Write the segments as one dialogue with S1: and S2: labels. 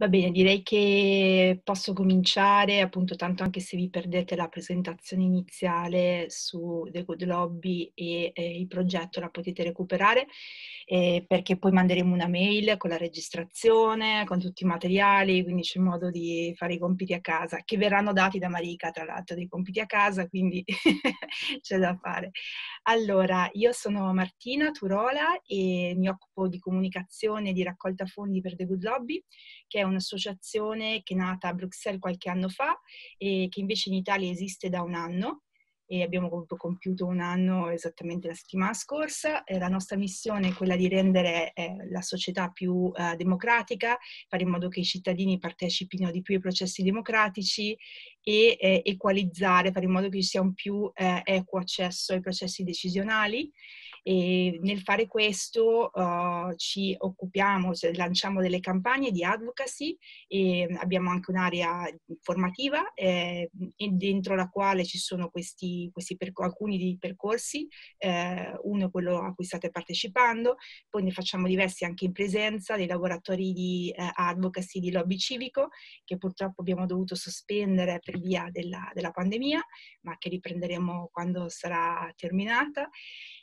S1: Va bene, direi che posso cominciare, appunto tanto anche se vi perdete la presentazione iniziale su The Good Lobby e eh, il progetto la potete recuperare eh, perché poi manderemo una mail con la registrazione, con tutti i materiali, quindi c'è modo di fare i compiti a casa, che verranno dati da Marica tra l'altro, dei compiti a casa, quindi c'è da fare. Allora, io sono Martina Turola e mi occupo di comunicazione e di raccolta fondi per The Good Lobby, che è un'associazione che è nata a Bruxelles qualche anno fa e che invece in Italia esiste da un anno e abbiamo compiuto un anno esattamente la settimana scorsa. Eh, la nostra missione è quella di rendere eh, la società più eh, democratica, fare in modo che i cittadini partecipino di più ai processi democratici e equalizzare, fare in modo che ci sia un più equo accesso ai processi decisionali e nel fare questo uh, ci occupiamo, cioè, lanciamo delle campagne di advocacy, abbiamo anche un'area formativa eh, dentro la quale ci sono questi, questi perc- alcuni percorsi, eh, uno è quello a cui state partecipando, poi ne facciamo diversi anche in presenza, dei laboratori di eh, advocacy di lobby civico che purtroppo abbiamo dovuto sospendere per via della, della pandemia, ma che riprenderemo quando sarà terminata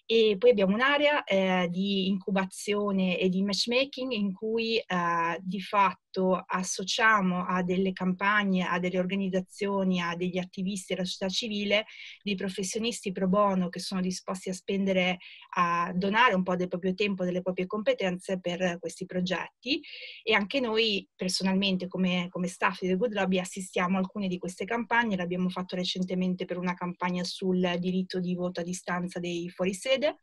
S1: e poi abbiamo un'area eh, di incubazione e di matchmaking in cui eh, di fatto progetto associamo a delle campagne, a delle organizzazioni, a degli attivisti della società civile, dei professionisti pro bono che sono disposti a spendere, a donare un po' del proprio tempo, delle proprie competenze per questi progetti e anche noi personalmente come, come staff di The Good Lobby assistiamo a alcune di queste campagne, l'abbiamo fatto recentemente per una campagna sul diritto di voto a distanza dei fuorisede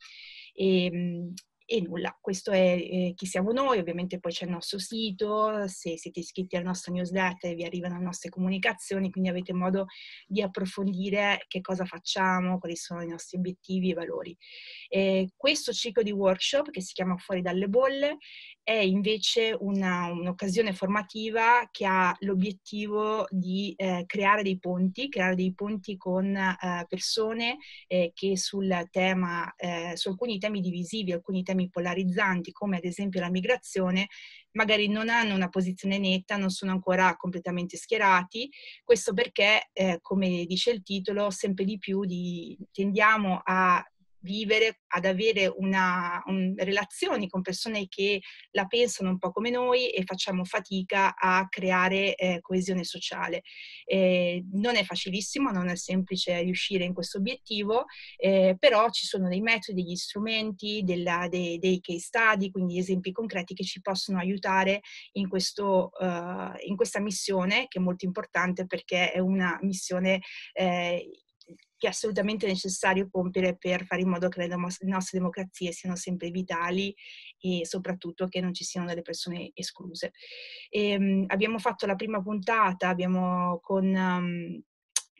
S1: e, ehm, e nulla, questo è eh, chi siamo noi, ovviamente poi c'è il nostro sito, se siete iscritti alla nostra newsletter vi arrivano le nostre comunicazioni, quindi avete modo di approfondire che cosa facciamo, quali sono i nostri obiettivi e valori. Eh, questo ciclo di workshop che si chiama Fuori dalle bolle è invece una, un'occasione formativa che ha l'obiettivo di eh, creare dei ponti, creare dei ponti con eh, persone eh, che sul tema, eh, su alcuni temi divisivi, alcuni temi temi polarizzanti come ad esempio la migrazione, magari non hanno una posizione netta, non sono ancora completamente schierati, questo perché, eh, come dice il titolo, sempre di più di, tendiamo a vivere, ad avere una, un, relazioni con persone che la pensano un po' come noi e facciamo fatica a creare eh, coesione sociale. Eh, non è facilissimo, non è semplice riuscire in questo obiettivo, eh, però ci sono dei metodi, degli strumenti, della, dei, dei, case study, quindi esempi concreti che ci possono aiutare in, questo, uh, in questa missione che è molto importante perché è una missione eh, che è assolutamente necessario compiere per fare in modo che le nostre democrazie siano sempre vitali e soprattutto che non ci siano delle persone escluse. E, ehm, abbiamo fatto la prima puntata, abbiamo con... Ehm,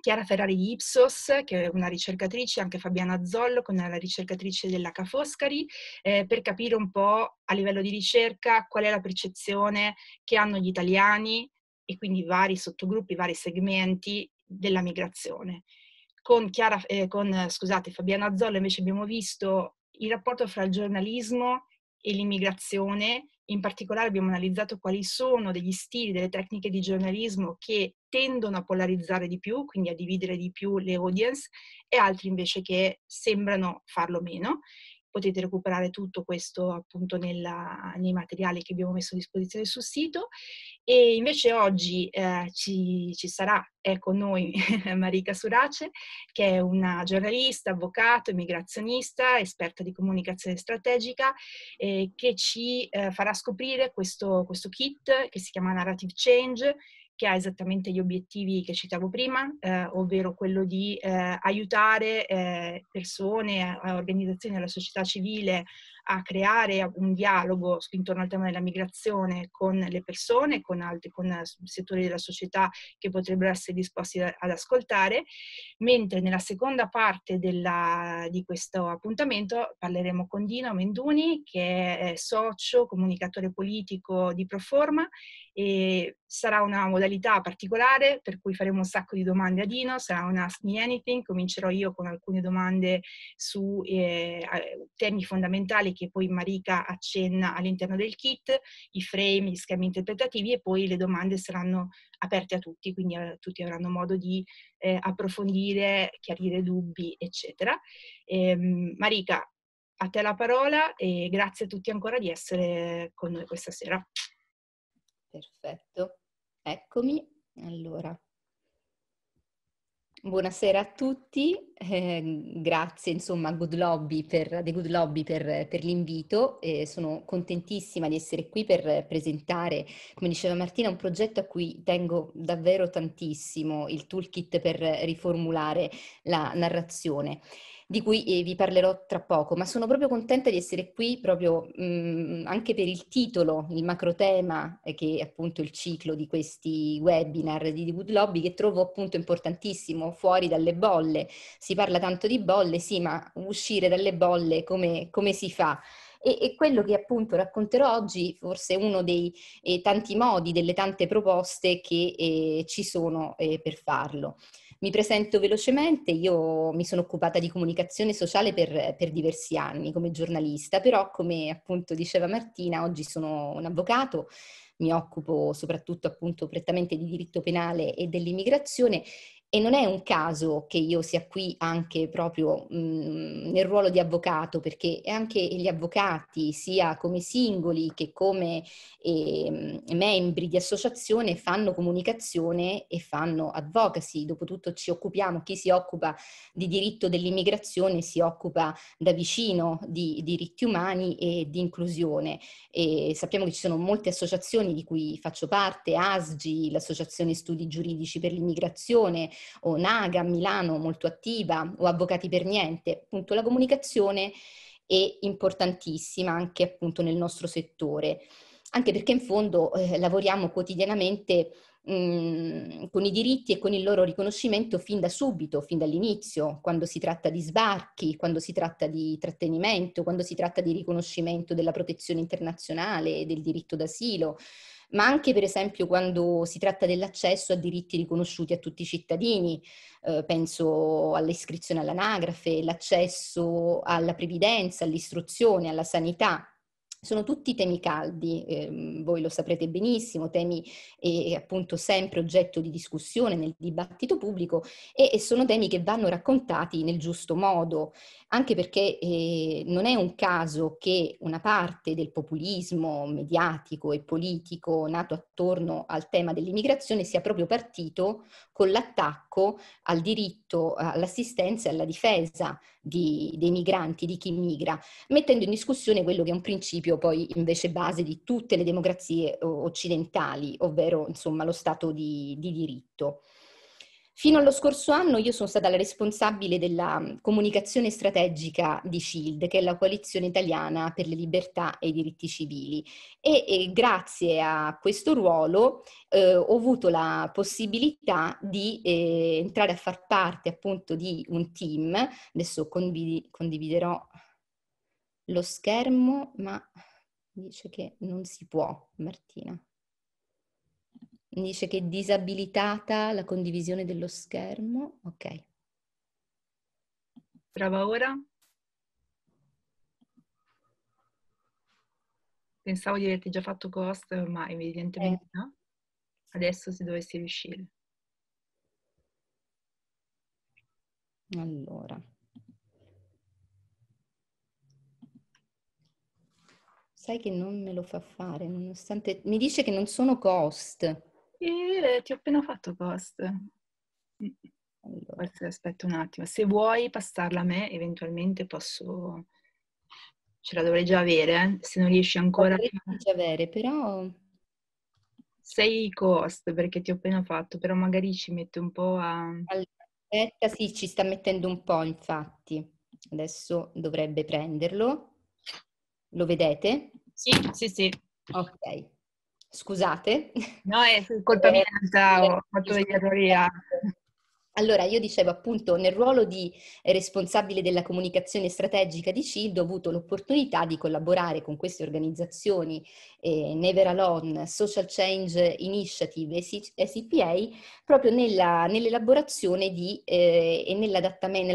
S1: Chiara Ferrari di Ipsos, che è una ricercatrice, anche Fabiana Zollo, con la ricercatrice dell'H Foscari, eh, per capire un po' a livello di ricerca qual è la percezione che hanno gli italiani e quindi vari sottogruppi, vari segmenti della migrazione. Con, Chiara, eh, con scusate, Fabiana Azzollo invece abbiamo visto il rapporto fra il giornalismo e l'immigrazione. In particolare abbiamo analizzato quali sono degli stili, delle tecniche di giornalismo che tendono a polarizzare di più, quindi a dividere di più le audience, e altri invece che sembrano farlo meno potete recuperare tutto questo appunto nella, nei materiali che abbiamo messo a disposizione sul sito e invece oggi eh, ci, ci, sarà è eh, con noi Marika Surace che è una giornalista, avvocato, immigrazionista, esperta di comunicazione strategica eh, che ci eh, farà scoprire questo, questo kit che si chiama Narrative Change che ha esattamente gli obiettivi che citavo prima, eh, ovvero quello di eh, aiutare eh, persone, eh, organizzazioni della società civile a creare un dialogo intorno al tema della migrazione con le persone, con altri, con eh, settori della società che potrebbero essere disposti ad ascoltare, mentre nella seconda parte della, di questo appuntamento parleremo con Dino Menduni, che è socio, comunicatore politico di Proforma e sarà una modalità particolare per cui faremo un sacco di domande a Dino, sarà un Ask Me Anything, comincerò io con alcune domande su eh, temi fondamentali che poi Marika accenna all'interno del kit, i frame, gli schemi interpretativi e poi le domande saranno aperte a tutti, quindi eh, tutti avranno modo di eh, approfondire, chiarire dubbi, eccetera. Ehm, Marika, a te la parola e grazie a tutti ancora di essere
S2: con noi questa sera. Perfetto, eccomi. Allora, Buonasera a tutti, eh, grazie insomma a Good Lobby per, The Good Lobby per, per l'invito, eh, sono contentissima di essere qui per presentare, come diceva Martina, un progetto a cui tengo davvero tantissimo, il toolkit per riformulare la narrazione di cui eh, vi parlerò tra poco, ma sono proprio contenta di essere qui proprio mh, mm, anche per il titolo, il macro tema eh, che è appunto il ciclo di questi webinar di The Good Lobby che trovo appunto importantissimo, fuori dalle bolle. Si parla tanto di bolle, sì, ma uscire dalle bolle come, come si fa? E, quello che appunto racconterò oggi forse è uno dei eh, tanti modi, delle tante proposte che eh, ci sono eh, per farlo. Mi presento velocemente, io mi sono occupata di comunicazione sociale per, per, diversi anni come giornalista, però come appunto diceva Martina, oggi sono un avvocato, mi occupo soprattutto appunto prettamente di diritto penale e dell'immigrazione e non è un caso che io sia qui anche proprio mh, mm, nel ruolo di avvocato, perché anche gli avvocati, sia come singoli che come eh, membri di associazione, fanno comunicazione e fanno advocacy. Dopotutto ci occupiamo, chi si occupa di diritto dell'immigrazione si occupa da vicino di diritti umani e di inclusione. E sappiamo che ci sono molte associazioni di cui faccio parte, ASGI, l'Associazione Studi Giuridici per l'Immigrazione, o Naga a Milano molto attiva o Avvocati per Niente. Appunto la comunicazione è importantissima anche appunto nel nostro settore, anche perché in fondo eh, lavoriamo quotidianamente mm, con i diritti e con il loro riconoscimento fin da subito, fin dall'inizio, quando si tratta di sbarchi, quando si tratta di trattenimento, quando si tratta di riconoscimento della protezione internazionale, del diritto d'asilo, ma anche per esempio quando si tratta dell'accesso a diritti riconosciuti a tutti i cittadini, eh, penso all'iscrizione all'anagrafe, l'accesso alla previdenza, all'istruzione, alla sanità, sono tutti temi caldi, eh, voi lo saprete benissimo, temi eh, appunto sempre oggetto di discussione nel dibattito pubblico e, e, sono temi che vanno raccontati nel giusto modo, anche perché eh, non è un caso che una parte del populismo mediatico e politico nato attorno al tema dell'immigrazione sia proprio partito con l'attacco al diritto all'assistenza e alla difesa di, dei migranti, di chi migra, mettendo in discussione quello che è un principio poi invece base di tutte le democrazie eh, occidentali, ovvero insomma lo Stato di, di diritto. Fino allo scorso anno io sono stata la responsabile della mm, comunicazione strategica di SHIELD, che è la coalizione italiana per le libertà e i diritti civili e, e grazie a questo ruolo eh, ho avuto la possibilità di eh, entrare a far parte appunto di un team, adesso condiv- condividerò lo schermo, ma dice che non si può Martina. Dice che è disabilitata la condivisione dello schermo. Ok.
S1: Brava ora. Pensavo di averti già fatto cost, ma evidentemente eh. no. Adesso se dovessi riuscire.
S2: Allora. Sai che non me lo fa fare, nonostante... Mi dice che non sono cost. E ti ho appena fatto post.
S1: Forse aspetta un attimo. Se vuoi passarla a me, eventualmente posso... Ce la dovrei già avere, eh? se non riesci ancora... Dovrei già
S2: avere, però... Sei cost perché ti ho appena fatto, però magari ci mette un po' a... aspetta, sì, ci sta mettendo un po', infatti. Adesso dovrebbe prenderlo. Lo vedete? Sì, sì, sì. Ok scusate. No, è colpa mia, ho fatto degli errori. Allora, io dicevo appunto, nel ruolo di eh, responsabile della comunicazione strategica di CILD ho avuto l'opportunità di collaborare con queste organizzazioni eh, Never Alone, Social Change Initiative e CPA proprio nella, nell'elaborazione di, eh, e nella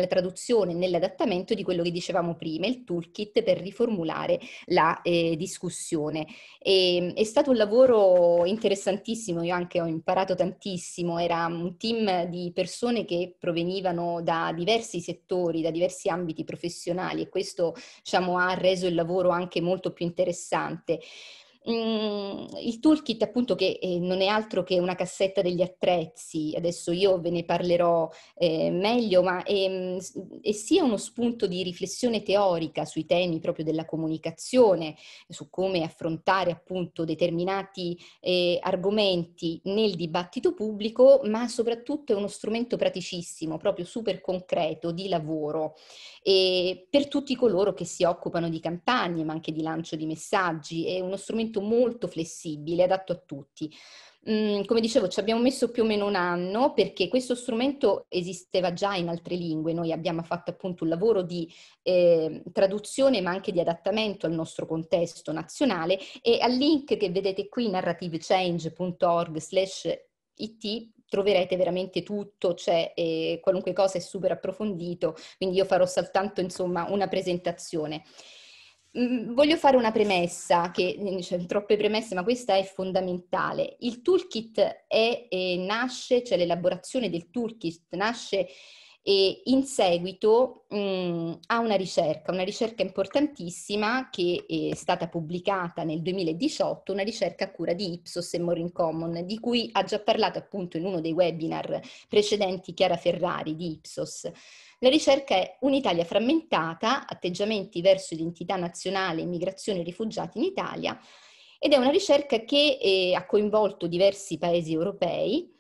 S2: traduzione e nell'adattamento di quello che dicevamo prima, il toolkit per riformulare la eh, discussione. E, ehm, è stato un lavoro interessantissimo, io anche ho imparato tantissimo, era un team di persone persone che provenivano da diversi settori, da diversi ambiti professionali e questo diciamo, ha reso il lavoro anche molto più interessante. Mhmm, il toolkit appunto che eh, non è altro che una cassetta degli attrezzi, adesso io ve ne parlerò eh, meglio, ma è, ehm, è, sia uno spunto di riflessione teorica sui temi proprio della comunicazione, su come affrontare appunto determinati eh, argomenti nel dibattito pubblico, ma soprattutto è uno strumento praticissimo, proprio super concreto di lavoro e per tutti coloro che si occupano di campagne, ma anche di lancio di messaggi, è uno strumento strumento molto flessibile, adatto a tutti. Mm, come dicevo, ci abbiamo messo più o meno un anno perché questo strumento esisteva già in altre lingue, noi abbiamo fatto appunto un lavoro di eh, traduzione ma anche di adattamento al nostro contesto nazionale e al link che vedete qui narrativechange.org slash it troverete veramente tutto, c'è cioè, eh, qualunque cosa è super approfondito, quindi io farò soltanto insomma una presentazione voglio fare una premessa, che cioè, troppe premesse, ma questa è fondamentale. Il toolkit è, è, eh, nasce, cioè l'elaborazione del toolkit nasce e in seguito mh, a una ricerca, una ricerca importantissima che eh, è stata pubblicata nel 2018, una ricerca a cura di Ipsos e More in Common, di cui ha già parlato appunto in uno dei webinar precedenti Chiara Ferrari di Ipsos. La ricerca è Un'Italia frammentata, atteggiamenti verso identità nazionale, immigrazione e rifugiati in Italia, ed è una ricerca che eh, ha coinvolto diversi paesi europei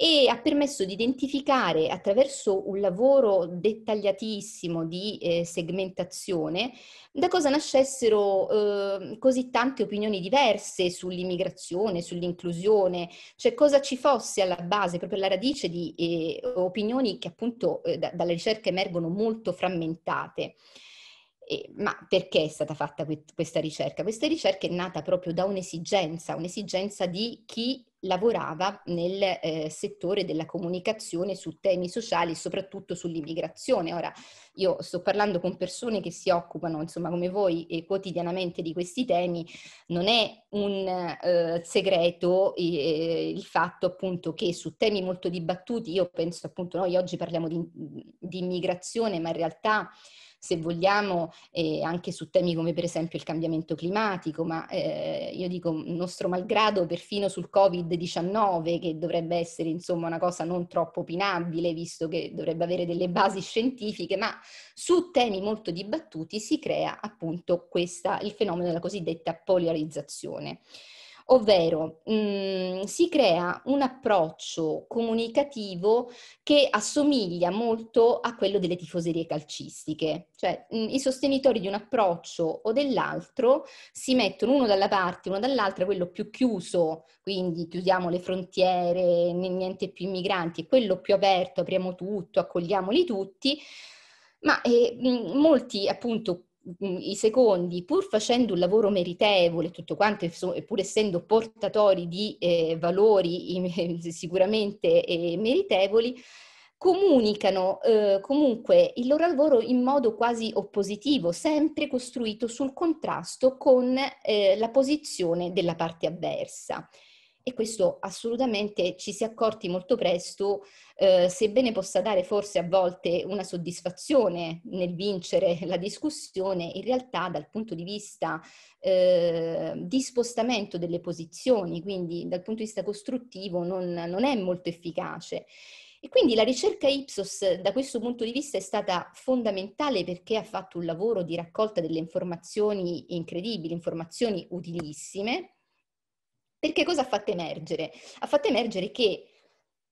S2: e ha permesso di identificare attraverso un lavoro dettagliatissimo di eh, segmentazione da cosa nascessero eh, così tante opinioni diverse sull'immigrazione, sull'inclusione, cioè cosa ci fosse alla base, proprio alla radice di eh, opinioni che appunto eh, da, dalla ricerca emergono molto frammentate. Eh, ma perché è stata fatta questa ricerca? Questa ricerca è nata proprio da un'esigenza, un'esigenza di chi lavorava nel eh, settore della comunicazione su temi sociali, soprattutto sull'immigrazione. Ora, io sto parlando con persone che si occupano, insomma, come voi, eh, quotidianamente di questi temi. Non è un eh, segreto eh, il fatto appunto che su temi molto dibattuti, io penso appunto, noi oggi parliamo di, di immigrazione, ma in realtà se vogliamo, eh, anche su temi come per esempio il cambiamento climatico, ma eh, io dico nostro malgrado perfino sul Covid-19, che dovrebbe essere insomma una cosa non troppo opinabile, visto che dovrebbe avere delle basi scientifiche, ma su temi molto dibattuti si crea appunto questa, il fenomeno della cosiddetta polarizzazione ovvero mh, mm, si crea un approccio comunicativo che assomiglia molto a quello delle tifoserie calcistiche, cioè mh, mm, i sostenitori di un approccio o dell'altro si mettono uno dalla parte, uno dall'altra, quello più chiuso, quindi chiudiamo le frontiere, niente più immigranti, e quello più aperto, apriamo tutto, accogliamoli tutti. Ma eh, mm, molti appunto Mm, i secondi, pur facendo un lavoro meritevole, tutto quanto, pur essendo portatori di eh, valori sicuramente eh, meritevoli, comunicano eh, comunque il loro lavoro in modo quasi oppositivo, sempre costruito sul contrasto con eh, la posizione della parte avversa e questo assolutamente ci si è accorti molto presto, eh, sebbene possa dare forse a volte una soddisfazione nel vincere la discussione, in realtà dal punto di vista eh, di spostamento delle posizioni, quindi dal punto di vista costruttivo, non, non è molto efficace. E quindi la ricerca Ipsos da questo punto di vista è stata fondamentale perché ha fatto un lavoro di raccolta delle informazioni incredibili, informazioni utilissime, perché cosa ha fatto emergere? Ha fatto emergere che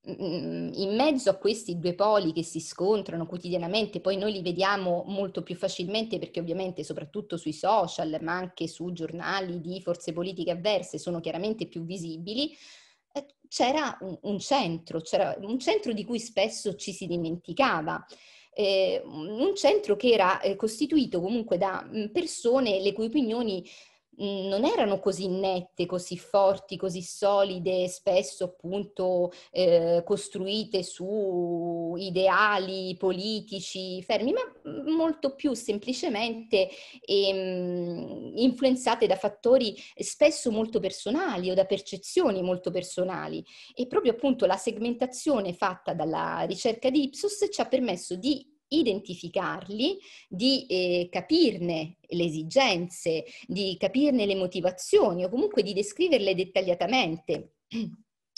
S2: mm, in mezzo a questi due poli che si scontrano quotidianamente, poi noi li vediamo molto più facilmente perché ovviamente soprattutto sui social, ma anche su giornali di forze politiche avverse sono chiaramente più visibili, eh, c'era un, centro, c'era un centro di cui spesso ci si dimenticava. Eh, un centro che era eh, costituito comunque da mm, persone le cui opinioni Mhmm, non erano così nette, così forti, così solide, spesso appunto eh, costruite su ideali politici fermi, ma mhmm, molto più semplicemente ehm, influenzate da fattori spesso molto personali o da percezioni molto personali. E proprio appunto la segmentazione fatta dalla ricerca di Ipsos ci ha permesso di identificarli, di eh, capirne le esigenze, di capirne le motivazioni o comunque di descriverle dettagliatamente.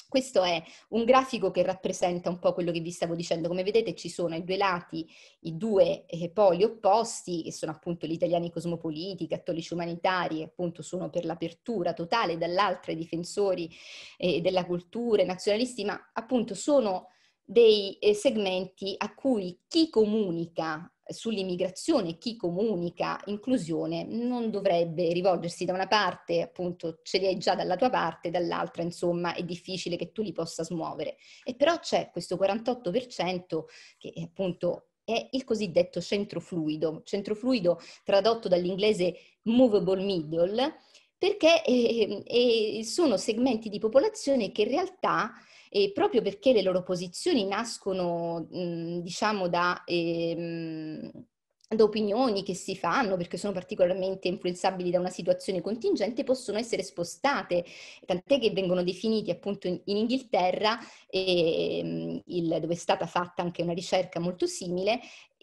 S2: Questo è un grafico che rappresenta un po' quello che vi stavo dicendo. Come vedete ci sono i due lati, i due eh, poli opposti, che sono appunto gli italiani cosmopoliti, i cattolici umanitari, appunto sono per l'apertura totale, dall'altra i difensori eh, della cultura, i nazionalisti, ma appunto sono dei eh, segmenti a cui chi comunica eh, sull'immigrazione, chi comunica inclusione, non dovrebbe rivolgersi da una parte, appunto ce li hai già dalla tua parte, dall'altra, insomma, è difficile che tu li possa smuovere. E però c'è questo 48% che appunto è il cosiddetto centro fluido, centro fluido tradotto dall'inglese movable middle, perché eh, eh, eh sono segmenti di popolazione che in realtà e proprio perché le loro posizioni nascono, mhmm, diciamo, da... Ehm, da opinioni che si fanno perché sono particolarmente influenzabili da una situazione contingente possono essere spostate, tant'è che vengono definiti appunto in, Inghilterra, eh, il, dove è stata fatta anche una ricerca molto simile,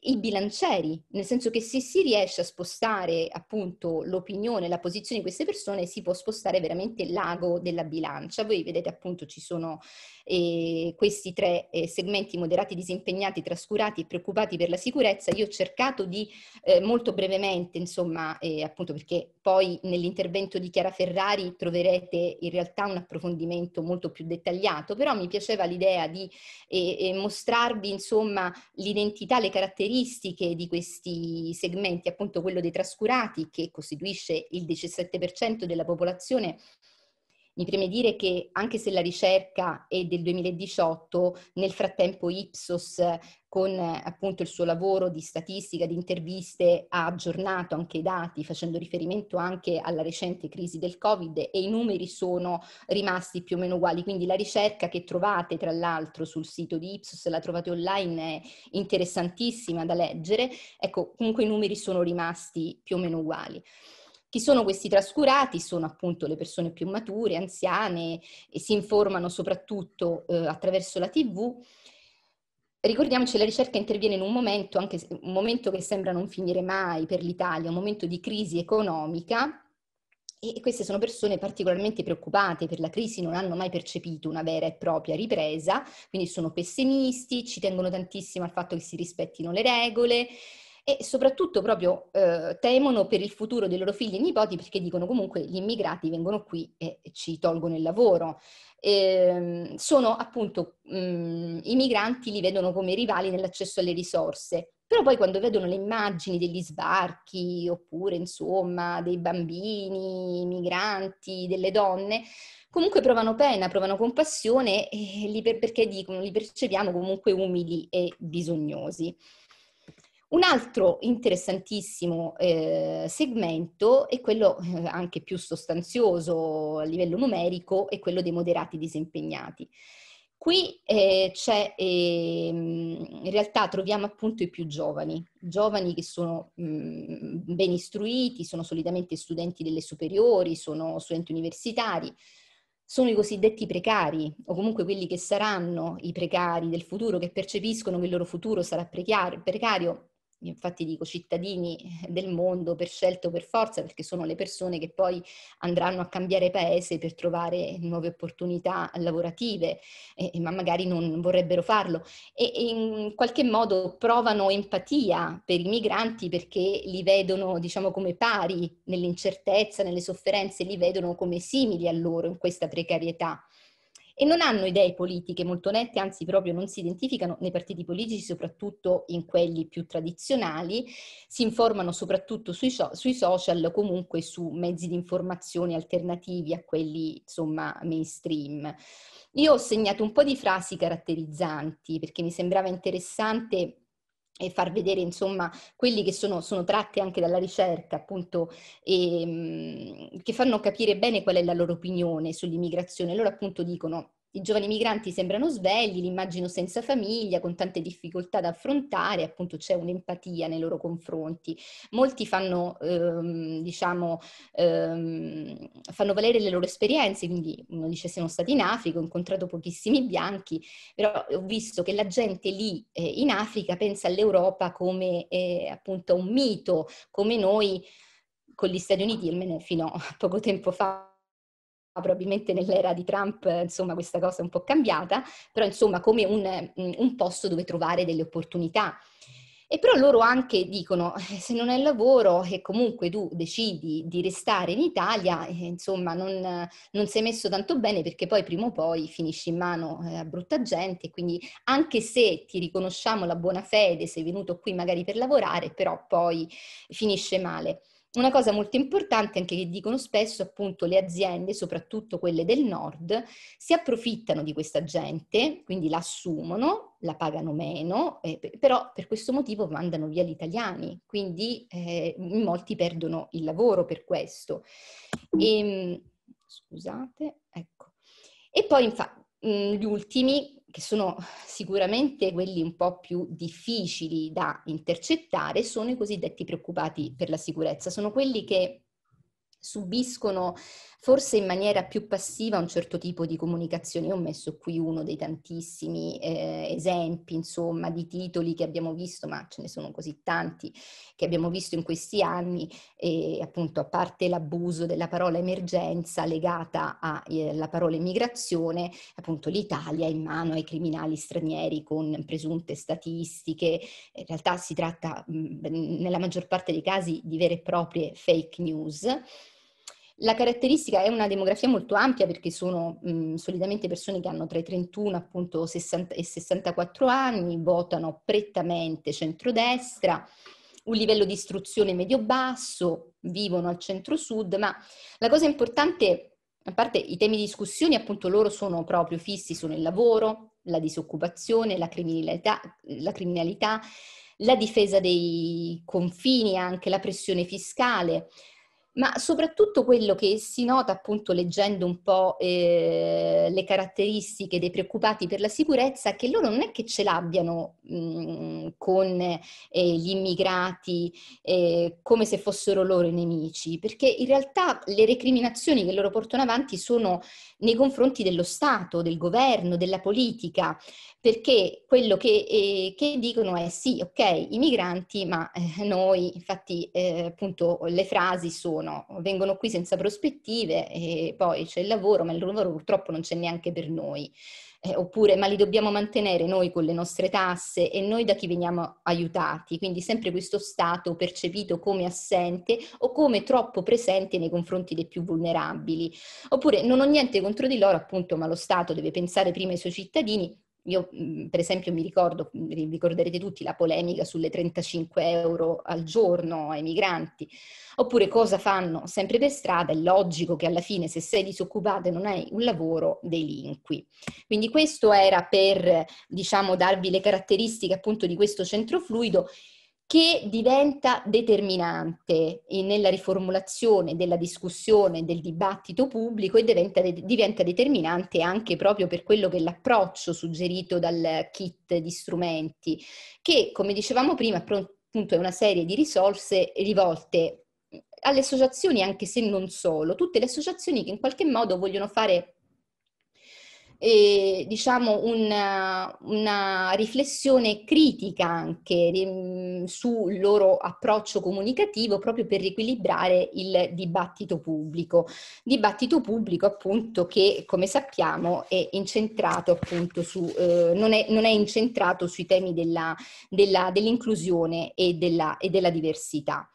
S2: i bilancieri, nel senso che se si riesce a spostare appunto l'opinione, la posizione di queste persone, si può spostare veramente l'ago della bilancia. Voi vedete appunto ci sono e questi tre eh, segmenti moderati, disimpegnati, trascurati e preoccupati per la sicurezza, io ho cercato di eh, molto brevemente, insomma, eh, appunto perché poi nell'intervento di Chiara Ferrari troverete in realtà un approfondimento molto più dettagliato, però mi piaceva l'idea di eh, eh, mostrarvi, insomma, l'identità, le caratteristiche di questi segmenti, appunto quello dei trascurati che costituisce il 17% della popolazione mi preme dire che anche se la ricerca è del 2018, nel frattempo Ipsos con appunto il suo lavoro di statistica, di interviste, ha aggiornato anche i dati facendo riferimento anche alla recente crisi del Covid e i numeri sono rimasti più o meno uguali. Quindi la ricerca che trovate tra l'altro sul sito di Ipsos, la trovate online, è interessantissima da leggere. Ecco, comunque i numeri sono rimasti più o meno uguali. Chi sono questi trascurati? Sono appunto le persone più mature, anziane, e si informano soprattutto eh, attraverso la TV. Ricordiamoci, la ricerca interviene in un momento, anche un momento che sembra non finire mai per l'Italia, un momento di crisi economica, e queste sono persone particolarmente preoccupate per la crisi, non hanno mai percepito una vera e propria ripresa, quindi sono pessimisti, ci tengono tantissimo al fatto che si rispettino le regole, e soprattutto proprio eh, temono per il futuro dei loro figli e nipoti perché dicono comunque gli immigrati vengono qui e ci tolgono il lavoro. E, ehm, sono appunto mh, mm, i migranti li vedono come rivali nell'accesso alle risorse, però poi quando vedono le immagini degli sbarchi oppure insomma dei bambini, migranti, delle donne, comunque provano pena, provano compassione eh, li per, perché dicono li percepiamo comunque umili e bisognosi. Un altro interessantissimo eh, segmento è quello eh, anche più sostanzioso a livello numerico è quello dei moderati disimpegnati. Qui eh, c'è, ehm, in realtà troviamo appunto i più giovani, giovani che sono mh, mm, ben istruiti, sono solitamente studenti delle superiori, sono studenti universitari, sono i cosiddetti precari o comunque quelli che saranno i precari del futuro, che percepiscono che il loro futuro sarà precario infatti dico cittadini del mondo per scelto per forza, perché sono le persone che poi andranno a cambiare paese per trovare nuove opportunità lavorative, eh, ma magari non vorrebbero farlo. E, e, in qualche modo provano empatia per i migranti perché li vedono, diciamo, come pari nell'incertezza, nelle sofferenze, li vedono come simili a loro in questa precarietà e non hanno idee politiche molto nette, anzi proprio non si identificano nei partiti politici, soprattutto in quelli più tradizionali, si informano soprattutto sui, so- sui social, comunque su mezzi di informazione alternativi a quelli insomma mainstream. Io ho segnato un po' di frasi caratterizzanti perché mi sembrava interessante e far vedere insomma quelli che sono, sono tratti anche dalla ricerca appunto e, ehm, che fanno capire bene qual è la loro opinione sull'immigrazione. Loro appunto dicono i giovani migranti sembrano svegli, li immagino senza famiglia, con tante difficoltà da affrontare, appunto c'è un'empatia nei loro confronti. Molti fanno, ehm, diciamo, ehm, fanno valere le loro esperienze, quindi uno dice siamo stati in Africa, ho incontrato pochissimi bianchi, però ho visto che la gente lì eh, in Africa pensa all'Europa come eh, appunto a un mito, come noi con gli Stati Uniti, almeno fino a poco tempo fa Ah, probabilmente nell'era di Trump, insomma, questa cosa è un po' cambiata, però insomma come un, mm, un posto dove trovare delle opportunità. E però loro anche dicono, eh, se non è lavoro e comunque tu decidi di restare in Italia, eh, insomma, non, non sei messo tanto bene perché poi prima o poi finisci in mano eh, a brutta gente, quindi anche se ti riconosciamo la buona fede, sei venuto qui magari per lavorare, però poi finisce male. Una cosa molto importante anche che dicono spesso appunto le aziende, soprattutto quelle del nord, si approfittano di questa gente, quindi la assumono, la pagano meno, eh, però per questo motivo mandano via gli italiani, quindi eh, molti perdono il lavoro per questo. E, ehm, scusate, ecco. E poi infatti gli ultimi che sono sicuramente quelli un po' più difficili da intercettare, sono i cosiddetti preoccupati per la sicurezza, sono quelli che subiscono forse in maniera più passiva un certo tipo di comunicazione. Io ho messo qui uno dei tantissimi eh, esempi, insomma, di titoli che abbiamo visto, ma ce ne sono così tanti che abbiamo visto in questi anni, e appunto a parte l'abuso della parola emergenza legata alla eh, parola immigrazione, appunto l'Italia in mano ai criminali stranieri con presunte statistiche. In realtà si tratta mh, mm, nella maggior parte dei casi di vere e proprie fake news la caratteristica è una demografia molto ampia perché sono mh, solitamente persone che hanno tra i 31 appunto, 60 e 64 anni, votano prettamente centrodestra, un livello di istruzione medio-basso, vivono al centro-sud, ma la cosa importante, a parte i temi di discussione, appunto loro sono proprio fissi, sono il lavoro, la disoccupazione, la criminalità, la, criminalità, la difesa dei confini, anche la pressione fiscale, ma soprattutto quello che si nota appunto leggendo un po' eh, le caratteristiche dei preoccupati per la sicurezza, che loro non è che ce l'abbiano mh, mm, con eh, gli immigrati eh, come se fossero loro i nemici, perché in realtà le recriminazioni che loro portano avanti sono nei confronti dello Stato, del governo, della politica, perché quello che, eh, che, dicono è sì, ok, i migranti, ma eh, noi, infatti, eh, appunto, le frasi sono vengono qui senza prospettive e poi c'è il lavoro, ma il lavoro purtroppo non c'è neanche per noi. Eh, oppure, ma li dobbiamo mantenere noi con le nostre tasse e noi da chi veniamo aiutati? Quindi sempre questo Stato percepito come assente o come troppo presente nei confronti dei più vulnerabili. Oppure, non ho niente contro di loro, appunto, ma lo Stato deve pensare prima ai suoi cittadini io mhmm, per esempio mi ricordo, mhmm, ricorderete tutti la polemica sulle 35 euro al giorno ai migranti, oppure cosa fanno sempre per strada, è logico che alla fine se sei disoccupato e non hai un lavoro delinqui. Quindi questo era per diciamo darvi le caratteristiche appunto di questo centro fluido che diventa determinante nella riformulazione della discussione, del dibattito pubblico e diventa, diventa, determinante anche proprio per quello che è l'approccio suggerito dal kit di strumenti, che come dicevamo prima appunto è una serie di risorse rivolte alle associazioni, anche se non solo, tutte le associazioni che in qualche modo vogliono fare eh, diciamo una, una, riflessione critica anche mh, ehm, sul loro approccio comunicativo proprio per riequilibrare il dibattito pubblico. Dibattito pubblico appunto che come sappiamo è incentrato appunto su, eh, non, è, non, è, incentrato sui temi della, della, dell'inclusione e della, e della diversità.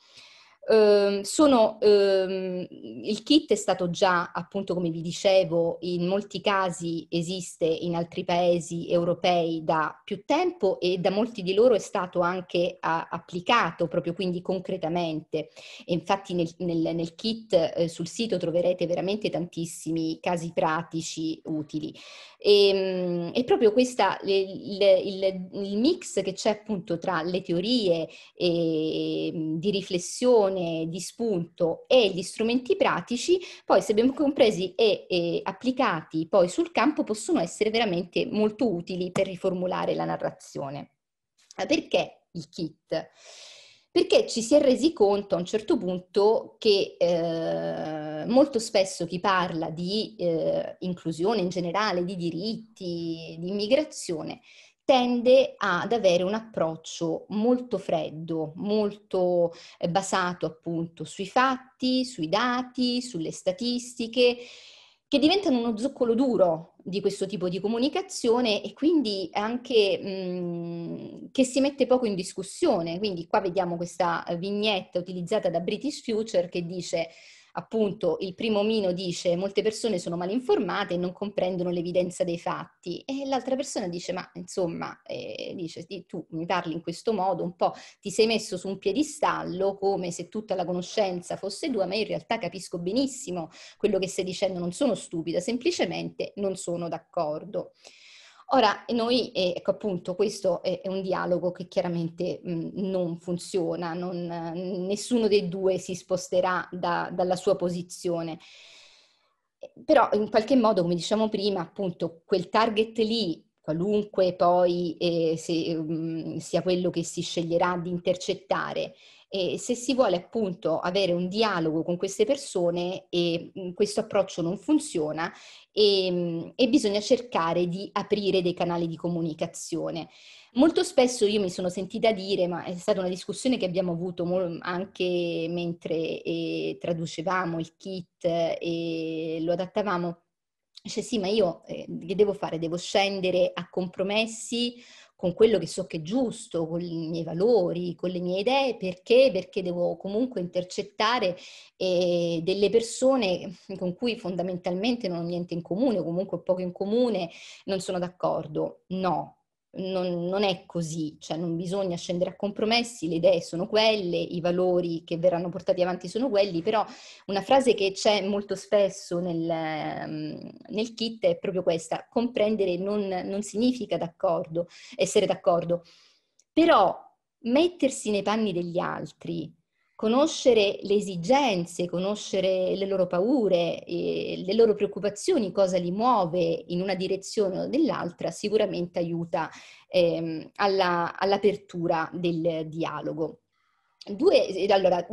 S2: Ehm, sono, ehm, il kit è stato già, appunto, come vi dicevo, in molti casi esiste in altri paesi europei da più tempo e da molti di loro è stato anche a, applicato proprio quindi concretamente. E infatti nel, nel, nel kit eh, sul sito troverete veramente tantissimi casi pratici utili. E, ehm, e proprio questa, il, il, il mix che c'è appunto tra le teorie e, ehm, di riflessione, lezione di spunto e gli strumenti pratici, poi se ben compresi e, e applicati poi sul campo possono essere veramente molto utili per riformulare la narrazione. Perché il kit? perché ci si è resi conto a un certo punto che eh, molto spesso chi parla di eh, inclusione in generale, di diritti, di immigrazione, tende ad avere un approccio molto freddo, molto eh, basato appunto sui fatti, sui dati, sulle statistiche, che diventano uno zoccolo duro di questo tipo di comunicazione e quindi anche mh, mm, che si mette poco in discussione. Quindi qua vediamo questa vignetta utilizzata da British Future che dice appunto il primo Mino dice molte persone sono mal informate e non comprendono l'evidenza dei fatti e l'altra persona dice ma insomma eh, dice tu mi parli in questo modo un po' ti sei messo su un piedistallo come se tutta la conoscenza fosse tua ma in realtà capisco benissimo quello che stai dicendo non sono stupida semplicemente non sono d'accordo Ora, noi, eh, ecco appunto, questo è, un dialogo che chiaramente non funziona, non, nessuno dei due si sposterà da, dalla sua posizione. Però in qualche modo, come diciamo prima, appunto, quel target lì, qualunque poi eh, se, um, sia quello che si sceglierà di intercettare, e se si vuole appunto avere un dialogo con queste persone e questo approccio non funziona e, ehm, e bisogna cercare di aprire dei canali di comunicazione. Molto spesso io mi sono sentita dire, ma è stata una discussione che abbiamo avuto anche mentre eh, traducevamo il kit e lo adattavamo, dice sì, ma io eh, che devo fare? Devo scendere a compromessi con quello che so che è giusto, con i miei valori, con le mie idee, perché? Perché devo comunque intercettare eh, delle persone con cui fondamentalmente non ho niente in comune o comunque poco in comune, non sono d'accordo. No, non, non, è così, cioè non bisogna scendere a compromessi, le idee sono quelle, i valori che verranno portati avanti sono quelli, però una frase che c'è molto spesso nel, ehm, nel kit è proprio questa, comprendere non, non significa d'accordo, essere d'accordo, però mettersi nei panni degli altri, conoscere le esigenze, conoscere le loro paure, le loro preoccupazioni, cosa li muove in una direzione o nell'altra, sicuramente aiuta ehm, alla, all'apertura del dialogo. Due, allora,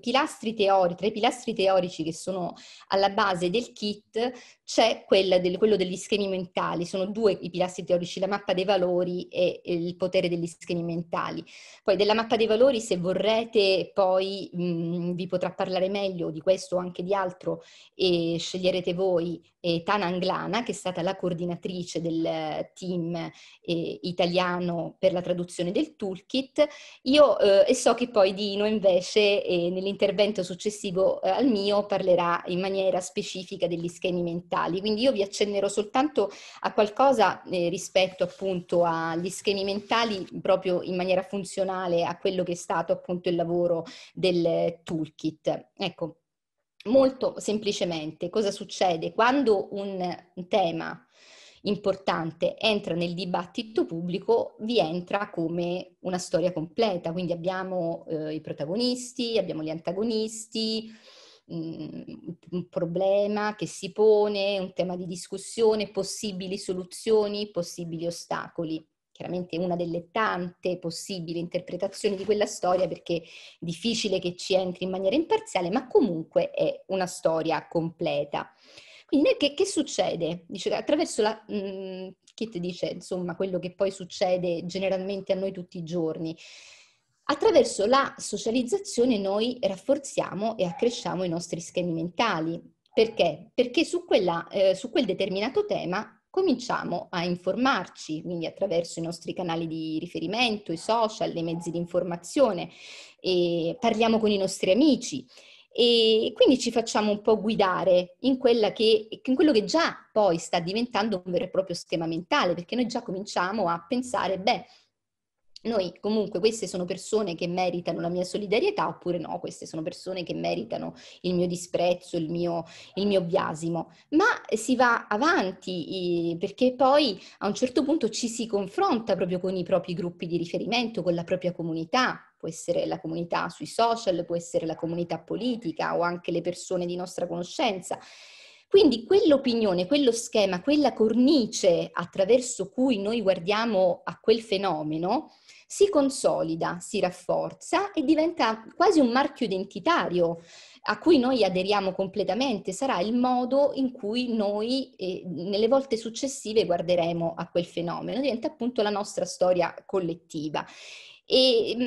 S2: pilastri teori, tra i pilastri teorici che sono alla base del kit c'è del, quello degli schemi mentali, sono due i pilastri teorici, la mappa dei valori e il potere degli schemi mentali. Poi della mappa dei valori, se vorrete, poi mh, mm, vi potrà parlare meglio di questo o anche di altro e sceglierete voi eh, Tana Anglana, che è stata la coordinatrice del team eh, italiano per la traduzione del toolkit. Io eh, e so che poi Dino invece eh, nell'intervento successivo eh, al mio parlerà in maniera specifica degli schemi mentali, quindi io vi accennerò soltanto a qualcosa eh, rispetto appunto agli schemi mentali proprio in maniera funzionale a quello che è stato appunto il lavoro del toolkit. Ecco. Molto semplicemente, cosa succede? Quando un tema importante entra nel dibattito pubblico, vi entra come una storia completa, quindi abbiamo eh, i protagonisti, abbiamo gli antagonisti, mh, mm, un problema che si pone, un tema di discussione, possibili soluzioni, possibili ostacoli chiaramente una delle tante possibili interpretazioni di quella storia perché è difficile che ci entri in maniera imparziale, ma comunque è una storia completa. Quindi che, che succede? Dice attraverso la... Mh, mm, Kit dice insomma quello che poi succede generalmente a noi tutti i giorni. Attraverso la socializzazione noi rafforziamo e accresciamo i nostri schemi mentali, perché? Perché su, quella, eh, su, quel determinato tema cominciamo a informarci, quindi attraverso i nostri canali di riferimento, i social, i mezzi di informazione, parliamo con i nostri amici e quindi ci facciamo un po' guidare in, che, in, quello che già poi sta diventando un vero e proprio schema mentale, perché noi già cominciamo a pensare, beh, noi comunque queste sono persone che meritano la mia solidarietà oppure no, queste sono persone che meritano il mio disprezzo, il mio, il mio biasimo, ma si va avanti perché poi a un certo punto ci si confronta proprio con i propri gruppi di riferimento, con la propria comunità, può essere la comunità sui social, può essere la comunità politica o anche le persone di nostra conoscenza quindi quell'opinione, quello schema, quella cornice attraverso cui noi guardiamo a quel fenomeno si consolida, si rafforza e diventa quasi un marchio identitario a cui noi aderiamo completamente, sarà il modo in cui noi eh, nelle volte successive guarderemo a quel fenomeno, diventa appunto la nostra storia collettiva. E mh,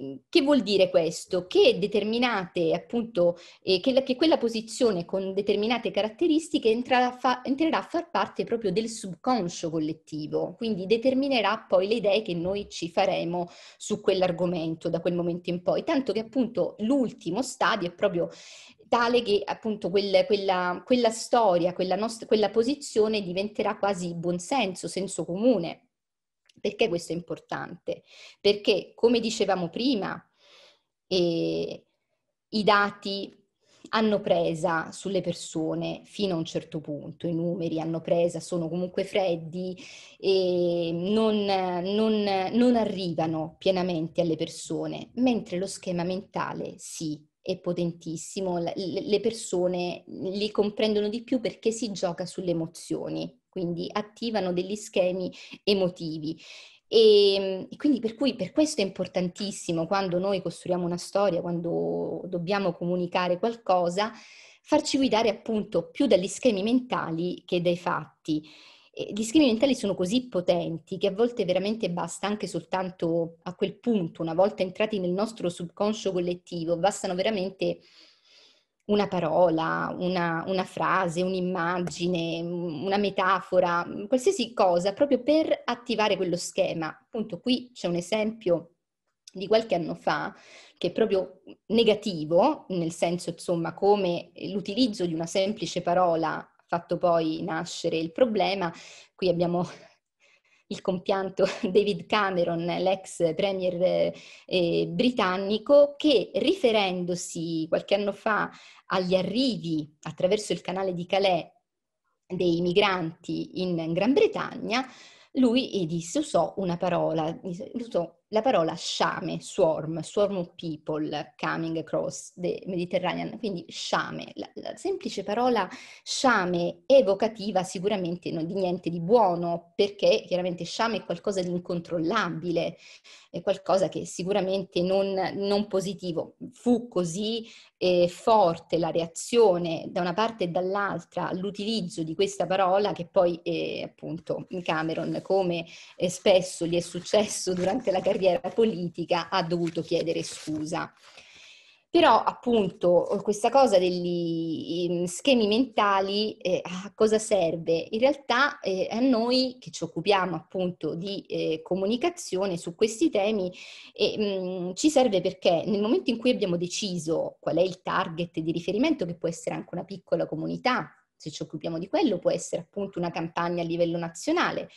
S2: mhmm, che vuol dire questo? Che determinate, appunto, eh, che, la, che, quella posizione con determinate caratteristiche entra, fa, entrerà a far parte proprio del subconscio collettivo, quindi determinerà poi le idee che noi ci faremo su quell'argomento da quel momento in poi, tanto che appunto l'ultimo stadio è proprio tale che appunto quel, quella, quella, storia, quella, nost- quella posizione diventerà quasi buonsenso, senso comune perché questo è importante? Perché, come dicevamo prima, eh, i dati hanno presa sulle persone fino a un certo punto, i numeri hanno presa, sono comunque freddi e non, non, non, arrivano pienamente alle persone, mentre lo schema mentale sì, è potentissimo, le persone li comprendono di più perché si gioca sulle emozioni quindi attivano degli schemi emotivi. E, ehm, e quindi per, cui, per questo è importantissimo quando noi costruiamo una storia, quando dobbiamo comunicare qualcosa, farci guidare appunto più dagli schemi mentali che dai fatti. gli schemi mentali sono così potenti che a volte veramente basta anche soltanto a quel punto, una volta entrati nel nostro subconscio collettivo, bastano veramente una parola, una, una frase, un'immagine, una metafora, qualsiasi cosa, proprio per attivare quello schema. Appunto qui c'è un esempio di qualche anno fa, che è proprio negativo, nel senso insomma come l'utilizzo di una semplice parola ha fatto poi nascere il problema. Qui abbiamo il compianto David Cameron, l'ex premier eh, britannico, che riferendosi qualche anno fa agli arrivi attraverso il canale di Calais dei migranti in Gran Bretagna, lui disse, usò una parola, usò la parola sciame, swarm, swarm of people coming across the Mediterranean, quindi sciame, la, la semplice parola sciame evocativa sicuramente non di niente di buono, perché chiaramente sciame è qualcosa di incontrollabile, è qualcosa che sicuramente non, non positivo. Fu così eh, forte la reazione da una parte e dall'altra all'utilizzo di questa parola che poi eh, appunto Cameron, come eh, spesso gli è successo durante la carriera, bandiera politica, ha dovuto chiedere scusa. Però appunto questa cosa degli mm, schemi mentali eh, a cosa serve? In realtà eh, a noi che ci occupiamo appunto di eh, comunicazione su questi temi mh, eh, mm, ci serve perché nel momento in cui abbiamo deciso qual è il target di riferimento, che può essere anche una piccola comunità, se ci occupiamo di quello, può essere appunto una campagna a livello nazionale,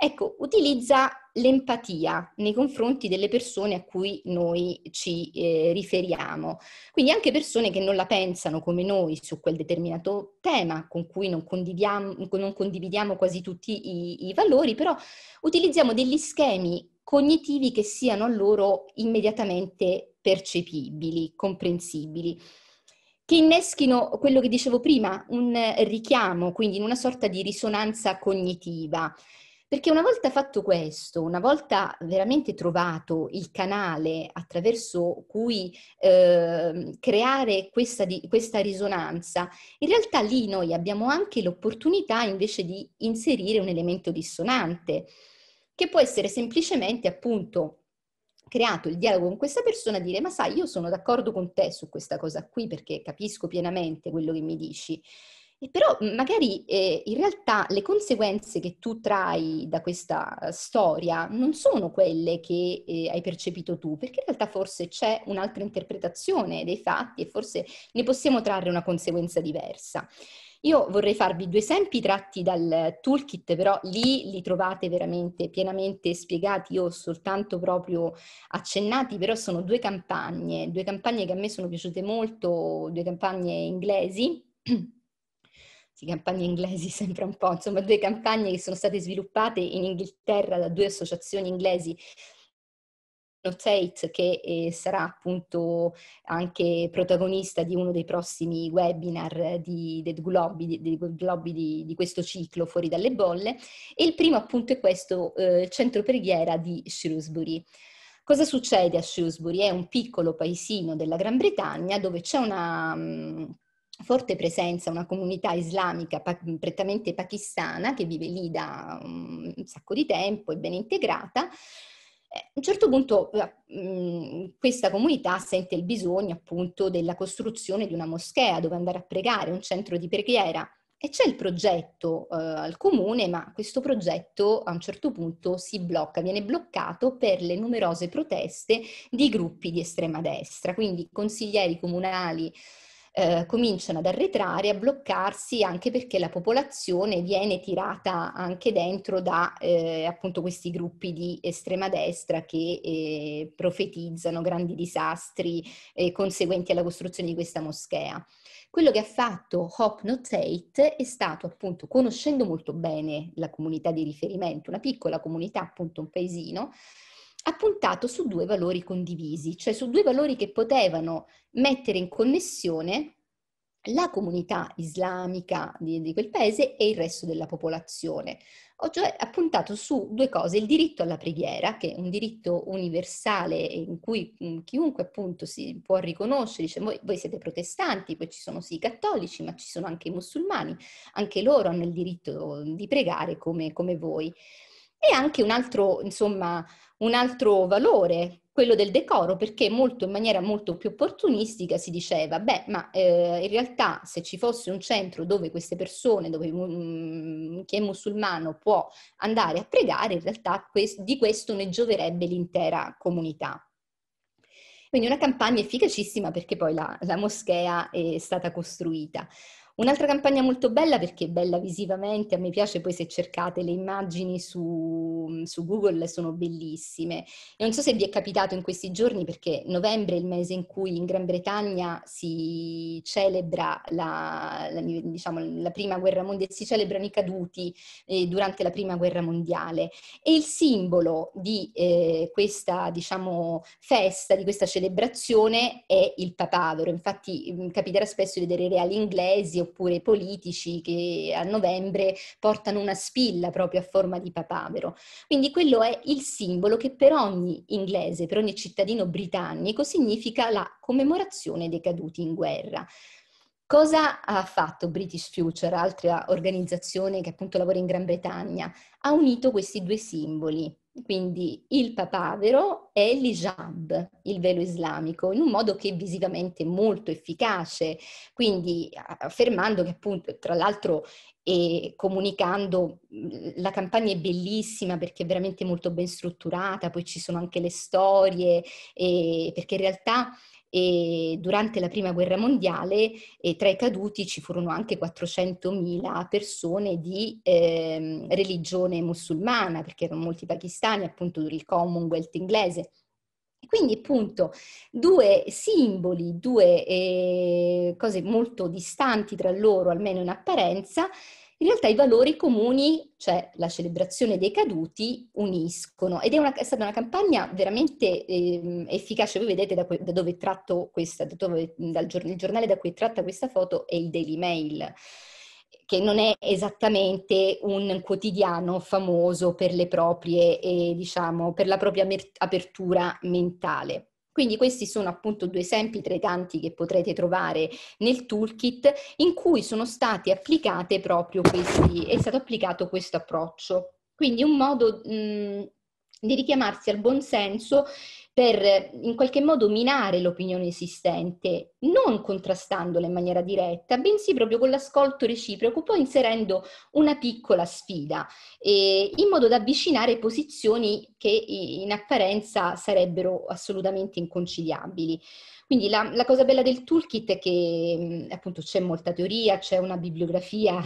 S2: Ecco, utilizza l'empatia nei confronti delle persone a cui noi ci eh, riferiamo. Quindi anche persone che non la pensano come noi su quel determinato tema, con cui non condividiamo, non condividiamo quasi tutti i, i valori, però utilizziamo degli schemi cognitivi che siano a loro immediatamente percepibili, comprensibili che inneschino quello che dicevo prima, un richiamo, quindi in una sorta di risonanza cognitiva. Perché una volta fatto questo, una volta veramente trovato il canale attraverso cui eh, creare questa, di, questa risonanza, in realtà lì noi abbiamo anche l'opportunità invece di inserire un elemento dissonante, che può essere semplicemente appunto creato il dialogo con questa persona, dire ma sai, io sono d'accordo con te su questa cosa qui perché capisco pienamente quello che mi dici però mhmm, magari eh, in realtà le conseguenze che tu trai da questa ehm, storia non sono quelle che eh, hai percepito tu, perché in realtà forse c'è un'altra interpretazione dei fatti e forse ne possiamo trarre una conseguenza diversa. Io vorrei farvi due esempi tratti dal toolkit, però lì li trovate veramente pienamente spiegati o soltanto proprio accennati, però sono due campagne, due campagne che a me sono piaciute molto, due campagne inglesi sì, campagne inglesi sempre un po', insomma due campagne che sono state sviluppate in Inghilterra da due associazioni inglesi Notate che eh, sarà appunto anche protagonista di uno dei prossimi webinar di, del Globby, di, di, di, di, questo ciclo fuori dalle bolle e il primo appunto è questo eh, centro preghiera di Shrewsbury. Cosa succede a Shrewsbury? È un piccolo paesino della Gran Bretagna dove c'è una... Mh, mm, forte presenza una comunità islamica prettamente pakistana che vive lì da mm, un sacco di tempo, e ben integrata. Eh, a un certo punto eh, mm, questa comunità sente il bisogno appunto della costruzione di una moschea dove andare a pregare, un centro di preghiera e c'è il progetto eh, al comune, ma questo progetto a un certo punto si blocca, viene bloccato per le numerose proteste di gruppi di estrema destra, quindi consiglieri comunali eh, cominciano ad arretrare, a bloccarsi anche perché la popolazione viene tirata anche dentro da eh, appunto questi gruppi di estrema destra che eh, profetizzano grandi disastri eh, conseguenti alla costruzione di questa moschea. Quello che ha fatto Hopno Tate è stato appunto, conoscendo molto bene la comunità di riferimento, una piccola comunità, appunto un paesino, ha puntato su due valori condivisi, cioè su due valori che potevano mettere in connessione la comunità islamica di, di quel paese e il resto della popolazione. Ho cioè puntato su due cose, il diritto alla preghiera, che è un diritto universale in cui mm, chiunque appunto si può riconoscere, dice voi, voi siete protestanti, poi ci sono sì i cattolici, ma ci sono anche i musulmani, anche loro hanno il diritto di pregare come, come voi. E anche un altro, insomma, un altro valore, quello del decoro, perché molto, in maniera molto più opportunistica si diceva, beh, ma eh, in realtà se ci fosse un centro dove queste persone, dove mh, mm, chi è musulmano può andare a pregare, in realtà quest- di questo ne gioverebbe l'intera comunità. Quindi una campagna efficacissima perché poi la, la moschea è stata costruita. Un'altra campagna molto bella perché è bella visivamente, a me piace poi se cercate le immagini su, su Google sono bellissime. E non so se vi è capitato in questi giorni perché novembre è il mese in cui in Gran Bretagna si celebra la, la, diciamo, la prima guerra mondiale, si celebrano i caduti eh, durante la prima guerra mondiale e il simbolo di eh, questa diciamo, festa, di questa celebrazione è il papavero. Infatti mm, capiterà spesso di vedere reali inglesi oppure i politici che a novembre portano una spilla proprio a forma di papavero. Quindi quello è il simbolo che per ogni inglese, per ogni cittadino britannico significa la commemorazione dei caduti in guerra. Cosa ha fatto British Future, altra organizzazione che appunto lavora in Gran Bretagna? Ha unito questi due simboli, quindi il papavero e l'ijab, il velo islamico, in un modo che è visivamente molto efficace, quindi affermando che appunto, tra l'altro, e comunicando, la campagna è bellissima perché è veramente molto ben strutturata, poi ci sono anche le storie, perché in realtà e durante la prima guerra mondiale eh, tra i caduti ci furono anche 400.000 persone di eh, religione musulmana, perché erano molti pakistani, appunto il Commonwealth inglese. Quindi appunto due simboli, due eh, cose molto distanti tra loro, almeno in apparenza, in realtà i valori comuni, cioè la celebrazione dei caduti, uniscono ed è, una, è stata una campagna veramente eh, efficace. Voi vedete da, que- da dove tratto questa, da dove, dal gior- il giornale da cui tratta questa foto è il Daily Mail che non è esattamente un quotidiano famoso per, proprie, eh, diciamo, per la propria apertura mentale. Quindi questi sono appunto due esempi tra i tanti che potrete trovare nel toolkit in cui sono stati applicate proprio questi, è stato applicato questo approccio. Quindi un modo mh, di richiamarsi al buonsenso per in qualche modo minare l'opinione esistente, non contrastandola in maniera diretta, bensì proprio con l'ascolto reciproco, poi inserendo una piccola sfida, eh, in modo da avvicinare posizioni che in apparenza sarebbero assolutamente inconciliabili. Quindi la, la cosa bella del toolkit è che appunto c'è molta teoria, c'è una bibliografia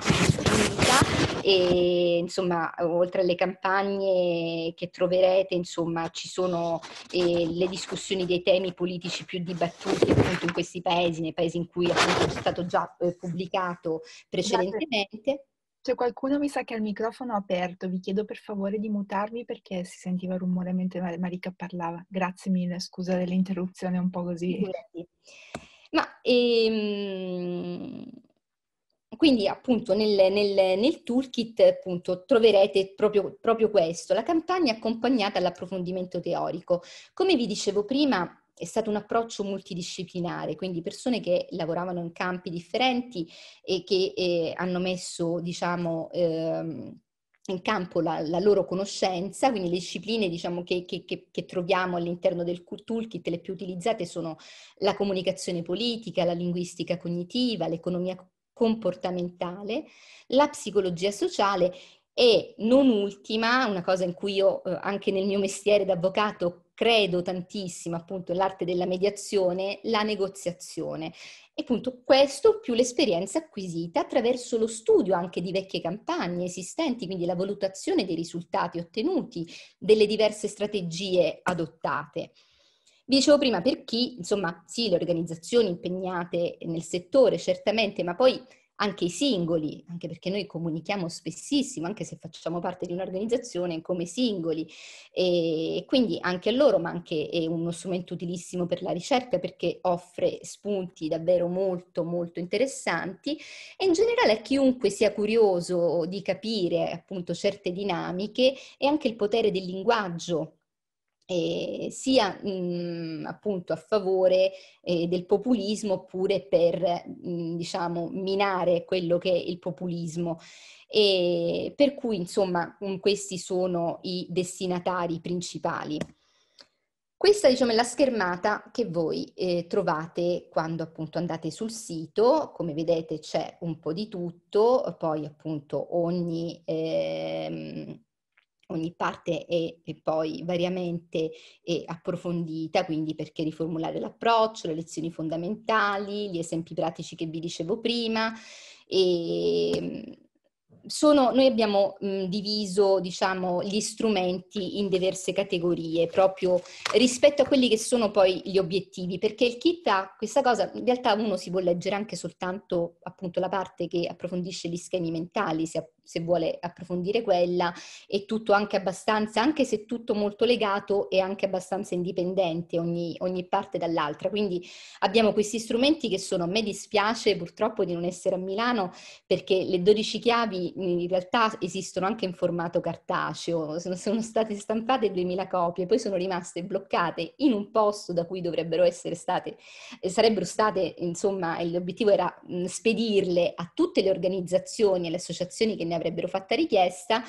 S2: e insomma oltre alle campagne che troverete insomma ci sono eh, le discussioni dei temi politici più dibattuti appunto in questi paesi, nei paesi in cui appunto è stato già eh, pubblicato precedentemente.
S1: C'è cioè, qualcuno mi sa che ha il microfono aperto, vi chiedo per favore di mutarvi perché si sentiva rumore mentre Marica parlava. Grazie mille, scusa dell'interruzione un po' così.
S2: Ma ehm, quindi appunto nel, nel, nel toolkit appunto, troverete proprio, proprio questo, la campagna accompagnata all'approfondimento teorico. Come vi dicevo prima, è stato un approccio multidisciplinare, quindi persone che lavoravano in campi differenti e che eh, hanno messo, diciamo, ehm, in campo la, la, loro conoscenza, quindi le discipline diciamo, che, che, che, troviamo all'interno del toolkit, le più utilizzate sono la comunicazione politica, la linguistica cognitiva, l'economia comportamentale, la psicologia sociale e non ultima, una cosa in cui io eh, anche nel mio mestiere d'avvocato credo tantissimo appunto nell'arte della mediazione, la negoziazione. E appunto questo più l'esperienza acquisita attraverso lo studio anche di vecchie campagne esistenti, quindi la valutazione dei risultati ottenuti, delle diverse strategie adottate. Vi dicevo prima, per chi, insomma, sì, le organizzazioni impegnate nel settore, certamente, ma poi anche i singoli, anche perché noi comunichiamo spessissimo, anche se facciamo parte di un'organizzazione, come singoli. E quindi anche loro, ma anche è uno strumento utilissimo per la ricerca perché offre spunti davvero molto, molto interessanti. E in generale a chiunque sia curioso di capire appunto certe dinamiche e anche il potere del linguaggio eh, sia mh, appunto a favore eh, del populismo oppure per mh, diciamo minare quello che è il populismo. E per cui insomma mh, questi sono i destinatari principali. Questa diciamo, è la schermata che voi eh, trovate quando appunto andate sul sito, come vedete c'è un po' di tutto, poi appunto ogni, ehm, ogni parte è, è poi variamente è approfondita, quindi perché riformulare l'approccio, le lezioni fondamentali, gli esempi pratici che vi dicevo prima. E, ehm, sono, noi abbiamo mh, diviso diciamo, gli strumenti in diverse categorie proprio rispetto a quelli che sono poi gli obiettivi, perché il kit ha questa cosa, in realtà uno si può leggere anche soltanto appunto la parte che approfondisce gli schemi mentali, se se vuole approfondire quella, è tutto anche abbastanza, anche se tutto molto legato, è anche abbastanza indipendente ogni, ogni parte dall'altra. Quindi abbiamo questi strumenti che sono, a me dispiace purtroppo di non essere a Milano, perché le 12 chiavi in realtà esistono anche in formato cartaceo, sono, sono state stampate 2000 copie, poi sono rimaste bloccate in un posto da cui dovrebbero essere state, eh, sarebbero state, insomma, l'obiettivo era spedirle a tutte le organizzazioni e le associazioni che ne ne avrebbero fatta richiesta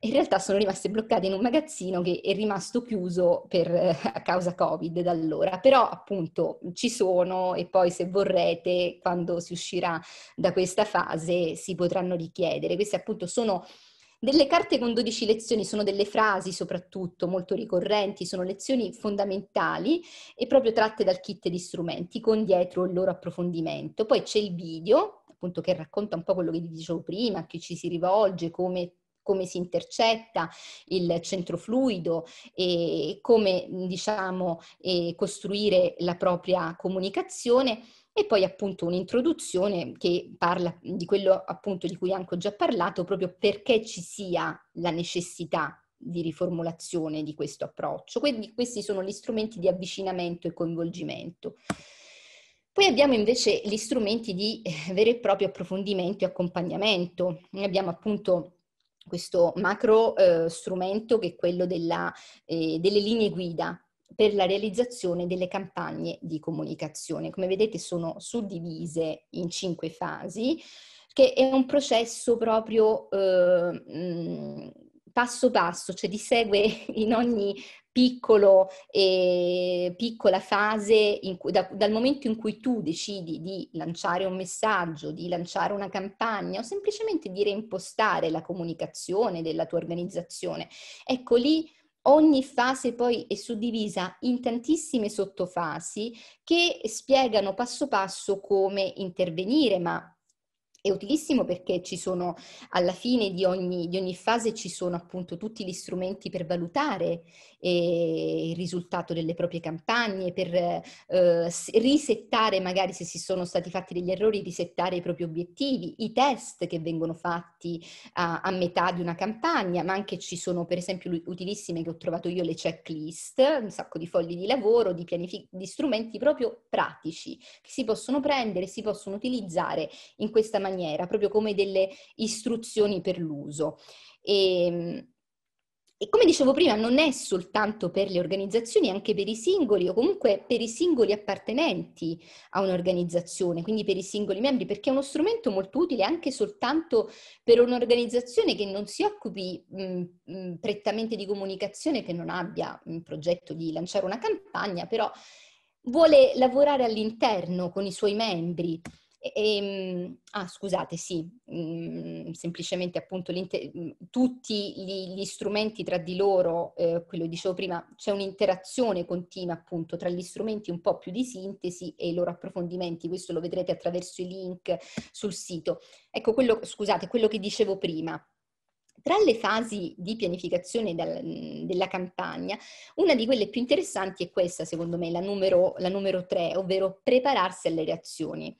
S2: in realtà sono rimaste bloccate in un magazzino che è rimasto chiuso per, eh, a causa Covid da allora. Però appunto ci sono e poi se vorrete, quando si uscirà da questa fase, si potranno richiedere. Queste appunto sono delle carte con 12 lezioni, sono delle frasi soprattutto molto ricorrenti, sono lezioni fondamentali e proprio tratte dal kit di strumenti con dietro il loro approfondimento. Poi c'è il video appunto che racconta un po' quello che vi dicevo prima, a chi ci si rivolge, come come si intercetta il centro fluido e come diciamo costruire la propria comunicazione e poi appunto un'introduzione che parla di quello appunto di cui anche ho già parlato proprio perché ci sia la necessità di riformulazione di questo approccio. Quindi questi sono gli strumenti di avvicinamento e coinvolgimento. Poi abbiamo invece gli strumenti di eh, vero e proprio approfondimento e accompagnamento. Ne abbiamo appunto questo macro eh, strumento che è quello della, eh, delle linee guida per la realizzazione delle campagne di comunicazione. Come vedete sono suddivise in cinque fasi, che è un processo proprio eh, passo passo, cioè ti segue in ogni piccolo, eh, piccola fase, cui, da, dal momento in cui tu decidi di lanciare un messaggio, di lanciare una campagna o semplicemente di reimpostare la comunicazione della tua organizzazione. Ecco lì ogni fase poi è suddivisa in tantissime sottofasi che spiegano passo passo come intervenire, ma è utilissimo perché ci sono, alla fine di ogni, di ogni, fase ci sono appunto tutti gli strumenti per valutare e il risultato delle proprie campagne, per eh, risettare magari se si sono stati fatti degli errori, risettare i propri obiettivi, i test che vengono fatti a, a metà di una campagna, ma anche ci sono per esempio utilissime che ho trovato io le checklist, un sacco di fogli di lavoro, di, pianific- di strumenti proprio pratici che si possono prendere, si possono utilizzare in questa maniera, proprio come delle istruzioni per l'uso. E, ehm, e come dicevo prima, non è soltanto per le organizzazioni, anche per i singoli o comunque per i singoli appartenenti a un'organizzazione, quindi per i singoli membri, perché è uno strumento molto utile anche soltanto per un'organizzazione che non si occupi mh, mm, mh, mm, prettamente di comunicazione, che non abbia un progetto di lanciare una campagna, però vuole lavorare all'interno con i suoi membri e, ehm, ah, scusate, sì, mm, semplicemente appunto mm, tutti gli, gli, strumenti tra di loro, eh, quello dicevo prima, c'è un'interazione continua appunto tra gli strumenti un po' più di sintesi e i loro approfondimenti, questo lo vedrete attraverso i link sul sito. Ecco, quello, scusate, quello che dicevo prima, tra le fasi di pianificazione mm, della campagna, una di quelle più interessanti è questa, secondo me, la numero, la numero 3, ovvero prepararsi alle reazioni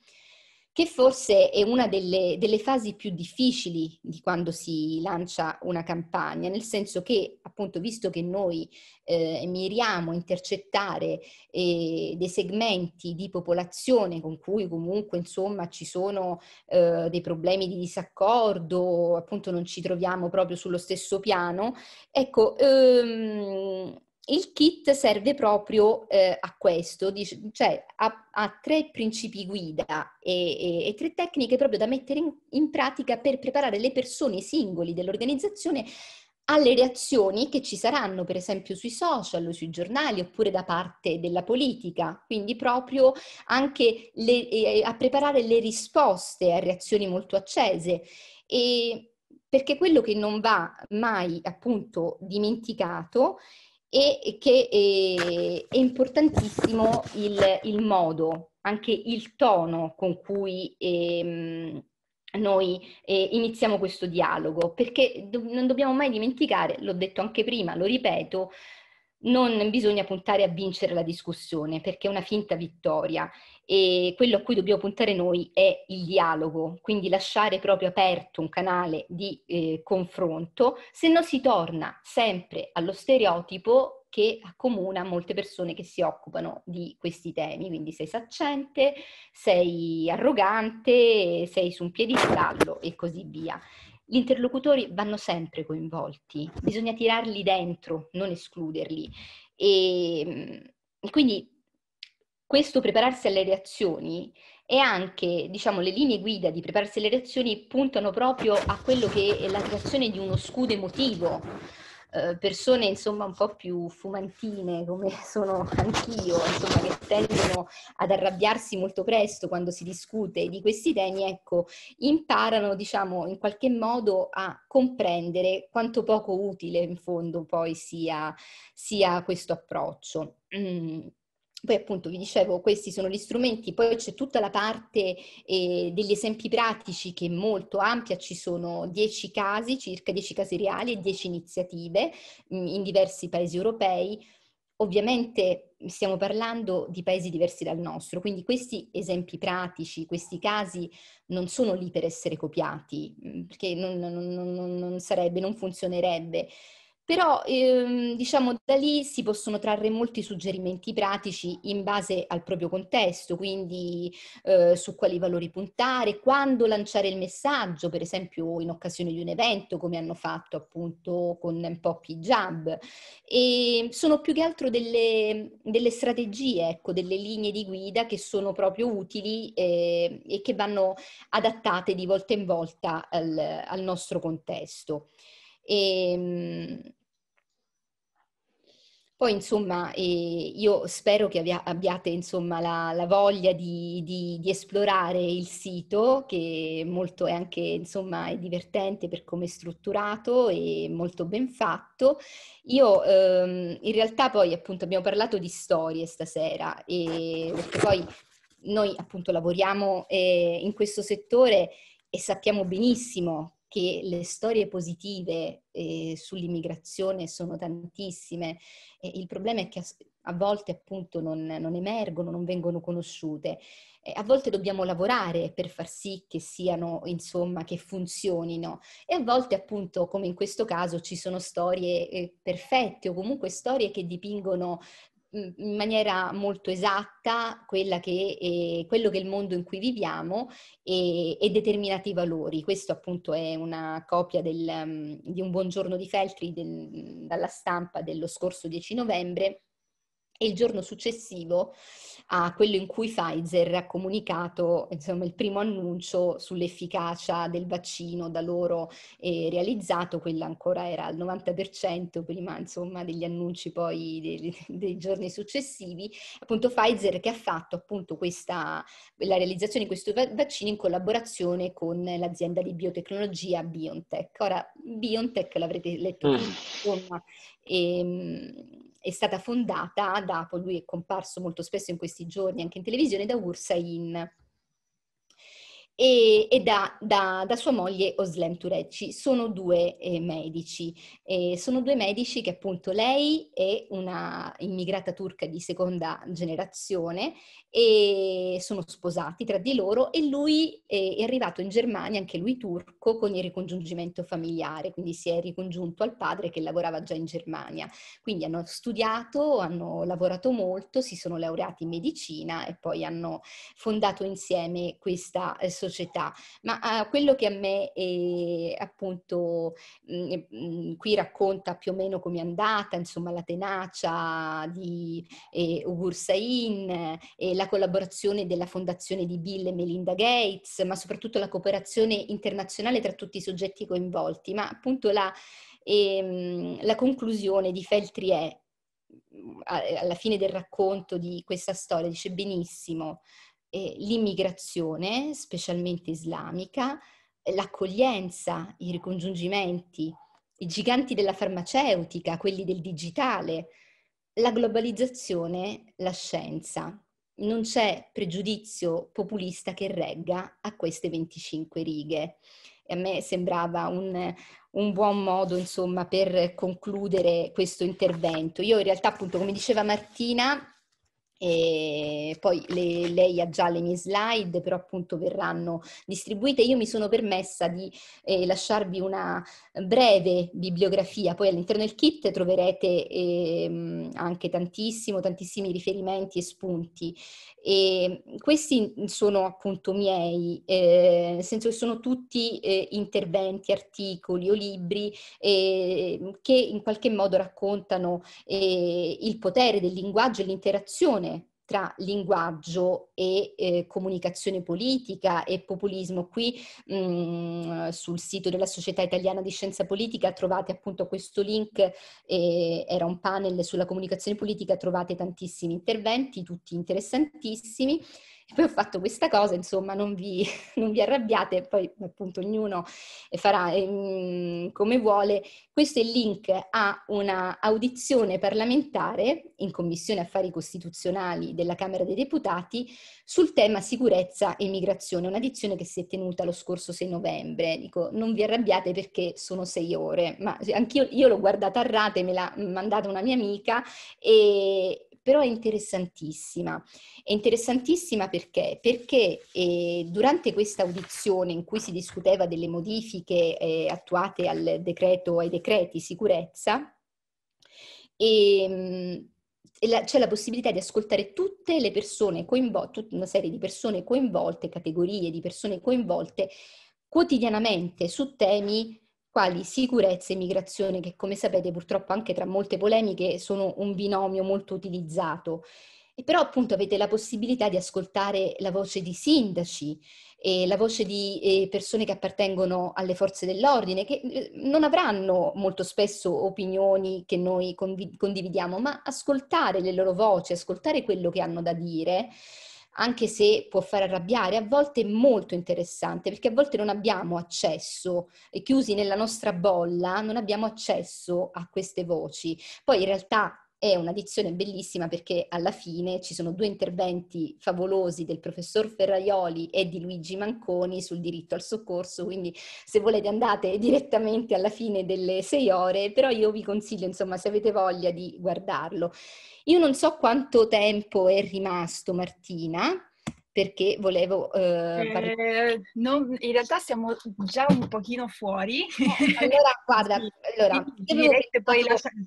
S2: che forse è una delle, delle, fasi più difficili di quando si lancia una campagna, nel senso che appunto visto che noi eh, miriamo a intercettare eh, dei segmenti di popolazione con cui comunque insomma ci sono eh, dei problemi di disaccordo, appunto non ci troviamo proprio sullo stesso piano, ecco, ehm, il kit serve proprio eh, a questo, dice, cioè ha, tre principi guida e, e, e, tre tecniche proprio da mettere in, in pratica per preparare le persone singoli dell'organizzazione alle reazioni che ci saranno, per esempio, sui social, sui giornali oppure da parte della politica, quindi proprio anche le, eh, a preparare le risposte a reazioni molto accese. E perché quello che non va mai appunto dimenticato e che è, è importantissimo il, il, modo, anche il tono con cui ehm, noi eh, iniziamo questo dialogo, perché do- non dobbiamo mai dimenticare, l'ho detto anche prima, lo ripeto, non bisogna puntare a vincere la discussione perché è una finta vittoria e quello a cui dobbiamo puntare noi è il dialogo, quindi lasciare proprio aperto un canale di eh, confronto, se no si torna sempre allo stereotipo che accomuna molte persone che si occupano di questi temi, quindi sei saccente, sei arrogante, sei su un piedistallo e così via. Gli interlocutori vanno sempre coinvolti, bisogna tirarli dentro, non escluderli. E mm, quindi questo prepararsi alle reazioni e anche, diciamo, le linee guida di prepararsi alle reazioni puntano proprio a quello che è la creazione di uno scudo emotivo. Eh, persone insomma un po' più fumantine come sono anch'io, insomma, che tendono ad arrabbiarsi molto presto quando si discute di questi temi, ecco, imparano diciamo in qualche modo a comprendere quanto poco utile in fondo poi sia, sia questo approccio. Mm. Poi appunto vi dicevo, questi sono gli strumenti, poi c'è tutta la parte eh, degli esempi pratici che è molto ampia, ci sono 10 casi, circa 10 casi reali e 10 iniziative mm, in diversi paesi europei. Ovviamente stiamo parlando di paesi diversi dal nostro, quindi questi esempi pratici, questi casi non sono lì per essere copiati, mm, perché non, non, non, non sarebbe, non funzionerebbe. Però ehm, diciamo da lì si possono trarre molti suggerimenti pratici in base al proprio contesto, quindi eh, su quali valori puntare, quando lanciare il messaggio, per esempio in occasione di un evento come hanno fatto appunto con Poppy Jab. E sono più che altro delle, delle strategie, ecco, delle linee di guida che sono proprio utili eh, e che vanno adattate di volta in volta al, al nostro contesto. E, ehm, poi insomma eh, io spero che abbiate insomma, la, la, voglia di, di, di, esplorare il sito che molto è anche insomma, è divertente per come è strutturato e molto ben fatto. Io ehm, in realtà poi appunto abbiamo parlato di storie stasera e perché poi noi appunto lavoriamo eh, in questo settore e sappiamo benissimo che le storie positive eh, sull'immigrazione sono tantissime, eh, il problema è che a, a volte appunto non, non, emergono, non vengono conosciute. Eh, a volte dobbiamo lavorare per far sì che siano, insomma, che funzionino e a volte appunto, come in questo caso, ci sono storie eh, perfette o comunque storie che dipingono in maniera molto esatta che è, quello che è il mondo in cui viviamo e, e determinati valori. Questo appunto è una copia del, mm, di un buongiorno di Feltri del, dalla stampa dello scorso 10 novembre e il giorno successivo a quello in cui Pfizer ha comunicato insomma, il primo annuncio sull'efficacia del vaccino da loro eh, realizzato, quella ancora era al 90% prima insomma, degli annunci poi dei, dei, giorni successivi, appunto Pfizer che ha fatto appunto questa, la realizzazione di questo vaccino in collaborazione con l'azienda di biotecnologia BioNTech. Ora BioNTech l'avrete letto, mm. insomma, e, ehm, è stata fondata da, poi lui è comparso molto spesso in questi giorni anche in televisione, da Ursa Yin e, e da, da, da, sua moglie Oslem Turecci. Sono due eh, medici, eh, sono due medici che appunto lei è una immigrata turca di seconda generazione e sono sposati tra di loro e lui è arrivato in Germania, anche lui turco, con il ricongiungimento familiare, quindi si è ricongiunto al padre che lavorava già in Germania. Quindi hanno studiato, hanno lavorato molto, si sono laureati in medicina e poi hanno fondato insieme questa società eh, società, ma eh, quello che a me eh, appunto mh, mm, mm, qui racconta più o meno come è andata, insomma la tenacia di eh, Ugur Sain, eh, la collaborazione della fondazione di Bill e Melinda Gates, ma soprattutto la cooperazione internazionale tra tutti i soggetti coinvolti, ma appunto la, ehm, la conclusione di Feltri è mm, alla fine del racconto di questa storia dice benissimo, eh, l'immigrazione, specialmente islamica, eh, l'accoglienza, i ricongiungimenti, i giganti della farmaceutica, quelli del digitale, la globalizzazione, la scienza. Non c'è pregiudizio populista che regga a queste 25 righe. E a me sembrava un, un buon modo, insomma, per concludere questo intervento. Io in realtà, appunto, come diceva Martina, e poi le, lei ha già le mie slide, però appunto verranno distribuite. Io mi sono permessa di eh, lasciarvi una breve bibliografia, poi all'interno del kit troverete eh, anche tantissimo, tantissimi riferimenti e spunti. E questi sono appunto miei, eh, nel senso che sono tutti eh, interventi, articoli o libri ehm, che in qualche modo raccontano eh, il potere del linguaggio e l'interazione tra linguaggio e eh, comunicazione politica e populismo. Qui mh, mm, sul sito della Società Italiana di Scienza Politica trovate appunto questo link, eh, era un panel sulla comunicazione politica, trovate tantissimi interventi, tutti interessantissimi. E poi ho fatto questa cosa, insomma, non vi, non vi arrabbiate, poi appunto ognuno farà ehm, come vuole. Questo è il link a una audizione parlamentare in Commissione Affari Costituzionali della Camera dei Deputati sul tema sicurezza e migrazione, un'audizione che si è tenuta lo scorso 6 novembre. Dico, non vi arrabbiate perché sono sei ore, ma anch'io l'ho guardata a rate, me l'ha mandata una mia amica e, però è interessantissima. È interessantissima perché? Perché eh, durante questa audizione in cui si discuteva delle modifiche eh, attuate al decreto, ai decreti sicurezza, ehm, e, c'è la possibilità di ascoltare tutte le persone coinvolte, tutta una serie di persone coinvolte, categorie di persone coinvolte quotidianamente su temi quali sicurezza e migrazione, che come sapete purtroppo anche tra molte polemiche sono un binomio molto utilizzato. E però appunto avete la possibilità di ascoltare la voce di sindaci, eh, la voce di eh, persone che appartengono alle forze dell'ordine, che eh, non avranno molto spesso opinioni che noi condividiamo, ma ascoltare le loro voci, ascoltare quello che hanno da dire, anche se può far arrabbiare, a volte è molto interessante perché a volte non abbiamo accesso, chiusi nella nostra bolla, non abbiamo accesso a queste voci. Poi in realtà è una dizione bellissima perché alla fine ci sono due interventi favolosi del professor Ferraioli e di Luigi Manconi sul diritto al soccorso, quindi se volete andate direttamente alla fine delle sei ore, però io vi consiglio, insomma, se avete voglia di guardarlo. Io non so quanto tempo è rimasto Martina, perché volevo eh, par-
S1: eh, non, in realtà siamo già un pochino fuori
S2: allora guarda allora, che poi lasciamo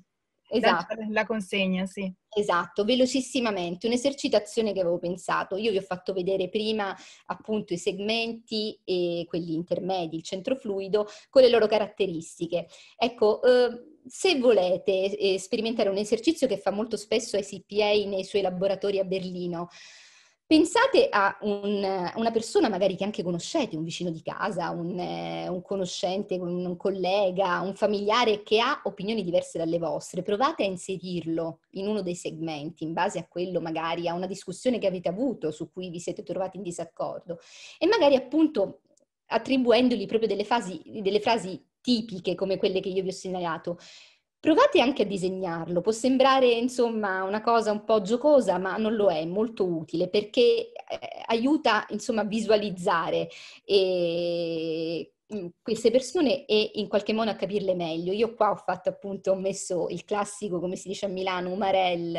S2: esatto. la consegna, sì. Esatto, velocissimamente, un'esercitazione che avevo pensato. Io vi ho fatto vedere prima appunto i segmenti e quelli intermedi, il centro fluido, con le loro caratteristiche. Ecco, ehm, se volete eh, sperimentare un esercizio che fa molto spesso ICPA nei suoi laboratori a Berlino, Pensate a un, una persona magari che anche conoscete, un vicino di casa, un, eh, un conoscente, un, un, collega, un familiare che ha opinioni diverse dalle vostre. Provate a inserirlo in uno dei segmenti, in base a quello magari, a una discussione che avete avuto, su cui vi siete trovati in disaccordo. E magari appunto attribuendogli proprio delle, fasi, delle frasi tipiche come quelle che io vi ho segnalato. Provate anche a disegnarlo, può sembrare insomma una cosa un po' giocosa, ma non lo è, è molto utile perché eh, aiuta insomma a visualizzare e queste persone e in qualche modo a capirle meglio. Io qua ho fatto appunto, ho messo il classico, come si dice a Milano, umarell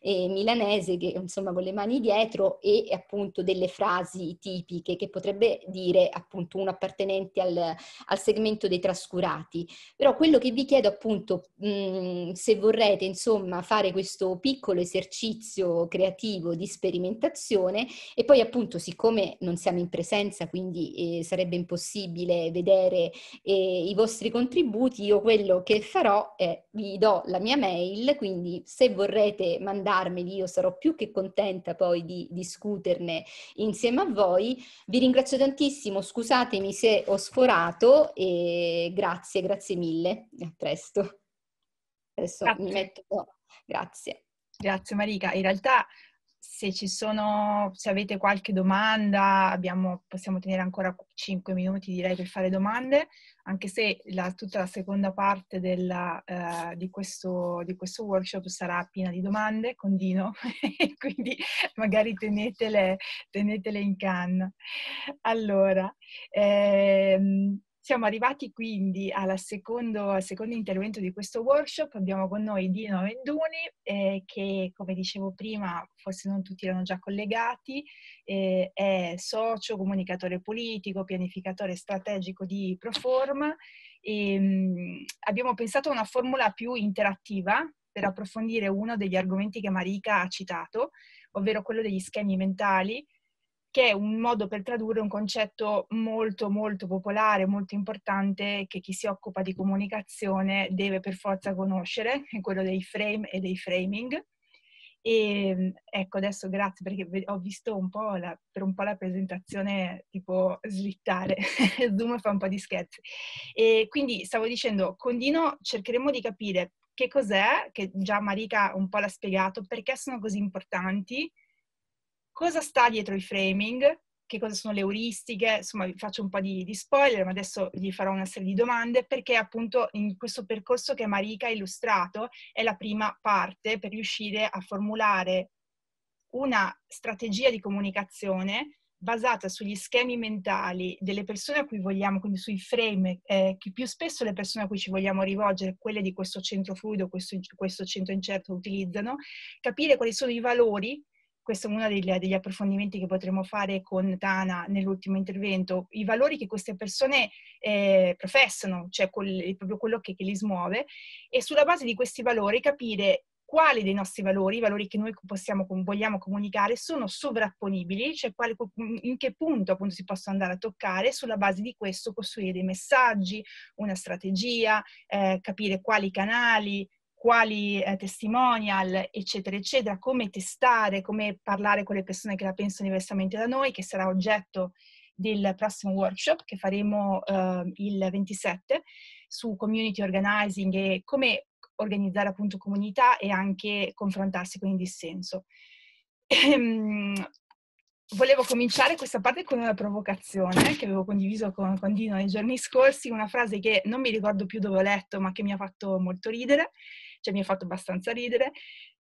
S2: eh, milanese, che insomma con le mani dietro e appunto delle frasi tipiche che potrebbe dire appunto un appartenente al, al segmento dei trascurati. Però quello che vi chiedo appunto, mh, mm, se vorrete insomma fare questo piccolo esercizio creativo di sperimentazione e poi appunto siccome non siamo in presenza, quindi eh, sarebbe impossibile vedere eh, i vostri contributi, io quello che farò è vi do la mia mail, quindi se vorrete mandarmeli io sarò più che contenta poi di discuterne insieme a voi. Vi ringrazio tantissimo, scusatemi se ho sforato e grazie, grazie mille. A presto. Adesso grazie. mi metto... grazie.
S1: Grazie Marica. In realtà se ci sono, se avete qualche domanda, abbiamo, possiamo tenere ancora 5 minuti direi per fare domande, anche se la, tutta la seconda parte della, uh, di, questo, di, questo, workshop sarà piena di domande con quindi magari tenetele, tenetele in canna. Allora, ehm, siamo arrivati quindi secondo, al secondo intervento di questo workshop. Abbiamo con noi Dino Venduni, eh, che come dicevo prima, forse non tutti erano già collegati, eh, è socio, comunicatore politico, pianificatore strategico di Proforma. E, ehm, mh, abbiamo pensato a una formula più interattiva per approfondire uno degli argomenti che Marika ha citato, ovvero quello degli schemi mentali che è un modo per tradurre un concetto molto molto popolare, molto importante che chi si occupa di comunicazione deve per forza conoscere, è quello dei frame e dei framing. E ehm, ecco, adesso grazie perché ho visto un po' la, per un po' la presentazione tipo slittare, Zoom fa un po' di scherzi. E quindi stavo dicendo, con Dino cercheremo di capire che cos'è, che già Marica un po' l'ha spiegato, perché sono così importanti, cosa sta dietro il framing, che cosa sono le euristiche, insomma vi faccio un po' di, di, spoiler, ma adesso gli farò una serie di domande, perché appunto in questo percorso che Marika ha illustrato è la prima parte per riuscire a formulare una strategia di comunicazione basata sugli schemi mentali delle persone a cui vogliamo, quindi sui frame, eh, che più spesso le persone a cui ci vogliamo rivolgere, quelle di questo centro fluido, questo, questo centro incerto utilizzano, capire quali sono i valori questo è uno degli, degli approfondimenti che potremo fare con Tana nell'ultimo intervento, i valori che queste persone eh, professano, cioè quel, proprio quello che, che li smuove, e sulla base di questi valori capire quali dei nostri valori, i valori che noi possiamo, vogliamo comunicare, sono sovrapponibili, cioè quali, in che punto appunto si possono andare a toccare, sulla base di questo costruire dei messaggi, una strategia, eh, capire quali canali, quali eh, testimonial, eccetera, eccetera, come testare, come parlare con le persone che la pensano diversamente da noi, che sarà oggetto del prossimo workshop che faremo eh, il 27 su community organizing e come organizzare appunto comunità e anche confrontarsi con il dissenso. Ehm, volevo cominciare questa parte con una provocazione eh, che avevo condiviso con, con Dino nei giorni scorsi, una frase che non mi ricordo più dove ho letto ma che mi ha fatto molto ridere cioè mi ha fatto abbastanza ridere,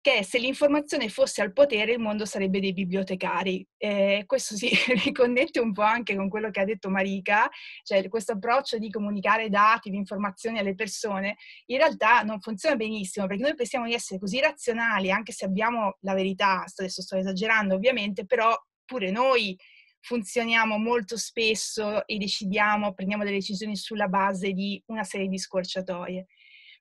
S1: che se l'informazione fosse al potere il mondo sarebbe dei bibliotecari. Eh, questo si riconnette un po' anche con quello che ha detto Marica, cioè questo approccio di comunicare dati, di informazioni alle persone, in realtà non funziona benissimo perché noi pensiamo di essere così razionali, anche se abbiamo la verità, adesso sto esagerando ovviamente, però pure noi funzioniamo molto spesso e decidiamo, prendiamo delle decisioni sulla base di una serie di scorciatoie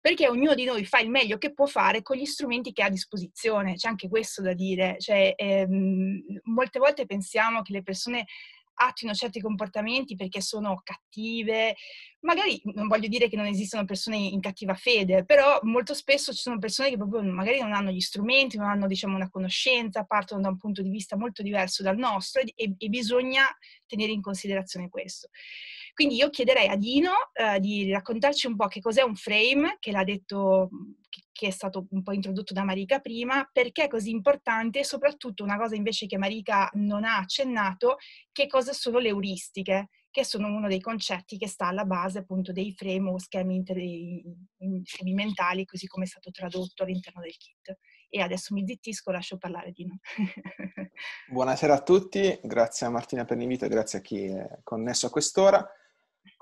S1: perché ognuno di noi fa il meglio che può fare con gli strumenti che ha a disposizione, c'è anche questo da dire, cioè, ehm, molte volte pensiamo che le persone attuino certi comportamenti perché sono cattive. Magari non voglio dire che non esistono persone in cattiva fede, però molto spesso ci sono persone che proprio magari non hanno gli strumenti, non hanno diciamo, una conoscenza, partono da un punto di vista molto diverso dal nostro e, e bisogna tenere in considerazione questo. Quindi io chiederei a Dino eh, di raccontarci un po' che cos'è un frame, che l'ha detto, che è stato un po' introdotto da Marica prima, perché è così importante e soprattutto una cosa invece che Marica non ha accennato, che cosa sono le euristiche, che sono uno dei concetti che sta alla base appunto dei frame o schemi, inter- schemi mentali, così come è stato tradotto all'interno del kit. E adesso mi zittisco, lascio parlare Dino.
S3: Buonasera a tutti, grazie a Martina per l'invito e grazie a chi è connesso a quest'ora.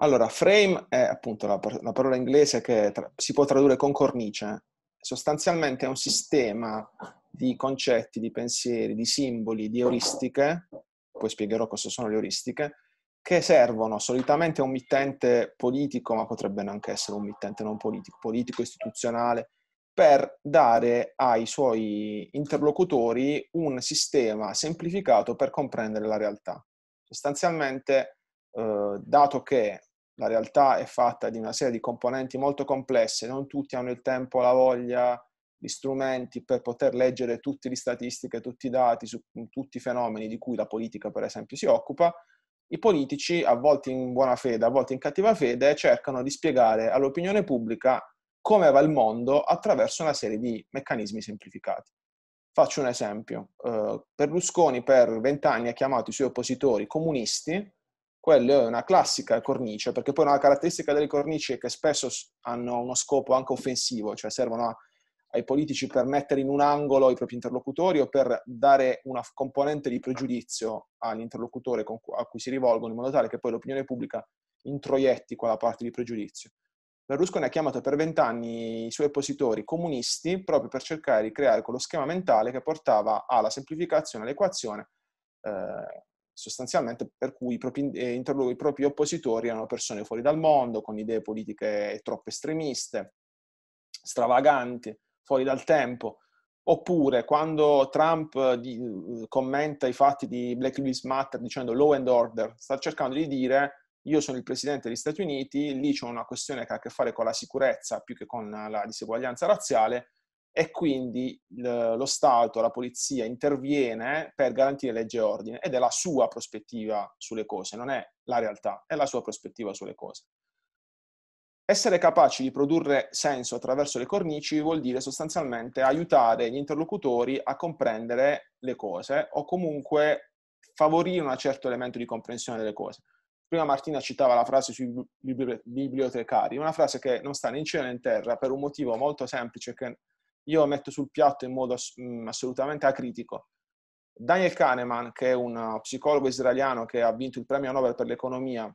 S3: Allora, frame è appunto la, la parola inglese che tra, si può tradurre con cornice. Sostanzialmente è un sistema di concetti, di pensieri, di simboli, di euristiche, poi spiegherò cosa sono le euristiche, che servono solitamente a un mittente politico, ma potrebbe anche essere un mittente non politico, politico istituzionale, per dare ai suoi interlocutori un sistema semplificato per comprendere la realtà. Sostanzialmente Uhm, dato che la realtà è fatta di una serie di componenti molto complesse, non tutti hanno il tempo, la voglia, gli strumenti per poter leggere tutte le statistiche, tutti i dati su mhmm, tutti i fenomeni di cui la politica, per esempio, si occupa, i politici, a volte in buona fede, a volte in cattiva fede, cercano di spiegare all'opinione pubblica come va il mondo attraverso una serie di meccanismi semplificati. Faccio un esempio. Uhm, Berlusconi per vent'anni ha chiamato i suoi oppositori comunisti quello è una classica cornice, perché poi una caratteristica delle cornici è che spesso hanno uno scopo anche offensivo, cioè servono a, ai politici per mettere in un angolo i propri interlocutori o per dare una componente di pregiudizio all'interlocutore a cui si rivolgono, in modo tale che poi l'opinione pubblica introietti quella parte di pregiudizio. Berlusconi ha chiamato per vent'anni i suoi oppositori comunisti proprio per cercare di creare quello schema mentale che portava alla semplificazione, dell'equazione. eh, sostanzialmente per cui i propri, eh, i propri oppositori erano persone fuori dal mondo, con idee politiche troppo estremiste, stravaganti, fuori dal tempo. Oppure quando Trump eh, di, eh, commenta i fatti di Black Lives Matter dicendo law and order, sta cercando di dire io sono il presidente degli Stati Uniti, lì c'è una questione che ha a che fare con la sicurezza più che con la diseguaglianza razziale, e quindi lo Stato, la polizia interviene per garantire legge e ordine ed è la sua prospettiva sulle cose, non è la realtà, è la sua prospettiva sulle cose. Essere capaci di produrre senso attraverso le cornici vuol dire sostanzialmente aiutare gli interlocutori a comprendere le cose o comunque favorire un certo elemento di comprensione delle cose. Prima Martina citava la frase sui bibliotecari, una frase che non sta né in cielo né in terra per un motivo molto semplice che io lo metto sul piatto in modo mm, assolutamente acritico. Daniel Kahneman, che è un uh, psicologo israeliano che ha vinto il premio Nobel per l'economia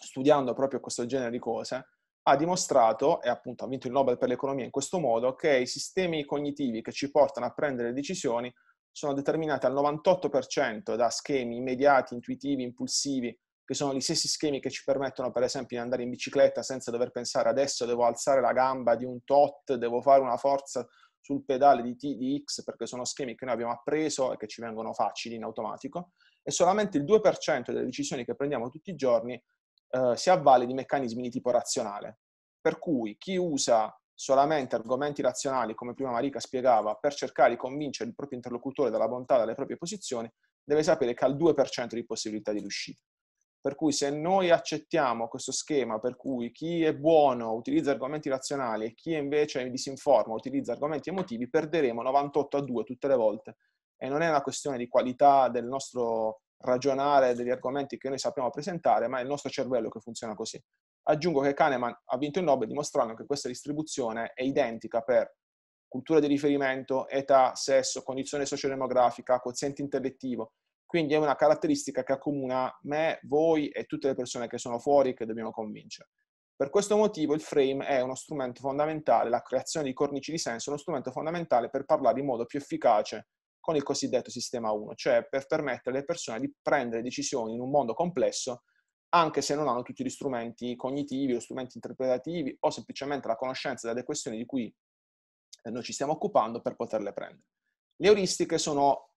S3: studiando proprio questo genere di cose, ha dimostrato, e appunto ha vinto il Nobel per l'economia in questo modo, che i sistemi cognitivi che ci portano a prendere decisioni sono determinati al 98% da schemi immediati, intuitivi, impulsivi, che sono gli stessi schemi che ci permettono, per esempio, di andare in bicicletta senza dover pensare adesso devo alzare la gamba di un tot, devo fare una forza sul pedale di T di X, perché sono schemi che noi abbiamo appreso e che ci vengono facili in automatico, e solamente il 2% delle decisioni che prendiamo tutti i giorni eh, si avvale di meccanismi di tipo razionale. Per cui chi usa solamente argomenti razionali, come prima Marica spiegava, per cercare di convincere il proprio interlocutore dalla bontà delle proprie posizioni, deve sapere che ha il 2% di possibilità di riuscita. Per cui se noi accettiamo questo schema per cui chi è buono utilizza argomenti razionali e chi invece disinforma utilizza argomenti emotivi, perderemo 98 a 2 tutte le volte. E non è una questione di qualità del nostro ragionare degli argomenti che noi sappiamo presentare, ma è il nostro cervello che funziona così. Aggiungo che Kahneman ha vinto il Nobel dimostrando che questa distribuzione è identica per cultura di riferimento, età, sesso, condizione sociodemografica, quoziente intellettivo, quindi è una caratteristica che accomuna me, voi e tutte le persone che sono fuori e che dobbiamo convincere. Per questo motivo il frame è uno strumento fondamentale, la creazione di cornici di senso è uno strumento fondamentale per parlare in modo più efficace con il cosiddetto sistema 1, cioè per permettere alle persone di prendere decisioni in un mondo complesso anche se non hanno tutti gli strumenti cognitivi o strumenti interpretativi o semplicemente la conoscenza delle questioni di cui eh, noi ci stiamo occupando per poterle prendere. Le euristiche sono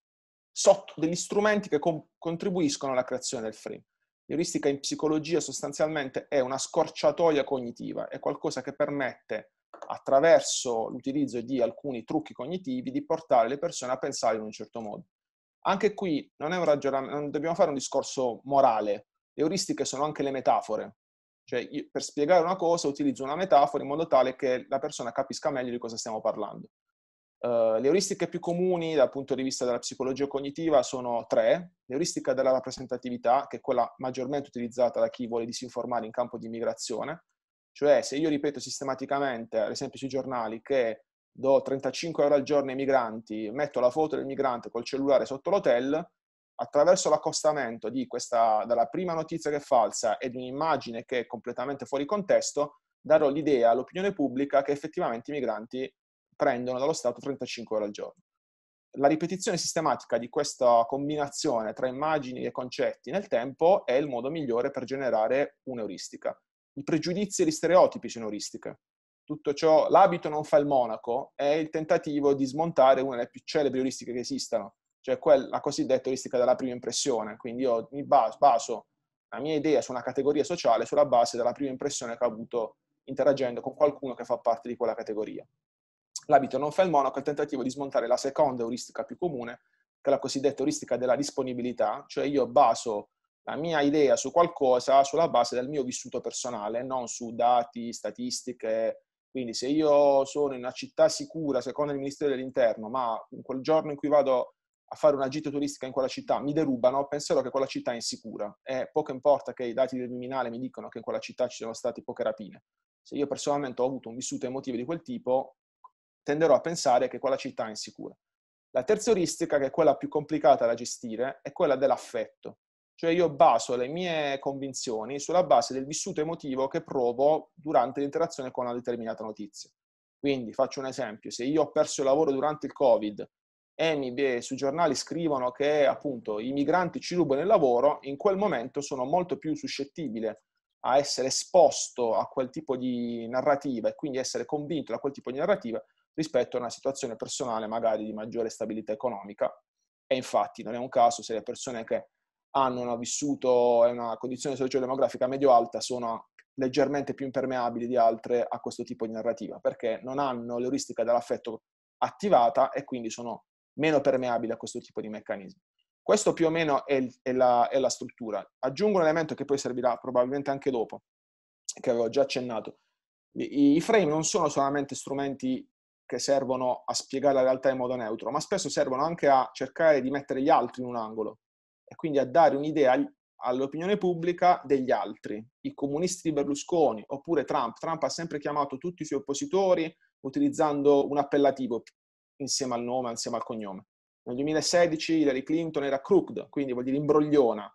S3: sotto, degli strumenti che com- contribuiscono alla creazione del frame. L'euristica in psicologia sostanzialmente è una scorciatoia cognitiva, è qualcosa che permette attraverso l'utilizzo di alcuni trucchi cognitivi di portare le persone a pensare in un certo modo. Anche qui non, non dobbiamo fare un discorso morale, le euristiche sono anche le metafore, cioè per spiegare una cosa utilizzo una metafora in modo tale che la persona capisca meglio di cosa stiamo parlando. Uh, eh, le euristiche più comuni dal punto di vista della psicologia cognitiva sono tre. L'euristica della rappresentatività, che è quella maggiormente utilizzata da chi vuole disinformare in campo di immigrazione, cioè se io ripeto sistematicamente, ad esempio sui giornali, che do 35 euro al giorno ai migranti, metto la foto del migrante col cellulare sotto l'hotel, attraverso l'accostamento di questa, dalla prima notizia che è falsa ed un'immagine che è completamente fuori contesto, darò l'idea all'opinione pubblica che effettivamente i migranti prendono dallo Stato 35 ore al giorno. La ripetizione sistematica di questa combinazione tra immagini e concetti nel tempo è il modo migliore per generare un'euristica. I pregiudizi e gli stereotipi sono euristiche. Tutto ciò, l'abito non fa il monaco, è il tentativo di smontare una delle più celebri euristiche che esistano, cioè quella, cosiddetta euristica della prima impressione. Quindi io mi baso la mia idea su una categoria sociale sulla base della prima impressione che ho avuto interagendo con qualcuno che fa parte di quella categoria l'abito non fa il monaco è il tentativo di smontare la seconda euristica più comune, che è la cosiddetta euristica della disponibilità, cioè io baso la mia idea su qualcosa sulla base del mio vissuto personale, non su dati, statistiche. Quindi se io sono in una città sicura, secondo il Ministero dell'Interno, ma in quel giorno in cui vado a fare una gita turistica in quella città mi derubano, penserò che quella città è insicura. E poco importa che i dati del Viminale mi dicano che in quella città ci sono state poche rapine. Se io personalmente ho avuto un vissuto emotivo di quel tipo, tenderò a pensare che quella città è insicura. La terza euristica, che è quella più complicata da gestire, è quella dell'affetto. Cioè io baso le mie convinzioni sulla base del vissuto emotivo che provo durante l'interazione con una determinata notizia. Quindi faccio un esempio, se io ho perso il lavoro durante il Covid e mi, sui giornali scrivono che appunto i migranti ci rubano il lavoro, in quel momento sono molto più suscettibile a essere esposto a quel tipo di narrativa e quindi essere convinto da quel tipo di narrativa rispetto a una situazione personale magari di maggiore stabilità economica. E infatti non è un caso se le persone che hanno una vissuto una condizione sociodemografica medio-alta sono leggermente più impermeabili di altre a questo tipo di narrativa, perché non hanno l'euristica dell'affetto attivata e quindi sono meno permeabili a questo tipo di meccanismi. Questo più o meno è, è, la, è la struttura. Aggiungo un elemento che poi servirà probabilmente anche dopo, che avevo già accennato. I frame non sono solamente strumenti che servono a spiegare la realtà in modo neutro, ma spesso servono anche a cercare di mettere gli altri in un angolo e quindi a dare un'idea all'opinione pubblica degli altri, i comunisti di Berlusconi oppure Trump. Trump ha sempre chiamato tutti i suoi oppositori utilizzando un appellativo insieme al nome, insieme al cognome. Nel 2016 Hillary Clinton era crooked, quindi vuol dire imbrogliona.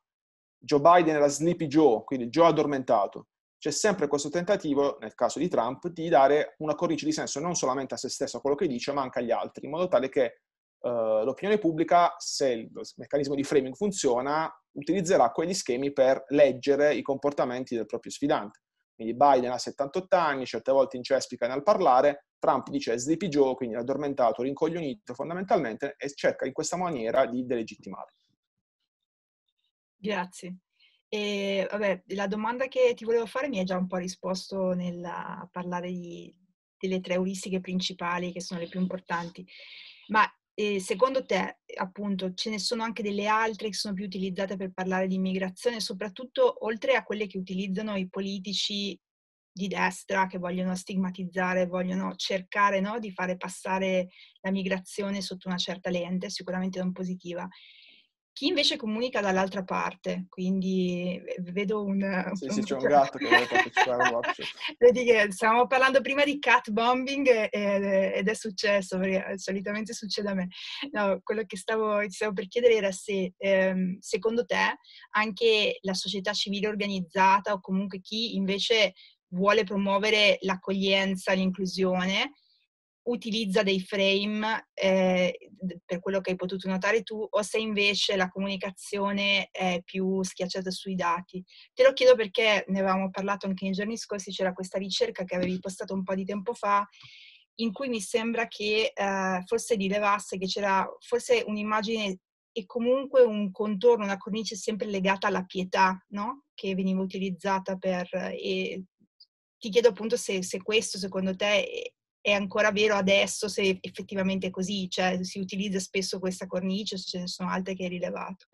S3: Joe Biden era Sleepy Joe, quindi Joe addormentato c'è sempre questo tentativo, nel caso di Trump, di dare una cornice di senso non solamente a se stesso, a quello che dice, ma anche agli altri, in modo tale che Uh, l'opinione pubblica, se il meccanismo di framing funziona, utilizzerà quegli schemi per leggere i comportamenti del proprio sfidante. Quindi Biden ha 78 anni, certe volte incespica nel parlare, Trump dice sleepy Joe, quindi addormentato, rincoglionito fondamentalmente, e cerca in questa maniera di delegittimare.
S1: Grazie. E vabbè, la domanda che ti volevo fare mi hai già un po' risposto nel parlare di, delle tre euristiche principali che sono le più importanti, ma eh, secondo te, appunto, ce ne sono anche delle altre che sono più utilizzate per parlare di immigrazione, soprattutto oltre a quelle che utilizzano i politici di destra che vogliono stigmatizzare, vogliono cercare no, di fare passare la migrazione sotto una certa lente, sicuramente non positiva. Chi invece comunica dall'altra parte, quindi vedo un... Sì, un... sì, c'è un gatto
S3: che vuole partecipare
S1: al stavamo parlando prima di cat bombing ed, ed è successo, perché eh, solitamente succede a me. No, quello che stavo, ti stavo per chiedere era se ehm, secondo te anche la società civile organizzata o comunque chi invece vuole promuovere l'accoglienza, l'inclusione, utilizza dei frame eh, per quello che hai potuto notare tu o se invece la comunicazione è più schiacciata sui dati. Te lo chiedo perché ne avevamo parlato anche nei giorni scorsi, c'era questa ricerca che avevi postato un po' di tempo fa in cui mi sembra che eh, forse rilevasse che c'era forse un'immagine e comunque un contorno, una cornice sempre legata alla pietà no? che veniva utilizzata per... Eh, e ti chiedo appunto se, se questo secondo te è ancora vero adesso se effettivamente è così, cioè si utilizza spesso questa cornice, ce ne sono altre che hai rilevato.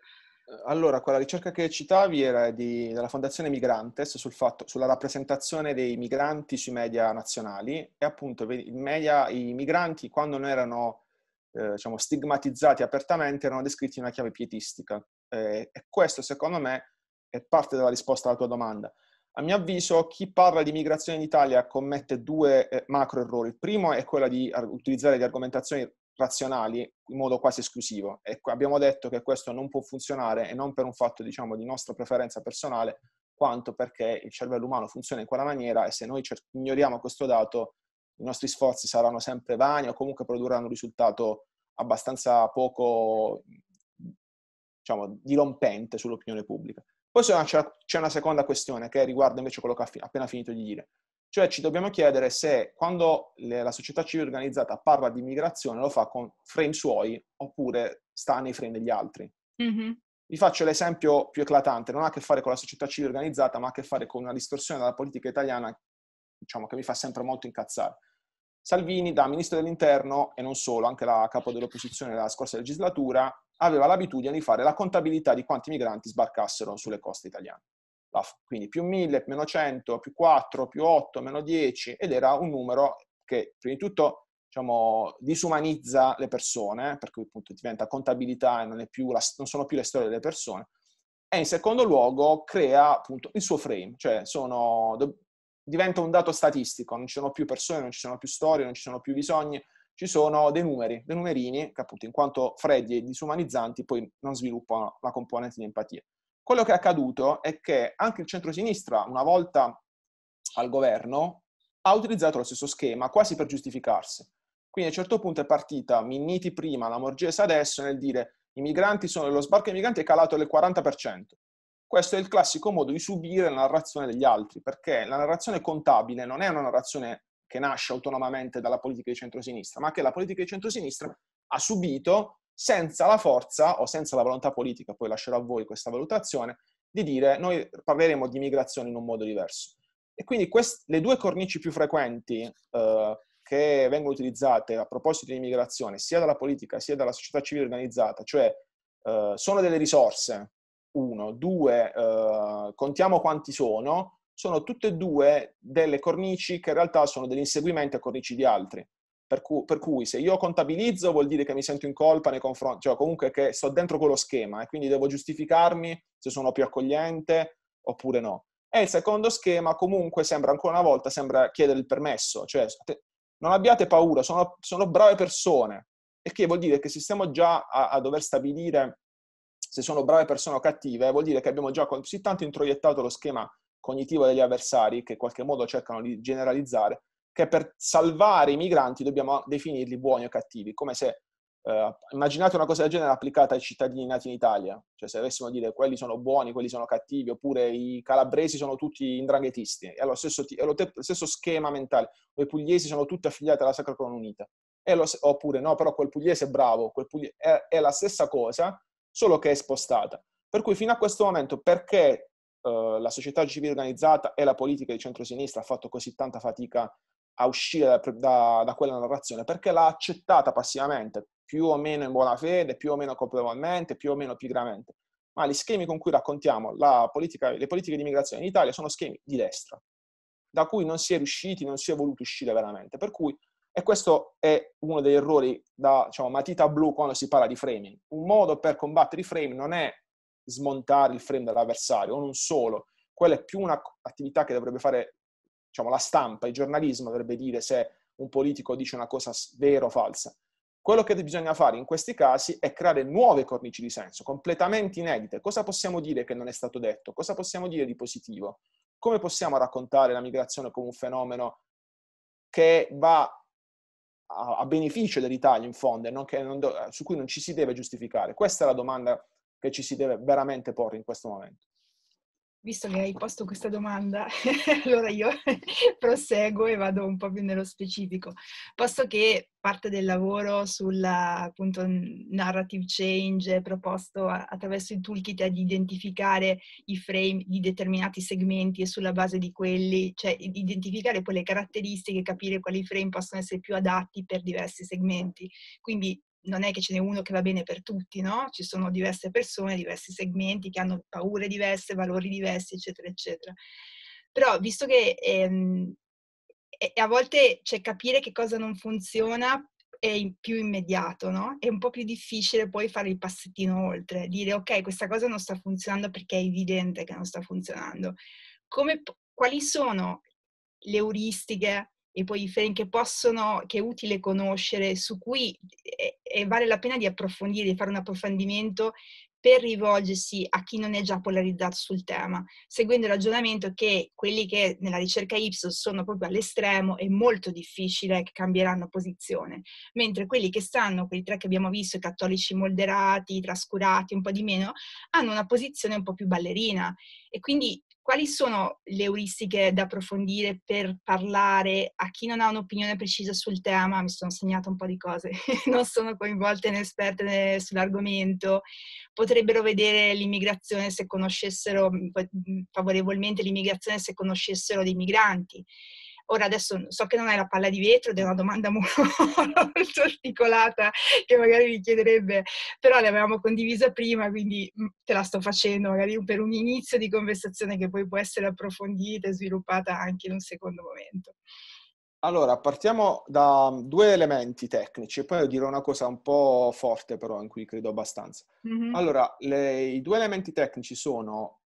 S3: Eh, allora, quella ricerca che citavi era di, della Fondazione Migrantes sul fatto, sulla rappresentazione dei migranti sui media nazionali e appunto media, i migranti quando non erano eh, diciamo, stigmatizzati apertamente erano descritti in una chiave pietistica eh, e questo secondo me è parte della risposta alla tua domanda. A mio avviso, chi parla di migrazione in Italia commette due eh, macro errori. Il primo è quello di ar- utilizzare le argomentazioni razionali in modo quasi esclusivo. E abbiamo detto che questo non può funzionare e non per un fatto diciamo, di nostra preferenza personale, quanto perché il cervello umano funziona in quella maniera e se noi cer- ignoriamo questo dato, i nostri sforzi saranno sempre vani o comunque produrranno un risultato abbastanza poco diciamo, dirompente sull'opinione pubblica. Poi c'è una, c'è una seconda questione che riguarda invece quello che ho appena finito di dire. Cioè ci dobbiamo chiedere se quando le, la società civile organizzata parla di immigrazione lo fa con frame suoi oppure sta nei frame degli altri. Mm-hmm. Vi faccio l'esempio più eclatante, non ha a che fare con la società civile organizzata, ma ha a che fare con una distorsione della politica italiana, diciamo che mi fa sempre molto incazzare. Salvini da ministro dell'interno e non solo, anche la capo dell'opposizione della scorsa legislatura, aveva l'abitudine di fare la contabilità di quanti migranti sbarcassero sulle coste italiane. Quindi più 1000, meno 100, più 4, più 8, meno 10, ed era un numero che prima di tutto diciamo, disumanizza le persone, per cui appunto diventa contabilità e non, la, non sono più le storie delle persone, e in secondo luogo crea appunto il suo frame, cioè sono, diventa un dato statistico, non ci sono più persone, non ci sono più storie, non ci sono più bisogni, ci sono dei numeri, dei numerini che appunto in quanto freddi e disumanizzanti poi non sviluppano la componente di empatia. Quello che è accaduto è che anche il centrosinistra, una volta al governo, ha utilizzato lo stesso schema quasi per giustificarsi. Quindi a un certo punto è partita Minniti prima, la Morgese adesso, nel dire sono, lo sbarco dei migranti è calato del 40%. Questo è il classico modo di subire la narrazione degli altri, perché la narrazione contabile non è una narrazione che nasce autonomamente dalla politica di centrosinistra, ma che la politica di centrosinistra ha subito senza la forza o senza la volontà politica, poi lascerò a voi questa valutazione, di dire noi parleremo di migrazione in un modo diverso. E quindi quest- le due cornici più frequenti eh, che vengono utilizzate a proposito di immigrazione, sia dalla politica sia dalla società civile organizzata, cioè eh, sono delle risorse, uno, due, eh, contiamo quanti sono, sono tutte e due delle cornici che in realtà sono degli inseguimenti a cornici di altri. Per cui, per cui, se io contabilizzo vuol dire che mi sento in colpa nei confronti, cioè comunque che sto dentro quello schema e quindi devo giustificarmi se sono più accogliente oppure no. E il secondo schema comunque sembra ancora una volta sembra chiedere il permesso, cioè non abbiate paura, sono, sono brave persone, il che vuol dire che se stiamo già a, a, dover stabilire se sono brave persone o cattive, vuol dire che abbiamo già così tanto introiettato lo schema cognitivo degli avversari, che in qualche modo cercano di generalizzare, che per salvare i migranti dobbiamo definirli buoni o cattivi, come se eh, immaginate una cosa del genere applicata ai cittadini nati in Italia, cioè se avessimo dire quelli sono buoni, quelli sono cattivi, oppure i calabresi sono tutti indranghetisti, è lo stesso, è lo te- stesso schema mentale, o i pugliesi sono tutti affiliati alla Sacra Corona Unita, lo, oppure no, però quel pugliese è bravo, quel pugliese, è, è la stessa cosa, solo che è spostata. Per cui fino a questo momento, perché eh, la società civile organizzata e la politica di centrosinistra ha fatto così tanta fatica a uscire da, da, da quella narrazione, perché l'ha accettata passivamente, più o meno in buona fede, più o meno colpevolmente, più o meno pigramente. Ma gli schemi con cui raccontiamo politica, le politiche di immigrazione in Italia sono schemi di destra, da cui non si è riusciti, non si è voluto uscire veramente. Per cui, e questo è uno degli errori da diciamo, matita blu quando si parla di framing. Un modo per combattere i framing non è smontare il frame dell'avversario, non solo. Quella è più un'attività che dovrebbe fare diciamo, la stampa, il giornalismo dovrebbe dire se un politico dice una cosa vera o falsa. Quello che bisogna fare in questi casi è creare nuove cornici di senso, completamente inedite. Cosa possiamo dire che non è stato detto? Cosa possiamo dire di positivo? Come possiamo raccontare la migrazione come un fenomeno che va a, beneficio dell'Italia in fondo, non che, non do, su cui non ci si deve giustificare? Questa è la domanda che ci si deve veramente porre in questo momento.
S1: Visto che hai posto questa domanda, allora io proseguo e vado un po' più nello specifico. Posto che parte del lavoro sul narrative change proposto attraverso il toolkit è di identificare i frame di determinati segmenti e sulla base di quelli, cioè identificare poi le caratteristiche, capire quali frame possono essere più adatti per diversi segmenti. Quindi non è che ce n'è uno che va bene per tutti, no? Ci sono diverse persone, diversi segmenti che hanno paure diverse, valori diversi, eccetera, eccetera. Però visto che ehm, a volte c'è capire che cosa non funziona è più immediato, no? È un po' più difficile poi fare il passettino oltre, dire ok, questa cosa non sta funzionando perché è evidente che non sta funzionando. Come, quali sono le euristiche e poi i frame che possono, che è utile conoscere, su cui eh, e vale la pena di approfondire, di fare un approfondimento per rivolgersi a chi non è già polarizzato sul tema, seguendo il ragionamento che quelli che nella ricerca Ipsos sono proprio all'estremo è molto difficile che cambieranno posizione, mentre quelli che stanno, quelli tre che abbiamo visto, i cattolici moderati, trascurati, un po' di meno, hanno una posizione un po' più ballerina e quindi quali sono le euristiche da approfondire per parlare a chi non ha un'opinione precisa sul tema? Mi sono segnata un po' di cose, non sono coinvolte né esperte sull'argomento. Potrebbero vedere l'immigrazione se conoscessero mm, mm, favorevolmente l'immigrazione se conoscessero dei migranti. Ora adesso so che non hai la palla di vetro ed è una domanda molto, articolata che magari richiederebbe, però l'avevamo condivisa prima, quindi mm, te la sto facendo magari per un inizio di conversazione che poi può essere approfondita e sviluppata anche in un secondo momento.
S3: Allora, partiamo da mm, due elementi tecnici e poi dirò una cosa un po' forte però in cui credo abbastanza.
S1: Mm-hmm. Allora,
S3: le, i due elementi tecnici sono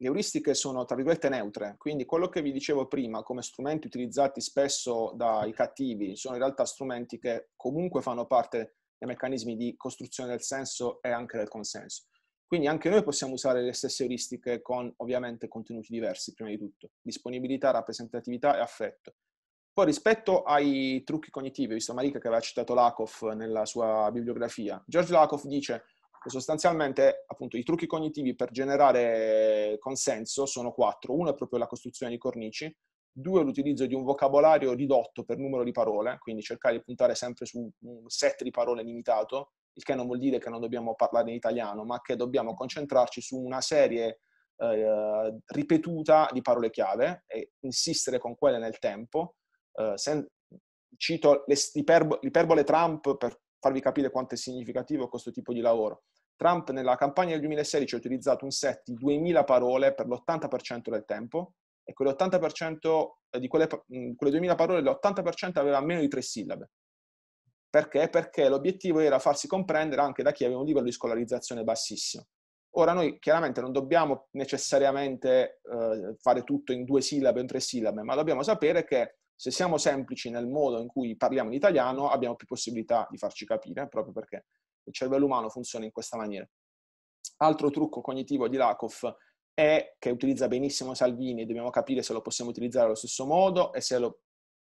S3: le euristiche sono tra virgolette neutre, quindi quello che vi dicevo prima come strumenti utilizzati spesso dai cattivi sono in realtà strumenti che comunque fanno parte dei meccanismi di costruzione del senso e anche del consenso. Quindi anche noi possiamo usare le stesse euristiche con ovviamente contenuti diversi, prima di tutto, disponibilità, rappresentatività e affetto. Poi rispetto ai trucchi cognitivi, visto Marika che aveva citato Lakoff nella sua bibliografia, George Lakoff dice e sostanzialmente appunto i trucchi cognitivi per generare consenso sono quattro. Uno è proprio la costruzione di cornici, due è l'utilizzo di un vocabolario ridotto per numero di parole, quindi cercare di puntare sempre su un set di parole limitato, il che non vuol dire che non dobbiamo parlare in italiano, ma che dobbiamo concentrarci su una serie eh, ripetuta di parole chiave e insistere con quelle nel tempo. Eh, sen- cito l'iperbole Trump per farvi capire quanto è significativo questo tipo di lavoro. Trump nella campagna del 2016 ha utilizzato un set di 2000 parole per l'80% del tempo e eh, di quelle, mm, quelle 2000 parole l'80% aveva meno di tre sillabe. Perché? Perché l'obiettivo era farsi comprendere anche da chi aveva un livello di scolarizzazione bassissimo. Ora noi chiaramente non dobbiamo necessariamente eh, fare tutto in due sillabe o in tre sillabe, ma dobbiamo sapere che se siamo semplici nel modo in cui parliamo in italiano, abbiamo più possibilità di farci capire, proprio perché il cervello umano funziona in questa maniera. Altro trucco cognitivo di Lakoff è che utilizza benissimo Salvini, e dobbiamo capire se lo possiamo utilizzare allo stesso modo e se lo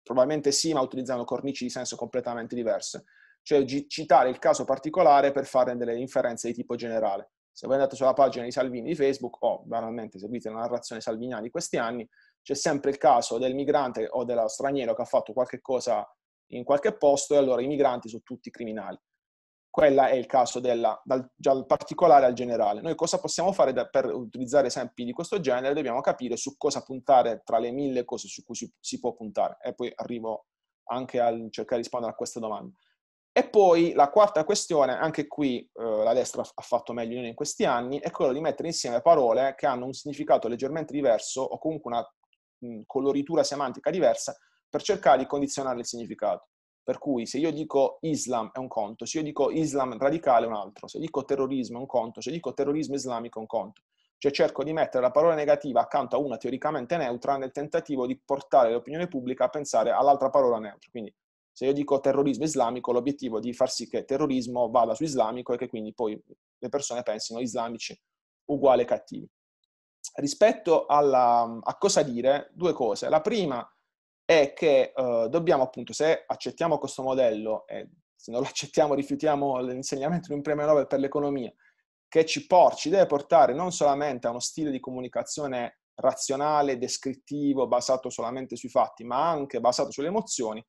S3: probabilmente sì, ma utilizzando cornici di senso completamente diverse. Cioè citare il caso particolare per fare delle inferenze di tipo generale. Se voi andate sulla pagina di Salvini di Facebook, o oh, banalmente seguite la narrazione salviniana di questi anni, c'è sempre il caso del migrante o dello straniero che ha fatto qualche cosa in qualche posto e allora i migranti sono tutti criminali. Quello è il caso della, dal, dal, particolare al generale. Noi cosa possiamo fare da, per utilizzare esempi di questo genere? Dobbiamo capire su cosa puntare tra le mille cose su cui si, si può puntare. E poi arrivo anche a cercare di rispondere a queste domande. E poi la quarta questione, anche qui eh, la destra ha fatto meglio in questi anni, è quella di mettere insieme parole che hanno un significato leggermente diverso o comunque una coloritura semantica diversa per cercare di condizionare il significato. Per cui se io dico Islam è un conto, se io dico Islam radicale è un altro, se dico terrorismo è un conto, se dico terrorismo islamico è un conto. Cioè cerco di mettere la parola negativa accanto a una teoricamente neutra nel tentativo di portare l'opinione pubblica a pensare all'altra parola neutra. Quindi se io dico terrorismo islamico, l'obiettivo è di far sì che terrorismo vada su islamico e che quindi poi le persone pensino islamici uguale cattivi rispetto alla, a cosa dire, due cose. La prima è che eh, dobbiamo appunto, se accettiamo questo modello e se non lo accettiamo rifiutiamo l'insegnamento di un premio Nobel per l'economia, che ci, por, ci deve portare non solamente a uno stile di comunicazione razionale, descrittivo, basato solamente sui fatti, ma anche basato sulle emozioni,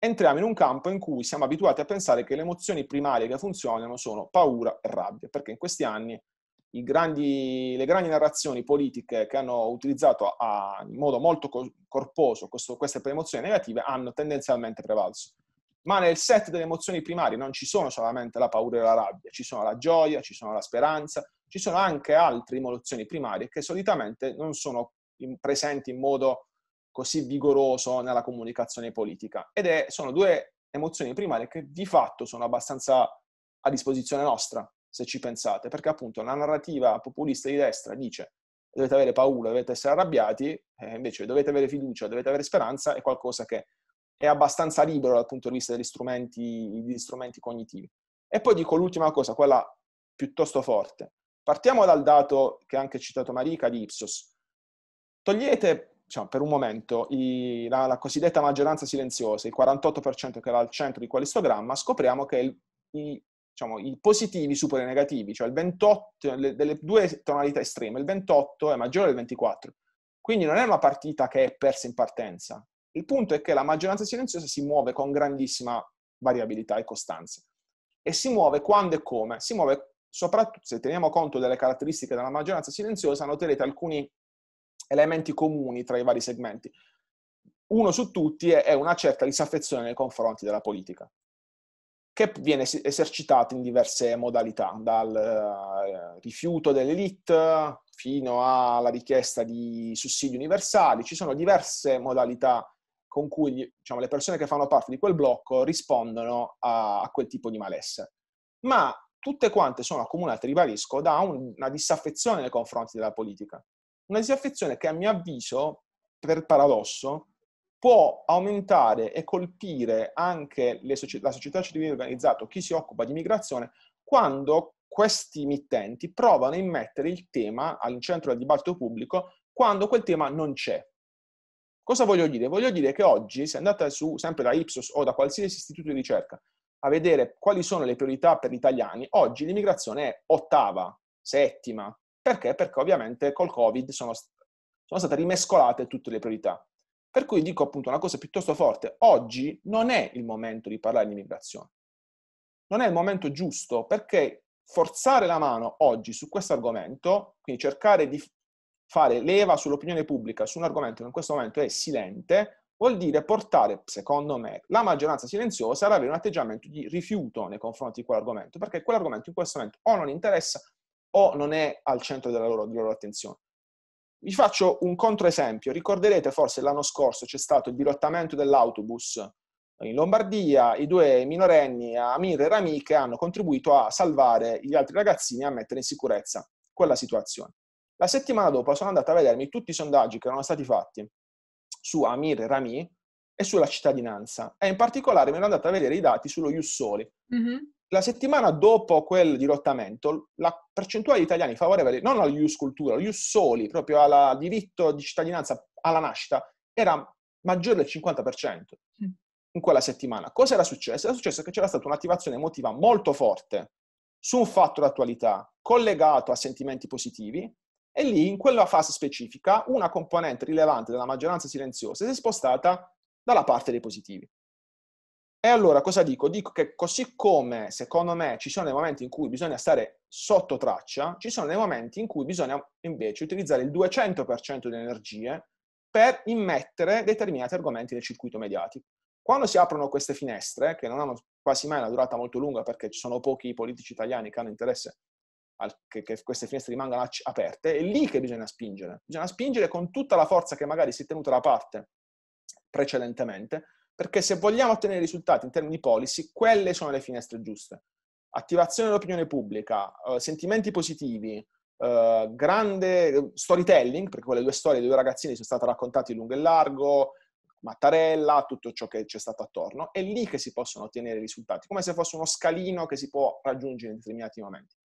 S3: entriamo in un campo in cui siamo abituati a pensare che le emozioni primarie che funzionano sono paura e rabbia, perché in questi anni grandi, le grandi narrazioni politiche che hanno utilizzato a, in modo molto corposo questo, queste emozioni negative hanno tendenzialmente prevalso. Ma nel set delle emozioni primarie non ci sono solamente la paura e la rabbia, ci sono la gioia, ci sono la speranza, ci sono anche altre emozioni primarie che solitamente non sono in, presenti in modo così vigoroso nella comunicazione politica. Ed è, sono due emozioni primarie che di fatto sono abbastanza a disposizione nostra se ci pensate, perché appunto la narrativa populista di destra dice dovete avere paura, dovete essere arrabbiati, e invece dovete avere fiducia, dovete avere speranza, è qualcosa che è abbastanza libero dal punto di vista degli strumenti, degli strumenti cognitivi. E poi dico l'ultima cosa, quella piuttosto forte. Partiamo dal dato che ha anche citato Marica di Ipsos. Togliete diciamo, per un momento i, la, la, cosiddetta maggioranza silenziosa, il 48% che era al centro di quell'istogramma, scopriamo che il, i, diciamo, i positivi supera i negativi, cioè il 28, le, delle due tonalità estreme, il 28 è maggiore del 24. Quindi non è una partita che è persa in partenza. Il punto è che la maggioranza silenziosa si muove con grandissima variabilità e costanza. E si muove quando e come. Si muove soprattutto, se teniamo conto delle caratteristiche della maggioranza silenziosa, noterete alcuni elementi comuni tra i vari segmenti. Uno su tutti è una certa disaffezione nei confronti della politica che viene esercitata in diverse modalità, dal eh, rifiuto dell'elite fino alla richiesta di sussidi universali. Ci sono diverse modalità con cui diciamo, le persone che fanno parte di quel blocco rispondono a, quel tipo di malessere. Ma tutte quante sono accomunate, ribadisco, da una disaffezione nei confronti della politica. Una disaffezione che a mio avviso, per paradosso, può aumentare e colpire anche soci- la società civile organizzata chi si occupa di migrazione quando questi mittenti provano a immettere il tema al centro del dibattito pubblico quando quel tema non c'è. Cosa voglio dire? Voglio dire che oggi, se andate su, sempre da Ipsos o da qualsiasi istituto di ricerca, a vedere quali sono le priorità per gli italiani, oggi l'immigrazione è ottava, settima. Perché? Perché ovviamente col Covid sono, sono state rimescolate tutte le priorità. Per cui dico appunto una cosa piuttosto forte, oggi non è il momento di parlare di immigrazione, non è il momento giusto perché forzare la mano oggi su questo argomento, quindi cercare di fare leva sull'opinione pubblica su un argomento che in questo momento è silente, vuol dire portare, secondo me, la maggioranza silenziosa ad avere un atteggiamento di rifiuto nei confronti di quell'argomento, perché quell'argomento in questo momento o non interessa o non è al centro della loro, della loro attenzione. Vi faccio un controesempio. Ricorderete forse l'anno scorso c'è stato il dirottamento dell'autobus in Lombardia, i due minorenni Amir e Rami che hanno contribuito a salvare gli altri ragazzini e a mettere in sicurezza quella situazione. La settimana dopo sono andato a vedermi tutti i sondaggi che erano stati fatti su Amir e Rami e sulla cittadinanza e in particolare mi ero andato a vedere i dati sullo Jussoli. Mm-hmm la settimana dopo quel dirottamento, la percentuale di italiani favorevoli non alla ius cultura, alla ius soli, proprio al diritto di cittadinanza alla nascita, era maggiore del 50% in quella settimana. Cosa era successo? Era successo che c'era stata un'attivazione emotiva molto forte su un fatto d'attualità collegato a sentimenti positivi e lì, in quella fase specifica, una componente rilevante della maggioranza silenziosa si è spostata dalla parte dei positivi. E allora cosa dico? Dico che così come secondo me ci sono dei momenti in cui bisogna stare sotto traccia, ci sono dei momenti in cui bisogna invece utilizzare il 200% di energie per immettere determinati argomenti nel circuito mediatico. Quando si aprono queste finestre, che non hanno quasi mai una durata molto lunga perché ci sono pochi politici italiani che hanno interesse che, che queste finestre rimangano aperte, è lì che bisogna spingere. Bisogna spingere con tutta la forza che magari si è tenuta da parte precedentemente, perché se vogliamo ottenere risultati in termini di policy, quelle sono le finestre giuste. Attivazione dell'opinione pubblica, eh, sentimenti positivi, eh, grande eh, storytelling, perché quelle due storie dei due ragazzini sono state raccontate lungo e largo, Mattarella, tutto ciò che c'è stato attorno, è lì che si possono ottenere risultati, come se fosse uno scalino che si può raggiungere in determinati momenti.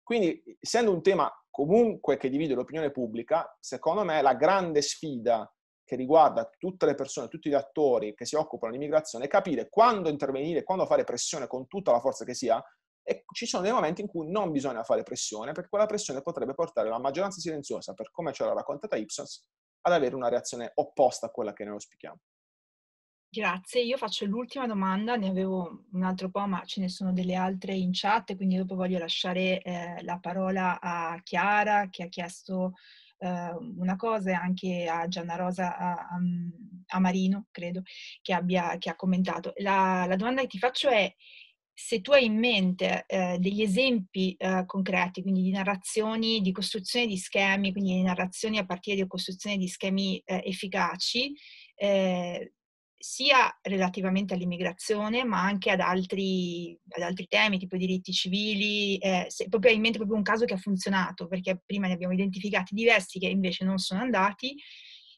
S3: Quindi, essendo un tema comunque che divide l'opinione pubblica, secondo me la grande sfida che riguarda tutte le persone, tutti gli attori che si occupano di immigrazione, capire quando intervenire, quando fare pressione con tutta la forza che si ha, e ci sono dei momenti in cui non bisogna fare pressione, perché quella pressione potrebbe portare la maggioranza silenziosa, per come ce l'ha raccontata Ipsos, ad avere una reazione opposta a quella che noi auspichiamo.
S1: Grazie, io faccio l'ultima domanda, ne avevo un altro po', ma ce ne sono delle altre in chat, quindi dopo voglio lasciare eh, la parola a Chiara che ha chiesto Ehm, una cosa e anche a Gianna Rosa a, mhmm, a Marino, credo, che, abbia, che ha commentato. La, la, domanda che ti faccio è se tu hai in mente eh, degli esempi eh, concreti, quindi di narrazioni, di costruzione di schemi, quindi di narrazioni a partire di costruzione di schemi eh, efficaci, eh, sia relativamente all'immigrazione, ma anche ad altri, ad altri temi, tipo i diritti civili. Eh, se, proprio in mente proprio un caso che ha funzionato, perché prima ne abbiamo identificati diversi che invece non sono andati,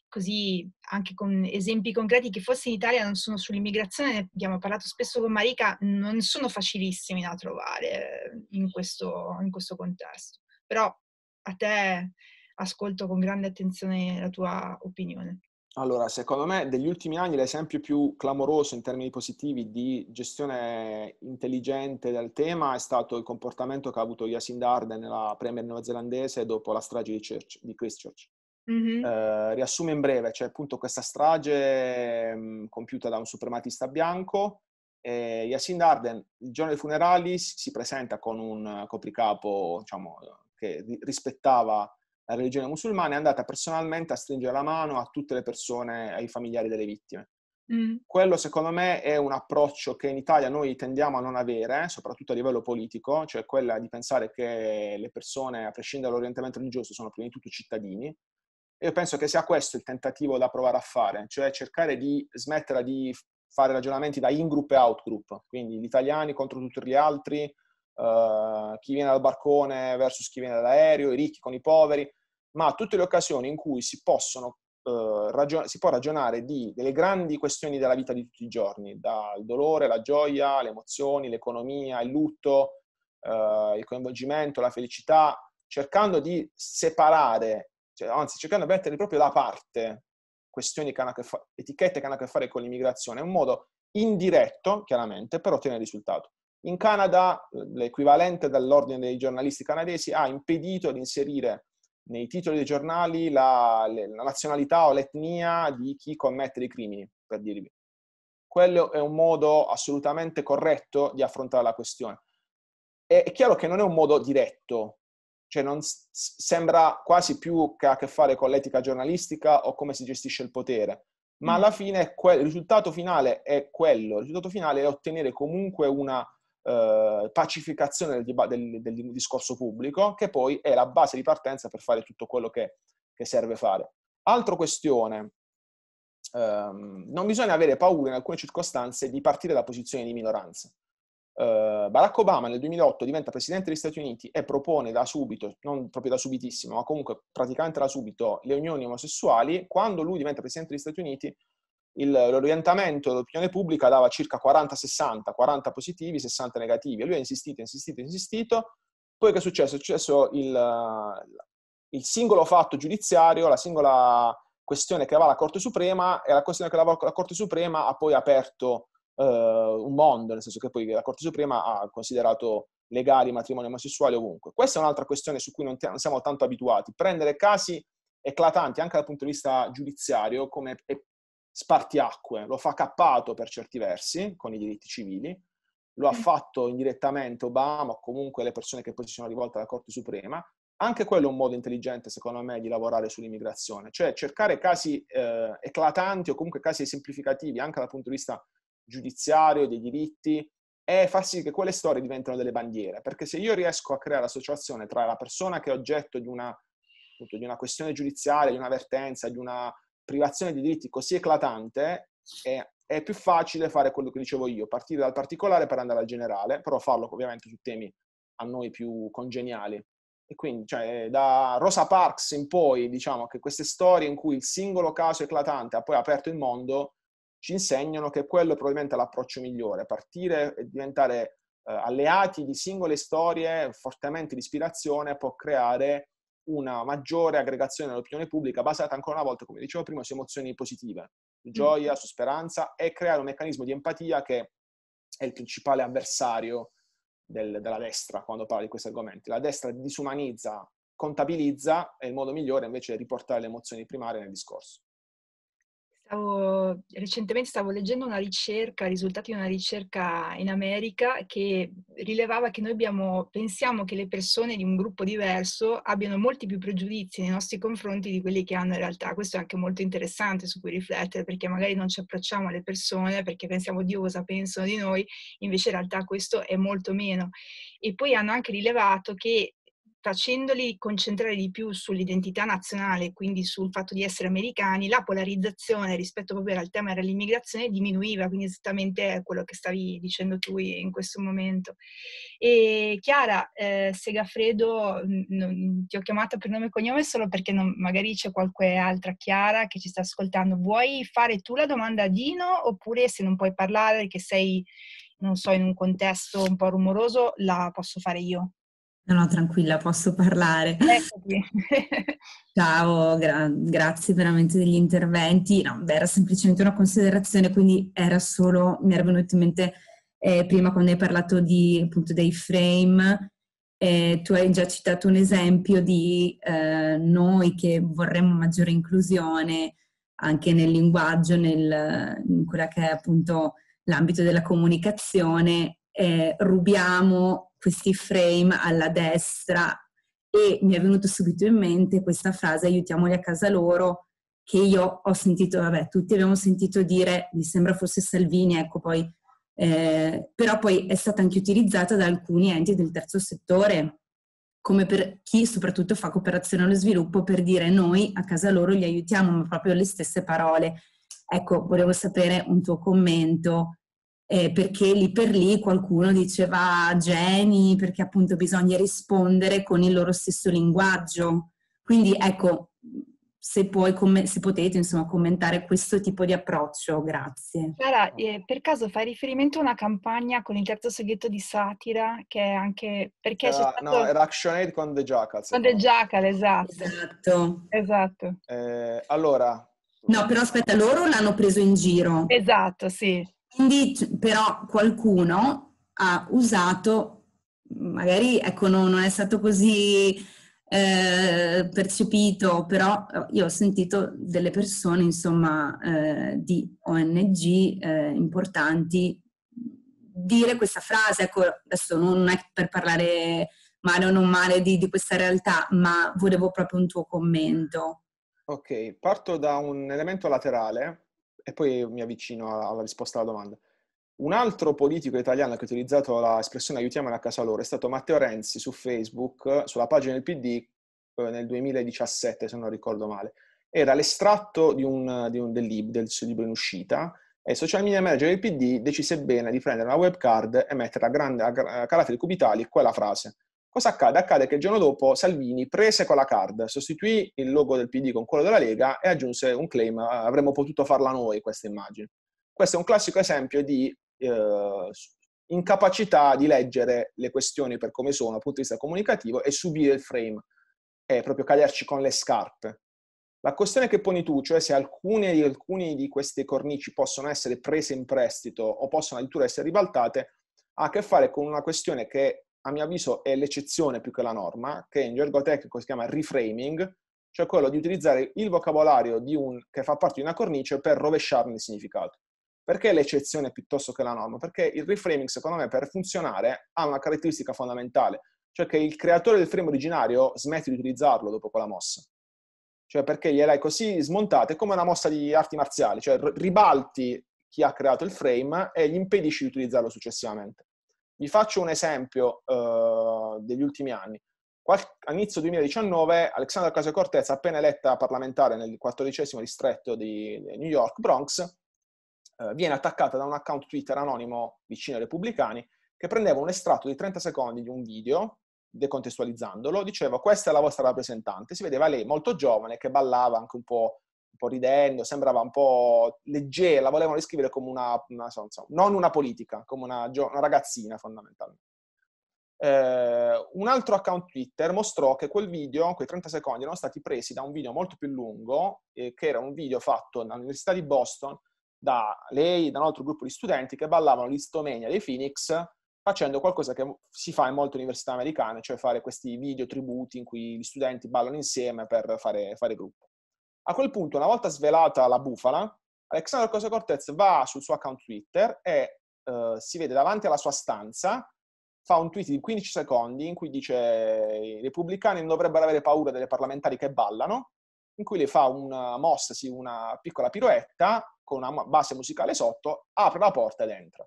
S1: così anche con esempi concreti che forse in Italia non sono sull'immigrazione, ne abbiamo parlato spesso con Marica, non sono facilissimi da trovare eh, in questo, in questo contesto. Però a te ascolto con grande attenzione la tua opinione.
S3: Allora, secondo me degli ultimi anni l'esempio più clamoroso in termini positivi di gestione intelligente del tema è stato il comportamento che ha avuto Yasin Darden, nella premier neozelandese, dopo la strage di, Church, di Christchurch. Mm-hmm. Eh, riassume in breve, c'è cioè, appunto questa strage mh, compiuta da un suprematista bianco. E Yassin Darden, il giorno dei funerali, si presenta con un copricapo diciamo, che rispettava la religione musulmana, è andata personalmente a stringere la mano a tutte le persone, ai familiari delle vittime. Mm. Quello secondo me è un approccio che in Italia noi tendiamo a non avere, soprattutto a livello politico, cioè quella di pensare che le persone, a prescindere dall'orientamento religioso, sono prima di tutto cittadini. E io penso che sia questo il tentativo da provare a fare, cioè cercare di smettere di fare ragionamenti da in-group e out-group, quindi gli italiani contro tutti gli altri, eh, chi viene dal barcone versus chi viene dall'aereo, i ricchi con i poveri, ma tutte le occasioni in cui si, possono, eh, ragion- si può ragionare di, delle grandi questioni della vita di tutti i giorni, dal dolore, la gioia, le emozioni, l'economia, il lutto, eh, il coinvolgimento, la felicità, cercando di separare, cioè, anzi cercando di mettere proprio da parte questioni che hanno a che fa- etichette che hanno a che fare con l'immigrazione, è un modo indiretto, chiaramente, per ottenere risultato. In Canada l'equivalente dell'ordine dei giornalisti canadesi ha impedito di inserire nei titoli dei giornali la, la nazionalità o l'etnia di chi commette dei crimini, per dirvi. Quello è un modo assolutamente corretto di affrontare la questione. È, chiaro che non è un modo diretto, cioè non, sembra quasi più che ha a che fare con l'etica giornalistica o come si gestisce il potere, ma mm. alla fine il risultato finale è quello, il risultato finale è ottenere comunque una eh, pacificazione del, del, del, discorso pubblico, che poi è la base di partenza per fare tutto quello che, che serve fare. Altra questione, ehm, non bisogna avere paura in alcune circostanze di partire da posizioni di minoranza. Eh, Barack Obama nel 2008 diventa presidente degli Stati Uniti e propone da subito, non proprio da subitissimo, ma comunque praticamente da subito, le unioni omosessuali. Quando lui diventa presidente degli Stati Uniti, il, l'orientamento dell'opinione pubblica dava circa 40-60, 40 positivi, 60 negativi. E lui ha insistito, insistito, insistito. Poi che è successo? È successo il, il singolo fatto giudiziario, la singola questione che va alla Corte Suprema e la questione che aveva la Corte Suprema ha poi aperto eh, un mondo, nel senso che poi la Corte Suprema ha considerato legali i matrimoni omosessuali ovunque. Questa è un'altra questione su cui non, te- non siamo tanto abituati. Prendere casi eclatanti anche dal punto di vista giudiziario come è spartiacque, lo fa cappato per certi versi, con i diritti civili, lo ha mm. fatto indirettamente Obama o comunque le persone che poi si sono rivolte alla Corte Suprema, anche quello è un modo intelligente, secondo me, di lavorare sull'immigrazione, cioè cercare casi eh, eclatanti o comunque casi esemplificativi anche dal punto di vista giudiziario, dei diritti, e far sì che quelle storie diventino delle bandiere, perché se io riesco a creare associazione tra la persona che è oggetto di una, appunto, di una questione giudiziaria, di una vertenza, di una privazione di diritti così eclatante è, è, più facile fare quello che dicevo io, partire dal particolare per andare al generale, però farlo ovviamente su temi a noi più congeniali. E quindi cioè, da Rosa Parks in poi, diciamo che queste storie in cui il singolo caso eclatante ha poi aperto il mondo, ci insegnano che quello è probabilmente l'approccio migliore, partire e diventare eh, alleati di singole storie fortemente di ispirazione può creare una maggiore aggregazione dell'opinione pubblica basata ancora una volta, come dicevo prima, su emozioni positive, su gioia, su speranza e creare un meccanismo di empatia che è il principale avversario del, della destra quando parla di questi argomenti. La destra disumanizza, contabilizza è il modo migliore invece di riportare le emozioni primarie nel discorso.
S1: Stavo, recentemente stavo leggendo una ricerca, risultati di una ricerca in America che rilevava che noi abbiamo, pensiamo che le persone di un gruppo diverso abbiano molti più pregiudizi nei nostri confronti di quelli che hanno in realtà. Questo è anche molto interessante su cui riflettere perché magari non ci approcciamo alle persone perché pensiamo Dio cosa pensano di noi, invece in realtà questo è molto meno. E poi hanno anche rilevato che facendoli concentrare di più sull'identità nazionale, quindi sul fatto di essere americani, la polarizzazione rispetto proprio al tema dell'immigrazione diminuiva, quindi esattamente quello che stavi dicendo tu in questo momento. E Chiara eh, Segafredo, non, ti ho chiamata per nome e cognome solo perché non, magari c'è qualche altra Chiara che ci sta ascoltando. Vuoi fare tu la domanda a Dino oppure se non puoi parlare, che sei, non so, in un contesto un po' rumoroso, la posso fare io?
S4: No, no, tranquilla, posso parlare. Ciao, gra- grazie veramente degli interventi. No, beh, era semplicemente una considerazione, quindi era solo, mi era venuto in mente eh, prima quando hai parlato di, appunto dei frame, eh, tu hai già citato un esempio di eh, noi che vorremmo maggiore inclusione anche nel linguaggio, nel, in quella che è appunto l'ambito della comunicazione, eh, rubiamo questi frame alla destra e mi è venuto subito in mente questa frase aiutiamoli a casa loro che io ho sentito, vabbè, tutti abbiamo sentito dire, mi sembra fosse Salvini, ecco poi, eh, però poi è stata anche utilizzata da alcuni enti del terzo settore, come per chi soprattutto fa cooperazione allo sviluppo, per dire noi a casa loro li aiutiamo, ma proprio le stesse parole. Ecco, volevo sapere un tuo commento eh, perché lì per lì qualcuno diceva geni, perché appunto bisogna rispondere con il loro stesso linguaggio. Quindi ecco, se, puoi, se potete insomma, commentare questo tipo di approccio, grazie.
S1: Sara, eh, per caso fai riferimento a una campagna con il terzo segreto di satira che è anche... Perché era, eh, stato... No, era
S3: Action Aid con The Jackal. Con The
S1: Jackal, esatto.
S3: Esatto. esatto. Eh, allora...
S4: No, però aspetta,
S3: loro l'hanno preso in giro. Esatto, sì.
S4: Quindi però qualcuno ha usato, magari ecco, non, non è stato così eh, percepito, però eh, io ho sentito delle persone, insomma, eh, di ONG eh, importanti dire questa frase, ecco, adesso non è per parlare male o non male di, di questa realtà, ma volevo proprio un tuo commento.
S3: Ok, parto da un elemento laterale e poi mi avvicino alla risposta alla domanda. Un altro politico italiano che ha utilizzato l'espressione aiutiamola a casa loro è stato Matteo Renzi su Facebook, sulla pagina del PD eh, nel 2017, se non ricordo male. Era l'estratto di un, di un, del, lib, del suo libro in uscita e social media manager del PD decise bene di prendere una webcard e mettere a, grande, a caratteri cubitali quella frase. Cosa accade? Accade che il giorno dopo Salvini prese quella card, sostituì il logo del PD con quello della Lega e aggiunse un claim, ah, avremmo potuto farla noi questa immagine. Questo è un classico esempio di eh, incapacità di leggere le questioni per come sono dal punto di vista comunicativo e subire il frame, è proprio caderci con le scarpe. La questione che poni tu, cioè se alcune alcune di queste cornici possono essere prese in prestito o possono addirittura essere ribaltate, ha a che fare con una questione che a mio avviso è l'eccezione più che la norma, che in gergo tecnico si chiama reframing, cioè quello di utilizzare il vocabolario un, che fa parte di una cornice per rovesciarne il significato. Perché l'eccezione piuttosto che la norma? Perché il reframing, secondo me, per funzionare ha una caratteristica fondamentale, cioè che il creatore del frame originario smette di utilizzarlo dopo quella mossa. Cioè perché gliel'hai così smontata, è come una mossa di arti marziali, cioè ribalti chi ha creato il frame e gli impedisci di utilizzarlo successivamente. Vi faccio un esempio eh, degli ultimi anni. Qual- inizio 2019 Alexandra Ocasio-Cortez, appena eletta parlamentare nel 14 distretto di New York, Bronx, eh, viene attaccata da un account Twitter anonimo vicino ai repubblicani che prendeva un estratto di 30 secondi di un video, decontestualizzandolo, diceva questa è la vostra rappresentante, si vedeva lei molto giovane che ballava anche un po' po' ridendo, sembrava un po' leggera, la volevano descrivere come una, una insomma, non una politica, come una, una ragazzina fondamentalmente. Eh, un altro account Twitter mostrò che quel video, quei 30 secondi, erano stati presi da un video molto più lungo, eh, che era un video fatto all'Università di Boston da lei, e da un altro gruppo di studenti che ballavano l'istomenia dei Phoenix facendo qualcosa che si fa in molte università americane, cioè fare questi video tributi in cui gli studenti ballano insieme per fare, fare gruppo. A quel punto, una volta svelata la bufala, Alexander Cosa Cortez va sul suo account Twitter e eh, si vede davanti alla sua stanza, fa un tweet di 15 secondi in cui dice i repubblicani non dovrebbero avere paura delle parlamentari che ballano, in cui le fa una mossa, sì, una piccola piroetta con una base musicale sotto, apre la porta ed entra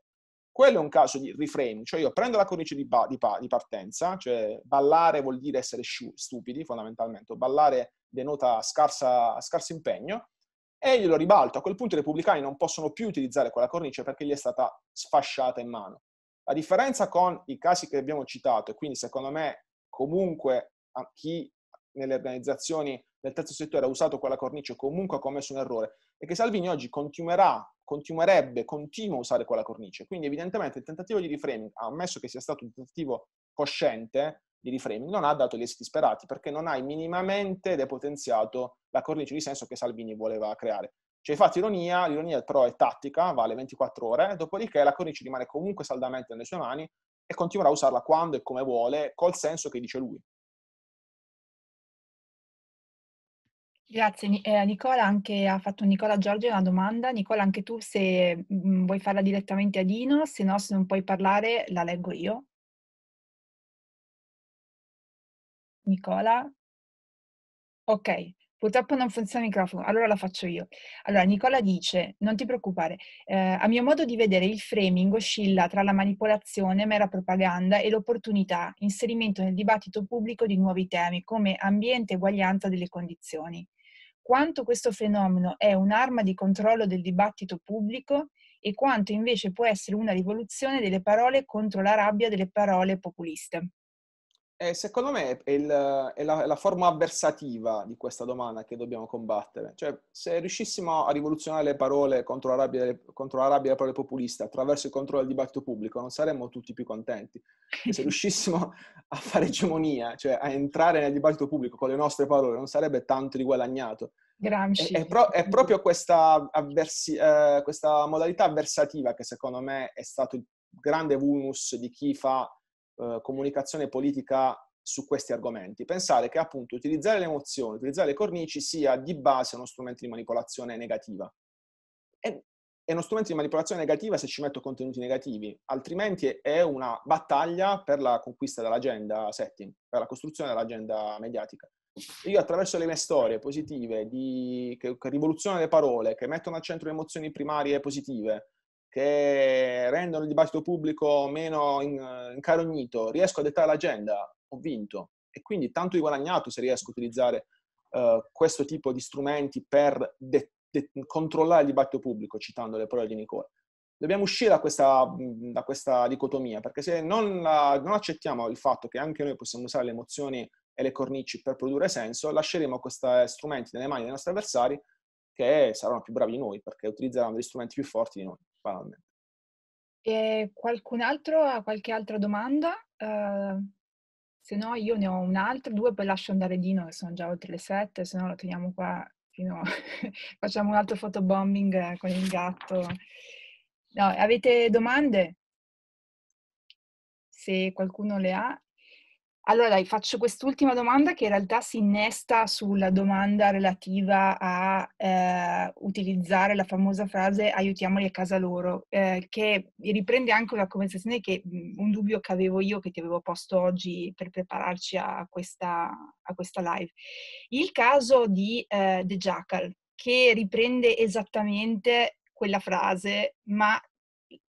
S3: quello è un caso di reframe, cioè io prendo la cornice di, ba- di, pa- di partenza, cioè ballare vuol dire essere sci- stupidi fondamentalmente, o ballare denota scarsa, scarso impegno, e glielo ribalto. A quel punto i repubblicani non possono più utilizzare quella cornice perché gli è stata sfasciata in mano. La differenza con i casi che abbiamo citato, e quindi secondo me comunque chi nelle organizzazioni del terzo settore ha usato quella cornice comunque ha commesso un errore, è che Salvini oggi continuerà continuerebbe, continua a usare quella cornice. Quindi evidentemente il tentativo di reframing, ammesso che sia stato un tentativo cosciente di reframing, non ha dato gli esiti sperati perché non hai minimamente depotenziato la cornice di senso che Salvini voleva creare. Cioè, infatti, ironia, l'ironia però è tattica, vale 24 ore, dopodiché la cornice rimane comunque saldamente nelle sue mani e continuerà a usarla quando e come vuole, col senso che dice lui.
S1: Grazie Ni- eh, Nicola, anche, ha fatto Nicola Giorgio una domanda. Nicola, anche tu se mh, mm, vuoi farla direttamente a Dino, se no se non puoi parlare la leggo io. Nicola? Ok, Purtroppo non funziona il microfono, allora la faccio io. Allora, Nicola dice, non ti preoccupare, eh, a mio modo di vedere il framing oscilla tra la manipolazione, mera propaganda e l'opportunità, inserimento nel dibattito pubblico di nuovi temi come ambiente e uguaglianza delle condizioni quanto questo fenomeno è un'arma di controllo del dibattito pubblico e quanto invece può essere una rivoluzione delle parole contro la rabbia delle parole populiste.
S3: Eh, secondo me è, il, è, la, è, la, forma avversativa di questa domanda che dobbiamo combattere. Cioè, se riuscissimo a rivoluzionare le parole contro la rabbia, contro la rabbia parole populista attraverso il controllo del dibattito pubblico, non saremmo tutti più contenti. se riuscissimo a fare egemonia, cioè a entrare nel dibattito pubblico con le nostre parole, non sarebbe tanto riguadagnato. Gramsci. È, è, pro, è proprio questa, avversi, eh, questa modalità avversativa che secondo me è stato il grande vulnus di chi fa eh, comunicazione politica su questi argomenti. Pensare che appunto utilizzare le emozioni, utilizzare le cornici sia di base uno strumento di manipolazione negativa. È, è uno strumento di manipolazione negativa se ci metto contenuti negativi, altrimenti è una battaglia per la conquista dell'agenda setting, per la costruzione dell'agenda mediatica. Io attraverso le mie storie positive, di, che, che rivoluzionano le parole, che mettono al centro le emozioni primarie positive, che rendono il dibattito pubblico meno incarognito, riesco a dettare l'agenda, ho vinto. E quindi tanto di guadagnato se riesco a utilizzare uh, questo tipo di strumenti per de- de- controllare il dibattito pubblico, citando le parole di Nicola. Dobbiamo uscire da questa, da questa dicotomia, perché se non, la, non accettiamo il fatto che anche noi possiamo usare le emozioni e le cornici per produrre senso, lasceremo questi strumenti nelle mani dei nostri avversari che saranno più bravi di noi, perché utilizzeranno degli strumenti più forti di noi principalmente.
S1: E qualcun altro ha qualche altra domanda? Uh, se no io ne ho un'altra, due, poi lascio andare Dino che sono già oltre le sette, se no lo teniamo qua fino a... facciamo un altro fotobombing eh, con il gatto. No, avete domande? Se qualcuno le ha, allora, faccio quest'ultima domanda che in realtà si innesta sulla domanda relativa a eh, utilizzare la famosa frase aiutiamoli a casa loro, eh, che riprende anche una conversazione che, un dubbio che avevo io, che ti avevo posto oggi per prepararci a questa, a questa live. Il caso di eh, The Jackal, che riprende esattamente quella frase, ma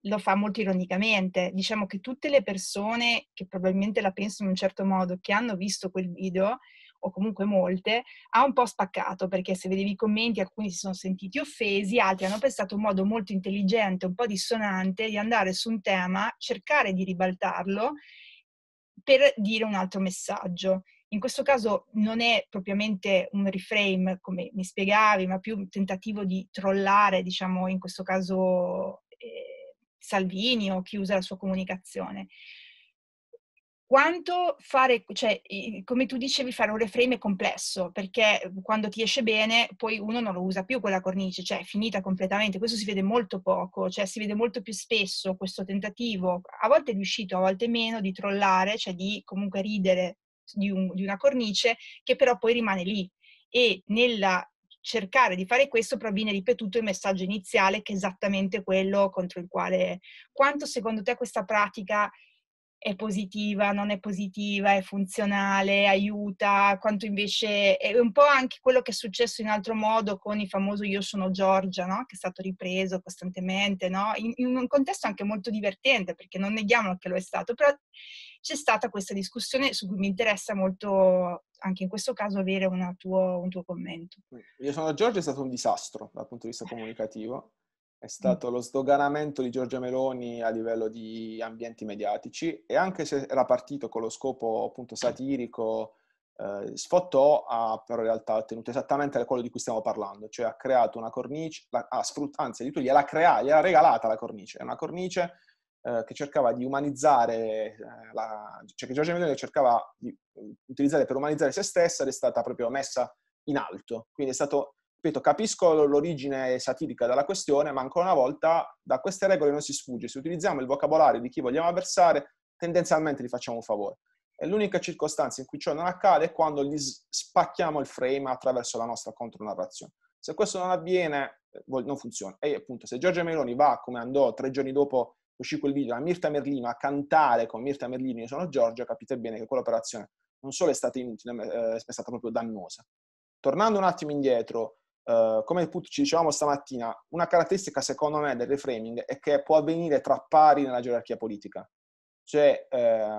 S1: lo fa molto ironicamente. Diciamo che tutte le persone che probabilmente la pensano in un certo modo, che hanno visto quel video, o comunque molte, ha un po' spaccato perché se vedevi i commenti alcuni si sono sentiti offesi, altri hanno pensato un modo molto intelligente, un po' dissonante di andare su un tema, cercare di ribaltarlo per dire un altro messaggio. In questo caso non è propriamente un reframe, come mi spiegavi, ma più un tentativo di trollare, diciamo, in questo caso Salvini o chi usa la sua comunicazione. Quanto fare, cioè, come tu dicevi, fare un reframe è complesso, perché quando ti esce bene poi uno non lo usa più quella cornice, cioè è finita completamente. Questo si vede molto poco, cioè si vede molto più spesso questo tentativo, a volte riuscito, a volte meno, di trollare, cioè di comunque ridere di, un, di una cornice che però poi rimane lì e nella cercare di fare questo, però viene ripetuto il messaggio iniziale che è esattamente quello contro il quale... Quanto secondo te questa pratica è positiva, non è positiva, è funzionale, aiuta, quanto invece è un po' anche quello che è successo in altro modo con il famoso Io sono Giorgia, no? che è stato ripreso costantemente, no? in, in un contesto anche molto divertente, perché non neghiamo che lo è stato, però c'è stata questa discussione su cui mi interessa molto anche in questo caso avere tuo, un tuo commento.
S3: Io sono Giorgio è stato un disastro dal punto di vista comunicativo. È mm. stato lo sdoganamento di Giorgia Meloni a livello di ambienti mediatici e anche se era partito con lo scopo appunto satirico, eh, sfottò, ha però in realtà ottenuto esattamente quello di cui stiamo parlando, cioè ha creato una cornice, la, ha sfrutt- anzi addirittura gliela, crea, gliela regalata la cornice, è una cornice eh, che cercava di umanizzare, eh, la, cioè che Giorgia Meloni cercava di mm, utilizzare per umanizzare se stessa ed è stata proprio messa in alto. Quindi è stato, ripeto, capisco l'origine satirica della questione, ma ancora una volta da queste regole non si sfugge. Se utilizziamo il vocabolario di chi vogliamo avversare, tendenzialmente gli facciamo un favore. E l'unica circostanza in cui ciò non accade è quando gli spacchiamo il frame attraverso la nostra contronarrazione. Se questo non avviene, eh, non funziona. E appunto, se Giorgia Meloni va, come andò tre giorni dopo uscì quel video da Mirta Merlino a cantare con Mirta Merlino Io sono Giorgio, capite bene che quell'operazione non solo è stata inutile, ma eh, è stata proprio dannosa. Tornando un attimo indietro, eh, come appunto ci dicevamo stamattina, una caratteristica secondo me del reframing è che può avvenire tra pari nella gerarchia politica. Cioè, eh,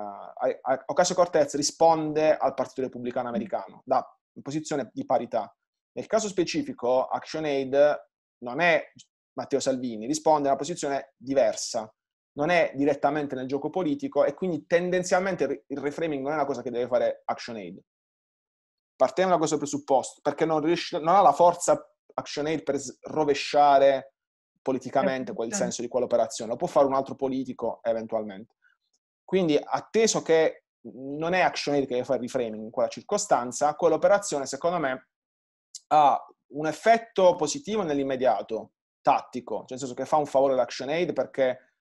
S3: Ocasio-Cortez risponde al Partito Repubblicano Americano da posizione di parità. Nel caso specifico, ActionAid non è Matteo Salvini, risponde a una posizione diversa non è direttamente nel gioco politico e quindi tendenzialmente il reframing non è una cosa che deve fare ActionAid. Partiamo da questo presupposto, perché non, riesce, non ha la forza ActionAid per rovesciare politicamente quel certo. senso di quell'operazione, lo può fare un altro politico eventualmente. Quindi, atteso che non è ActionAid che deve fare il reframing in quella circostanza, quell'operazione, secondo me, ha un effetto positivo nell'immediato, tattico, cioè nel senso che fa un favore all'ActionAid perché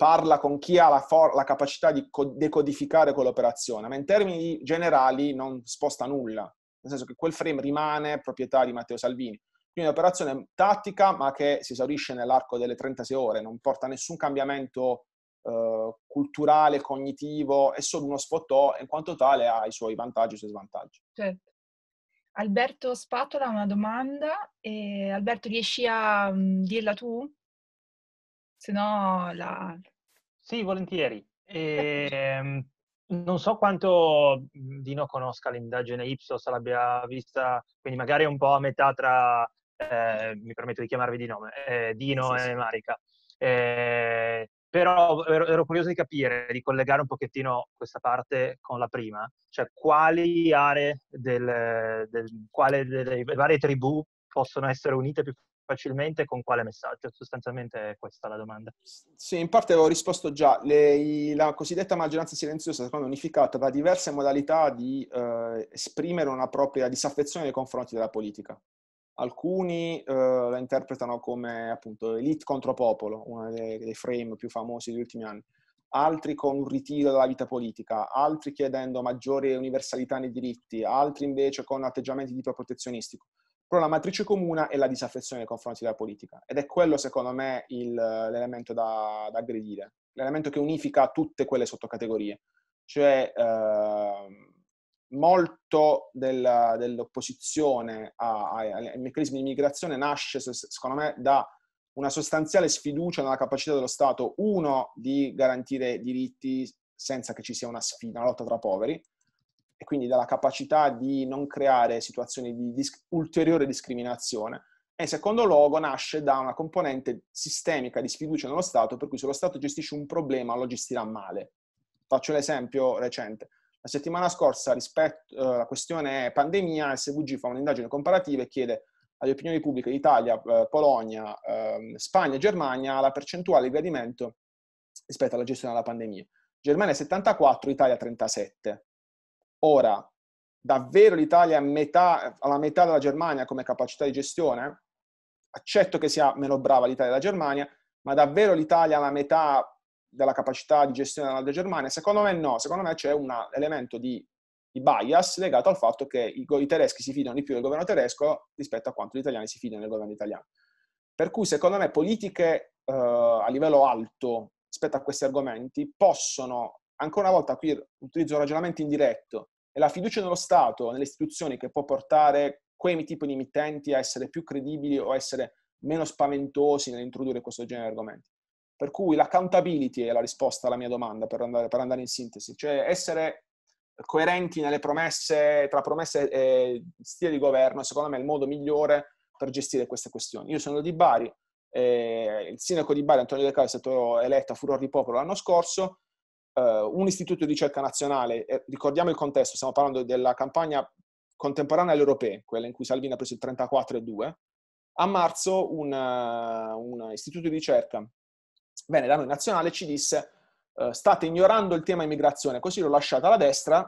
S3: parla con chi ha la, for- la capacità di co- decodificare quell'operazione, ma in termini generali non sposta nulla, nel senso che quel frame rimane proprietà di Matteo Salvini. Quindi un'operazione tattica, ma che si esaurisce nell'arco delle 36 ore, non porta a nessun cambiamento eh, culturale, cognitivo, è solo uno sfottò e in quanto tale ha i suoi vantaggi e i suoi svantaggi.
S1: Certo. Alberto Spatola ha una domanda. Eh, Alberto, riesci a mh, mm, dirla tu? se
S3: no la... Sì, volentieri. E, ehm, non so quanto mhmm, Dino conosca l'indagine Ipsos, l'abbia vista, quindi magari un po' a metà tra, eh, mi permetto di chiamarvi di nome, eh, Dino sì, sì. e Marica. Eh, però ero, ero, curioso di capire, di collegare un pochettino questa parte con la prima, cioè quali aree, del, del, quale delle varie tribù
S1: possono essere unite più facilmente e con quale messaggio? Sostanzialmente è questa la domanda.
S3: Sì, in parte avevo risposto già. Le, la cosiddetta maggioranza silenziosa, secondo me, unificata, da diverse modalità di eh, esprimere una propria disaffezione nei confronti della politica. Alcuni eh, la interpretano come appunto elite contro popolo, uno dei, dei frame più famosi degli ultimi anni altri con un ritiro dalla vita politica, altri chiedendo maggiore universalità nei diritti, altri invece con atteggiamenti di tipo protezionistico però la matrice comune è la disaffezione nei confronti della politica ed è quello secondo me il, l'elemento da, da, aggredire, l'elemento che unifica tutte quelle sottocategorie, cioè eh, molto del, dell'opposizione a, a, ai meccanismi di immigrazione nasce secondo me da una sostanziale sfiducia nella capacità dello Stato, uno, di garantire diritti senza che ci sia una sfida, una lotta tra poveri, e quindi dalla capacità di non creare situazioni di dis- ulteriore discriminazione. E in secondo luogo nasce da una componente sistemica di sfiducia nello Stato, per cui se lo Stato gestisce un problema lo gestirà male. Faccio l'esempio recente. La settimana scorsa, rispetto alla eh, questione pandemia, SVG fa un'indagine comparativa e chiede alle opinioni pubbliche di Italia, eh, Polonia, ehm, Spagna e Germania la percentuale di gradimento rispetto alla gestione della pandemia. Germania 74, Italia 37. Ora, davvero l'Italia è metà, alla metà della Germania come capacità di gestione? Accetto che sia meno brava l'Italia della Germania, ma davvero l'Italia alla metà della capacità di gestione della Germania? Secondo me no, secondo me c'è un elemento di, di bias legato al fatto che i, i, tedeschi si fidano di più del governo tedesco rispetto a quanto gli italiani si fidano del governo italiano. Per cui secondo me politiche eh, a livello alto rispetto a questi argomenti possono, ancora una volta qui utilizzo un ragionamento indiretto, è la fiducia nello Stato, nelle istituzioni, che può portare quei tipi di emittenti a essere più credibili o essere meno spaventosi nell'introdurre questo genere di argomenti. Per cui l'accountability è la risposta alla mia domanda, per andare, per andare in sintesi, cioè essere coerenti nelle promesse, tra promesse e stile di governo, secondo me è il modo migliore per gestire queste questioni. Io sono di Bari, eh, il sindaco di Bari, Antonio De Caro, è stato eletto a furor di popolo l'anno scorso, eh, un istituto di ricerca nazionale, ricordiamo il contesto, stiamo parlando della campagna contemporanea alle europee, quella in cui Salvini ha preso il 34,2, a marzo un, eh, un, istituto di ricerca, bene, da noi nazionale, ci disse uh, state ignorando il tema immigrazione, così l'ho lasciata alla destra,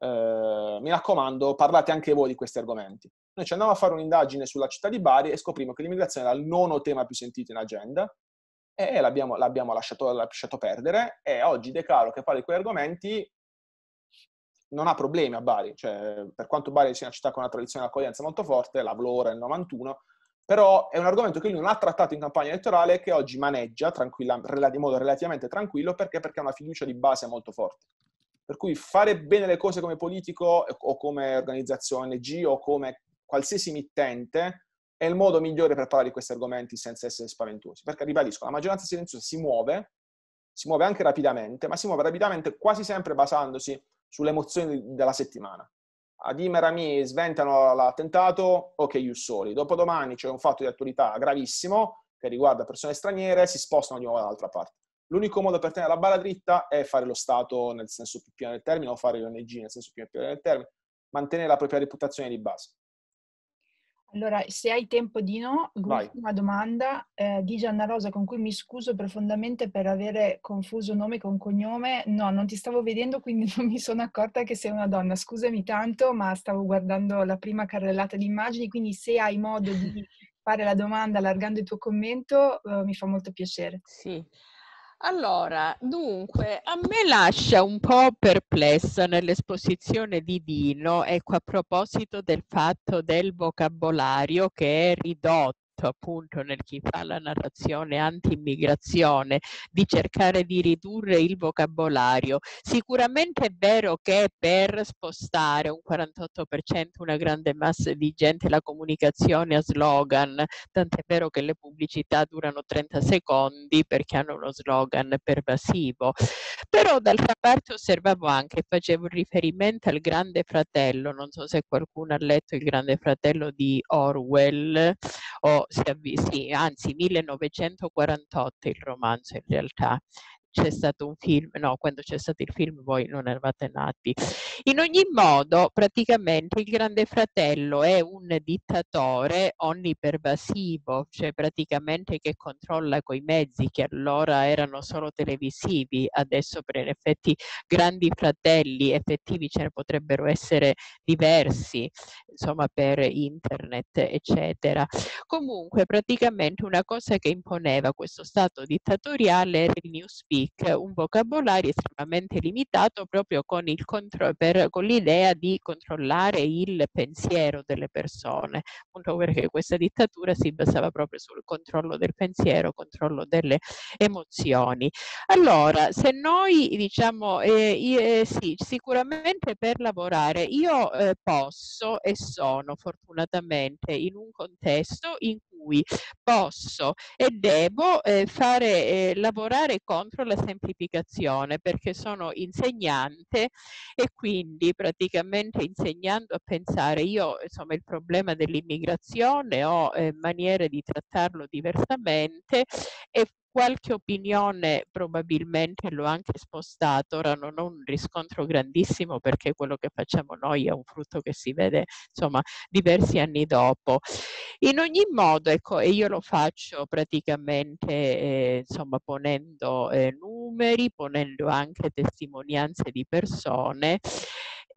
S3: uh, mi raccomando, parlate anche voi di questi argomenti. Noi ci andavamo a fare un'indagine sulla città di Bari e scoprimo che l'immigrazione era il nono tema più sentito in agenda, e l'abbiamo, l'abbiamo lasciato, lasciato, perdere e oggi De Caro che parla di quegli argomenti non ha problemi a Bari, cioè, per quanto Bari sia una città con una tradizione di accoglienza molto forte, la Vlora nel 91, però è un argomento che lui non ha trattato in campagna elettorale e che oggi maneggia in modo relativamente tranquillo perché? perché ha una fiducia di base molto forte. Per cui fare bene le cose come politico o come organizzazione ONG o come qualsiasi mittente è il modo migliore per parlare di questi argomenti senza essere spaventosi, perché ribadisco, la maggioranza silenziosa si muove, si muove anche rapidamente, ma si muove rapidamente quasi sempre basandosi sulle emozioni della settimana. Adim e Rami sventano l'attentato, ok, you soli. Dopodomani c'è un fatto di attualità gravissimo che riguarda persone straniere, si spostano di nuovo dall'altra parte. L'unico modo per tenere la balla dritta è fare lo Stato nel senso più pieno del termine o fare l'ONG nel senso più pieno del termine, mantenere la propria reputazione di base.
S1: Allora, se hai tempo di no, una domanda eh, di Gianna Rosa con cui mi scuso profondamente per avere confuso nome con cognome. No, non ti stavo vedendo, quindi non mi sono accorta che sei una donna. Scusami tanto, ma stavo guardando la prima carrellata di immagini, quindi se hai modo di fare la domanda allargando il tuo commento, eh, mi fa molto piacere. Sì.
S5: Allora, dunque, a me lascia un po' perplessa nell'esposizione di Dino, ecco a proposito del fatto del vocabolario che è ridotto appunto nel chi fa la narrazione anti-immigrazione di cercare di ridurre il vocabolario. Sicuramente è vero che per spostare un 48% una grande massa di gente la comunicazione a slogan, tant'è vero che le pubblicità durano 30 secondi perché hanno uno slogan pervasivo. Però d'altra parte osservavo anche, facevo riferimento al Grande Fratello, non so se qualcuno ha letto il Grande Fratello di Orwell, o si avvisi, anzi 1948 il romanzo in realtà c'è stato un film, no, quando c'è stato il film voi non eravate nati. In ogni modo, praticamente il Grande Fratello è un dittatore onnipervasivo, cioè praticamente che controlla quei mezzi che allora erano solo televisivi, adesso per effetti grandi fratelli effettivi ce ne potrebbero essere diversi, insomma per internet, eccetera. Comunque praticamente una cosa che imponeva questo stato dittatoriale era il newspeak Click, un vocabolario estremamente limitato proprio con, il contro- per, con l'idea di controllare il pensiero delle persone, appunto perché questa dittatura si basava proprio sul controllo del pensiero, controllo delle emozioni. Allora, se noi diciamo eh, eh, sì, sicuramente per lavorare io eh, posso e sono fortunatamente in un contesto in cui posso e devo eh, fare eh, lavorare contro la della semplificazione perché sono insegnante e quindi praticamente insegnando a pensare io insomma il problema dell'immigrazione ho eh, maniere di trattarlo diversamente e qualche opinione probabilmente l'ho anche spostato, ora non ho un riscontro grandissimo perché quello che facciamo noi è un frutto che si vede insomma diversi anni dopo. In ogni modo, ecco, e io lo faccio praticamente eh, insomma ponendo eh, numeri, ponendo anche testimonianze di persone.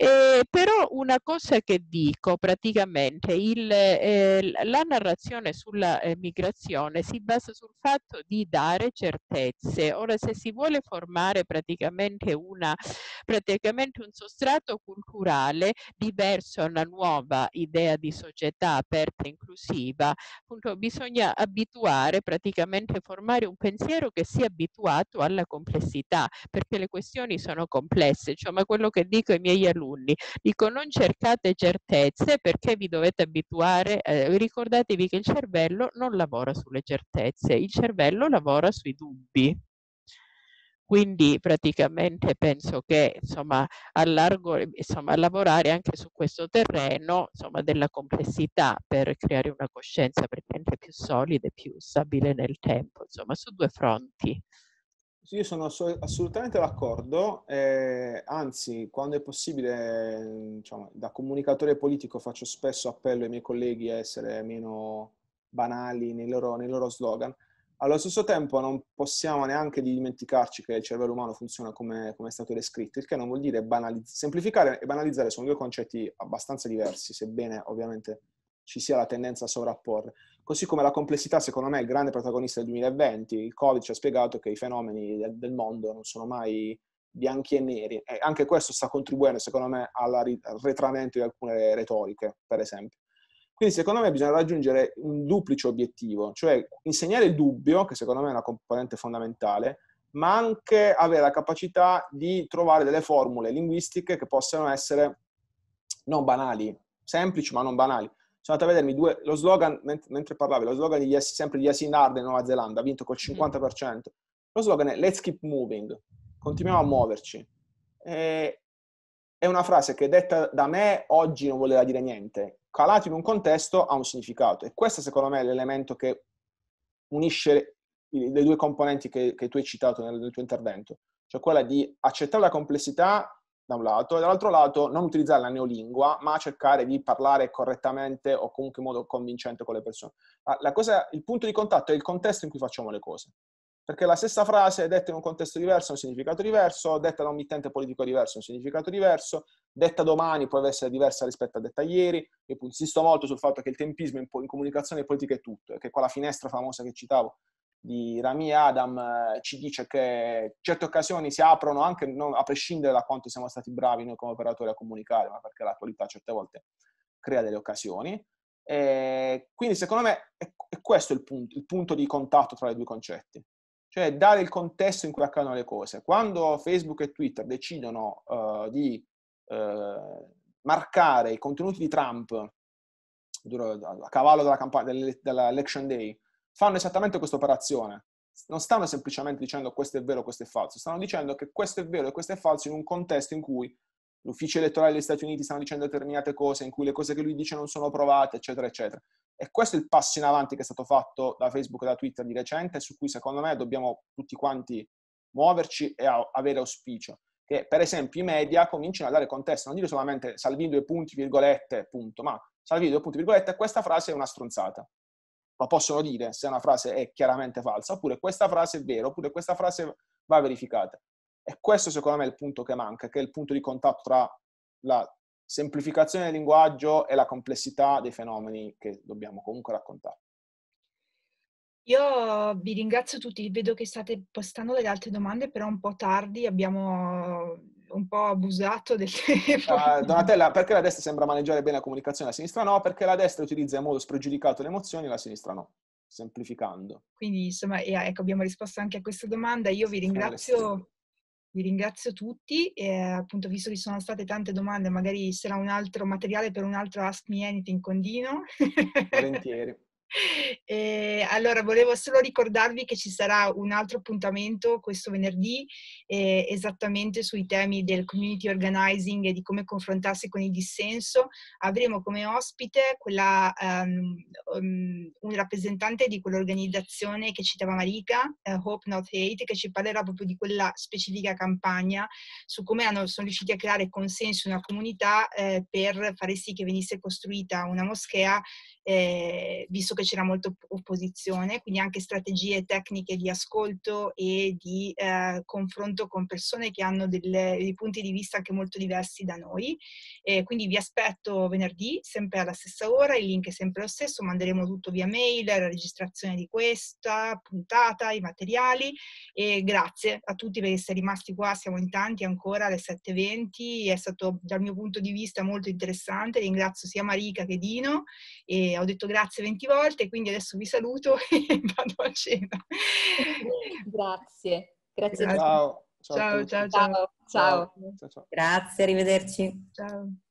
S5: Eh, però una cosa che dico praticamente, il, eh, la narrazione sulla eh, migrazione si basa sul fatto di dare certezze. Ora se si vuole formare praticamente, una, praticamente un sostrato culturale diverso a una nuova idea di società aperta e inclusiva, appunto, bisogna abituare, praticamente formare un pensiero che sia abituato alla complessità, perché le questioni sono complesse, cioè, ma quello che dico ai miei alunni alunni. Dico non cercate certezze perché vi dovete abituare, eh, ricordatevi che il cervello non lavora sulle certezze, il cervello lavora sui dubbi. Quindi praticamente penso che insomma, allargo, insomma, lavorare anche su questo terreno insomma, della complessità per creare una coscienza più solida e più stabile nel tempo, insomma, su due fronti.
S3: Io sono assolutamente d'accordo, eh, anzi quando è possibile, mm, diciamo, da comunicatore politico faccio spesso appello ai miei colleghi a essere meno banali nei loro, nei loro slogan. Allo stesso tempo non possiamo neanche dimenticarci che il cervello umano funziona come, come è stato descritto, il che non vuol dire banalizzare. Semplificare e banalizzare sono due concetti abbastanza diversi, sebbene ovviamente ci sia la tendenza a sovrapporre. Così come la complessità, secondo me, è il grande protagonista del 2020. Il Covid ci ha spiegato che i fenomeni del, del mondo non sono mai bianchi e neri. E anche questo sta contribuendo, secondo me, al retramento di alcune retoriche, per esempio. Quindi, secondo me, bisogna raggiungere un duplice obiettivo, cioè insegnare il dubbio, che secondo me è una componente fondamentale, ma anche avere la capacità di trovare delle formule linguistiche che possano essere non banali, semplici ma non banali sono andato a vedermi due, lo slogan, mentre parlavi, lo slogan di, sempre di Yasin Arden in Nuova Zelanda, ha vinto col 50%. Mm. Lo slogan è Let's keep moving, continuiamo a muoverci. E, è una frase che detta da me oggi non voleva dire niente, calato in un contesto ha un significato e questo secondo me è l'elemento che unisce le due componenti che, che tu hai citato nel, nel tuo intervento, cioè quella di accettare la complessità da un lato, e dall'altro lato non utilizzare la neolingua, ma cercare di parlare correttamente o comunque in modo convincente con le persone. Cosa, il punto di contatto è il contesto in cui facciamo le cose. Perché la stessa frase detta in un contesto diverso ha un significato diverso, detta da un mittente politico diverso ha un significato diverso, detta domani può essere diversa rispetto a detta ieri. Io insisto molto sul fatto che il tempismo in, comunicazione politica è tutto, e che qua finestra famosa che citavo di Rami Adam eh, ci dice che certe occasioni si aprono anche non, a prescindere da quanto siamo stati bravi noi come operatori a comunicare, ma perché l'attualità certe volte crea delle occasioni. E quindi secondo me è, è questo il punto, il punto di contatto tra i due concetti cioè dare il contesto in cui accadono le cose. Quando Facebook e Twitter decidono uh, di uh, marcare i contenuti di Trump a cavallo della, campagna, dell'election day fanno esattamente questa operazione. Non stanno semplicemente dicendo questo è vero, questo è falso, stanno dicendo che questo è vero e questo è falso in un contesto in cui l'ufficio elettorale degli Stati Uniti stanno dicendo determinate cose, in cui le cose che lui dice non sono provate, eccetera, eccetera. E questo è il passo in avanti che è stato fatto da Facebook e da Twitter di recente, su cui secondo me dobbiamo tutti quanti muoverci e avere auspicio. Che per esempio i media cominciano a dare contesto, non dire solamente Salvini due punti, virgolette, punto, ma Salvini due punti, virgolette, questa frase è una stronzata ma possono dire se una frase è chiaramente falsa, oppure questa frase è vera, oppure questa frase va verificata. E questo secondo me è il punto che manca, che è il punto di contatto tra la semplificazione del linguaggio e la complessità dei fenomeni che dobbiamo comunque raccontare.
S1: Io vi ringrazio tutti, vedo che state postando delle altre domande, però un po' tardi, abbiamo un po' abusato del tempo. Uh, Donatella,
S3: perché la destra sembra maneggiare bene la comunicazione, la sinistra no? Perché la destra utilizza in modo spregiudicato le emozioni e la sinistra no, semplificando.
S1: Quindi, insomma, eh, ecco, abbiamo risposto anche a questa domanda. Io vi eh, ringrazio, vi ringrazio tutti. E, appunto, visto che ci sono state tante domande, magari sarà un altro materiale per un altro Ask Me Anything con Dino.
S3: Volentieri.
S1: E eh, allora volevo solo ricordarvi che ci sarà un altro appuntamento questo venerdì eh, esattamente sui temi del community organizing e di come confrontarsi con il dissenso. Avremo come ospite quella, um, um, un rappresentante di quell'organizzazione che citava Marica, uh, eh, Hope Not Hate, che ci parlerà proprio di quella specifica campagna su come hanno, sono riusciti a creare consenso in una comunità eh, per fare sì che venisse costruita una moschea, eh, visto che che c'era molta opposizione, quindi anche strategie tecniche di ascolto e di eh, confronto con persone che hanno delle, dei punti di vista anche molto diversi da noi. Eh, quindi vi aspetto venerdì, sempre alla stessa ora, il link è sempre lo stesso, manderemo tutto via mail, la registrazione di questa puntata, i materiali e grazie a tutti per essere rimasti qua, siamo in tanti ancora alle 7.20, è stato dal mio punto di vista molto interessante, ringrazio sia Marica che Dino e ho detto grazie 20 volte volte, quindi adesso vi saluto e vado a cena. Grazie.
S4: Grazie. Ciao. Ciao ciao, ciao, ciao, ciao. Ciao, ciao. Grazie, arrivederci.
S1: Ciao.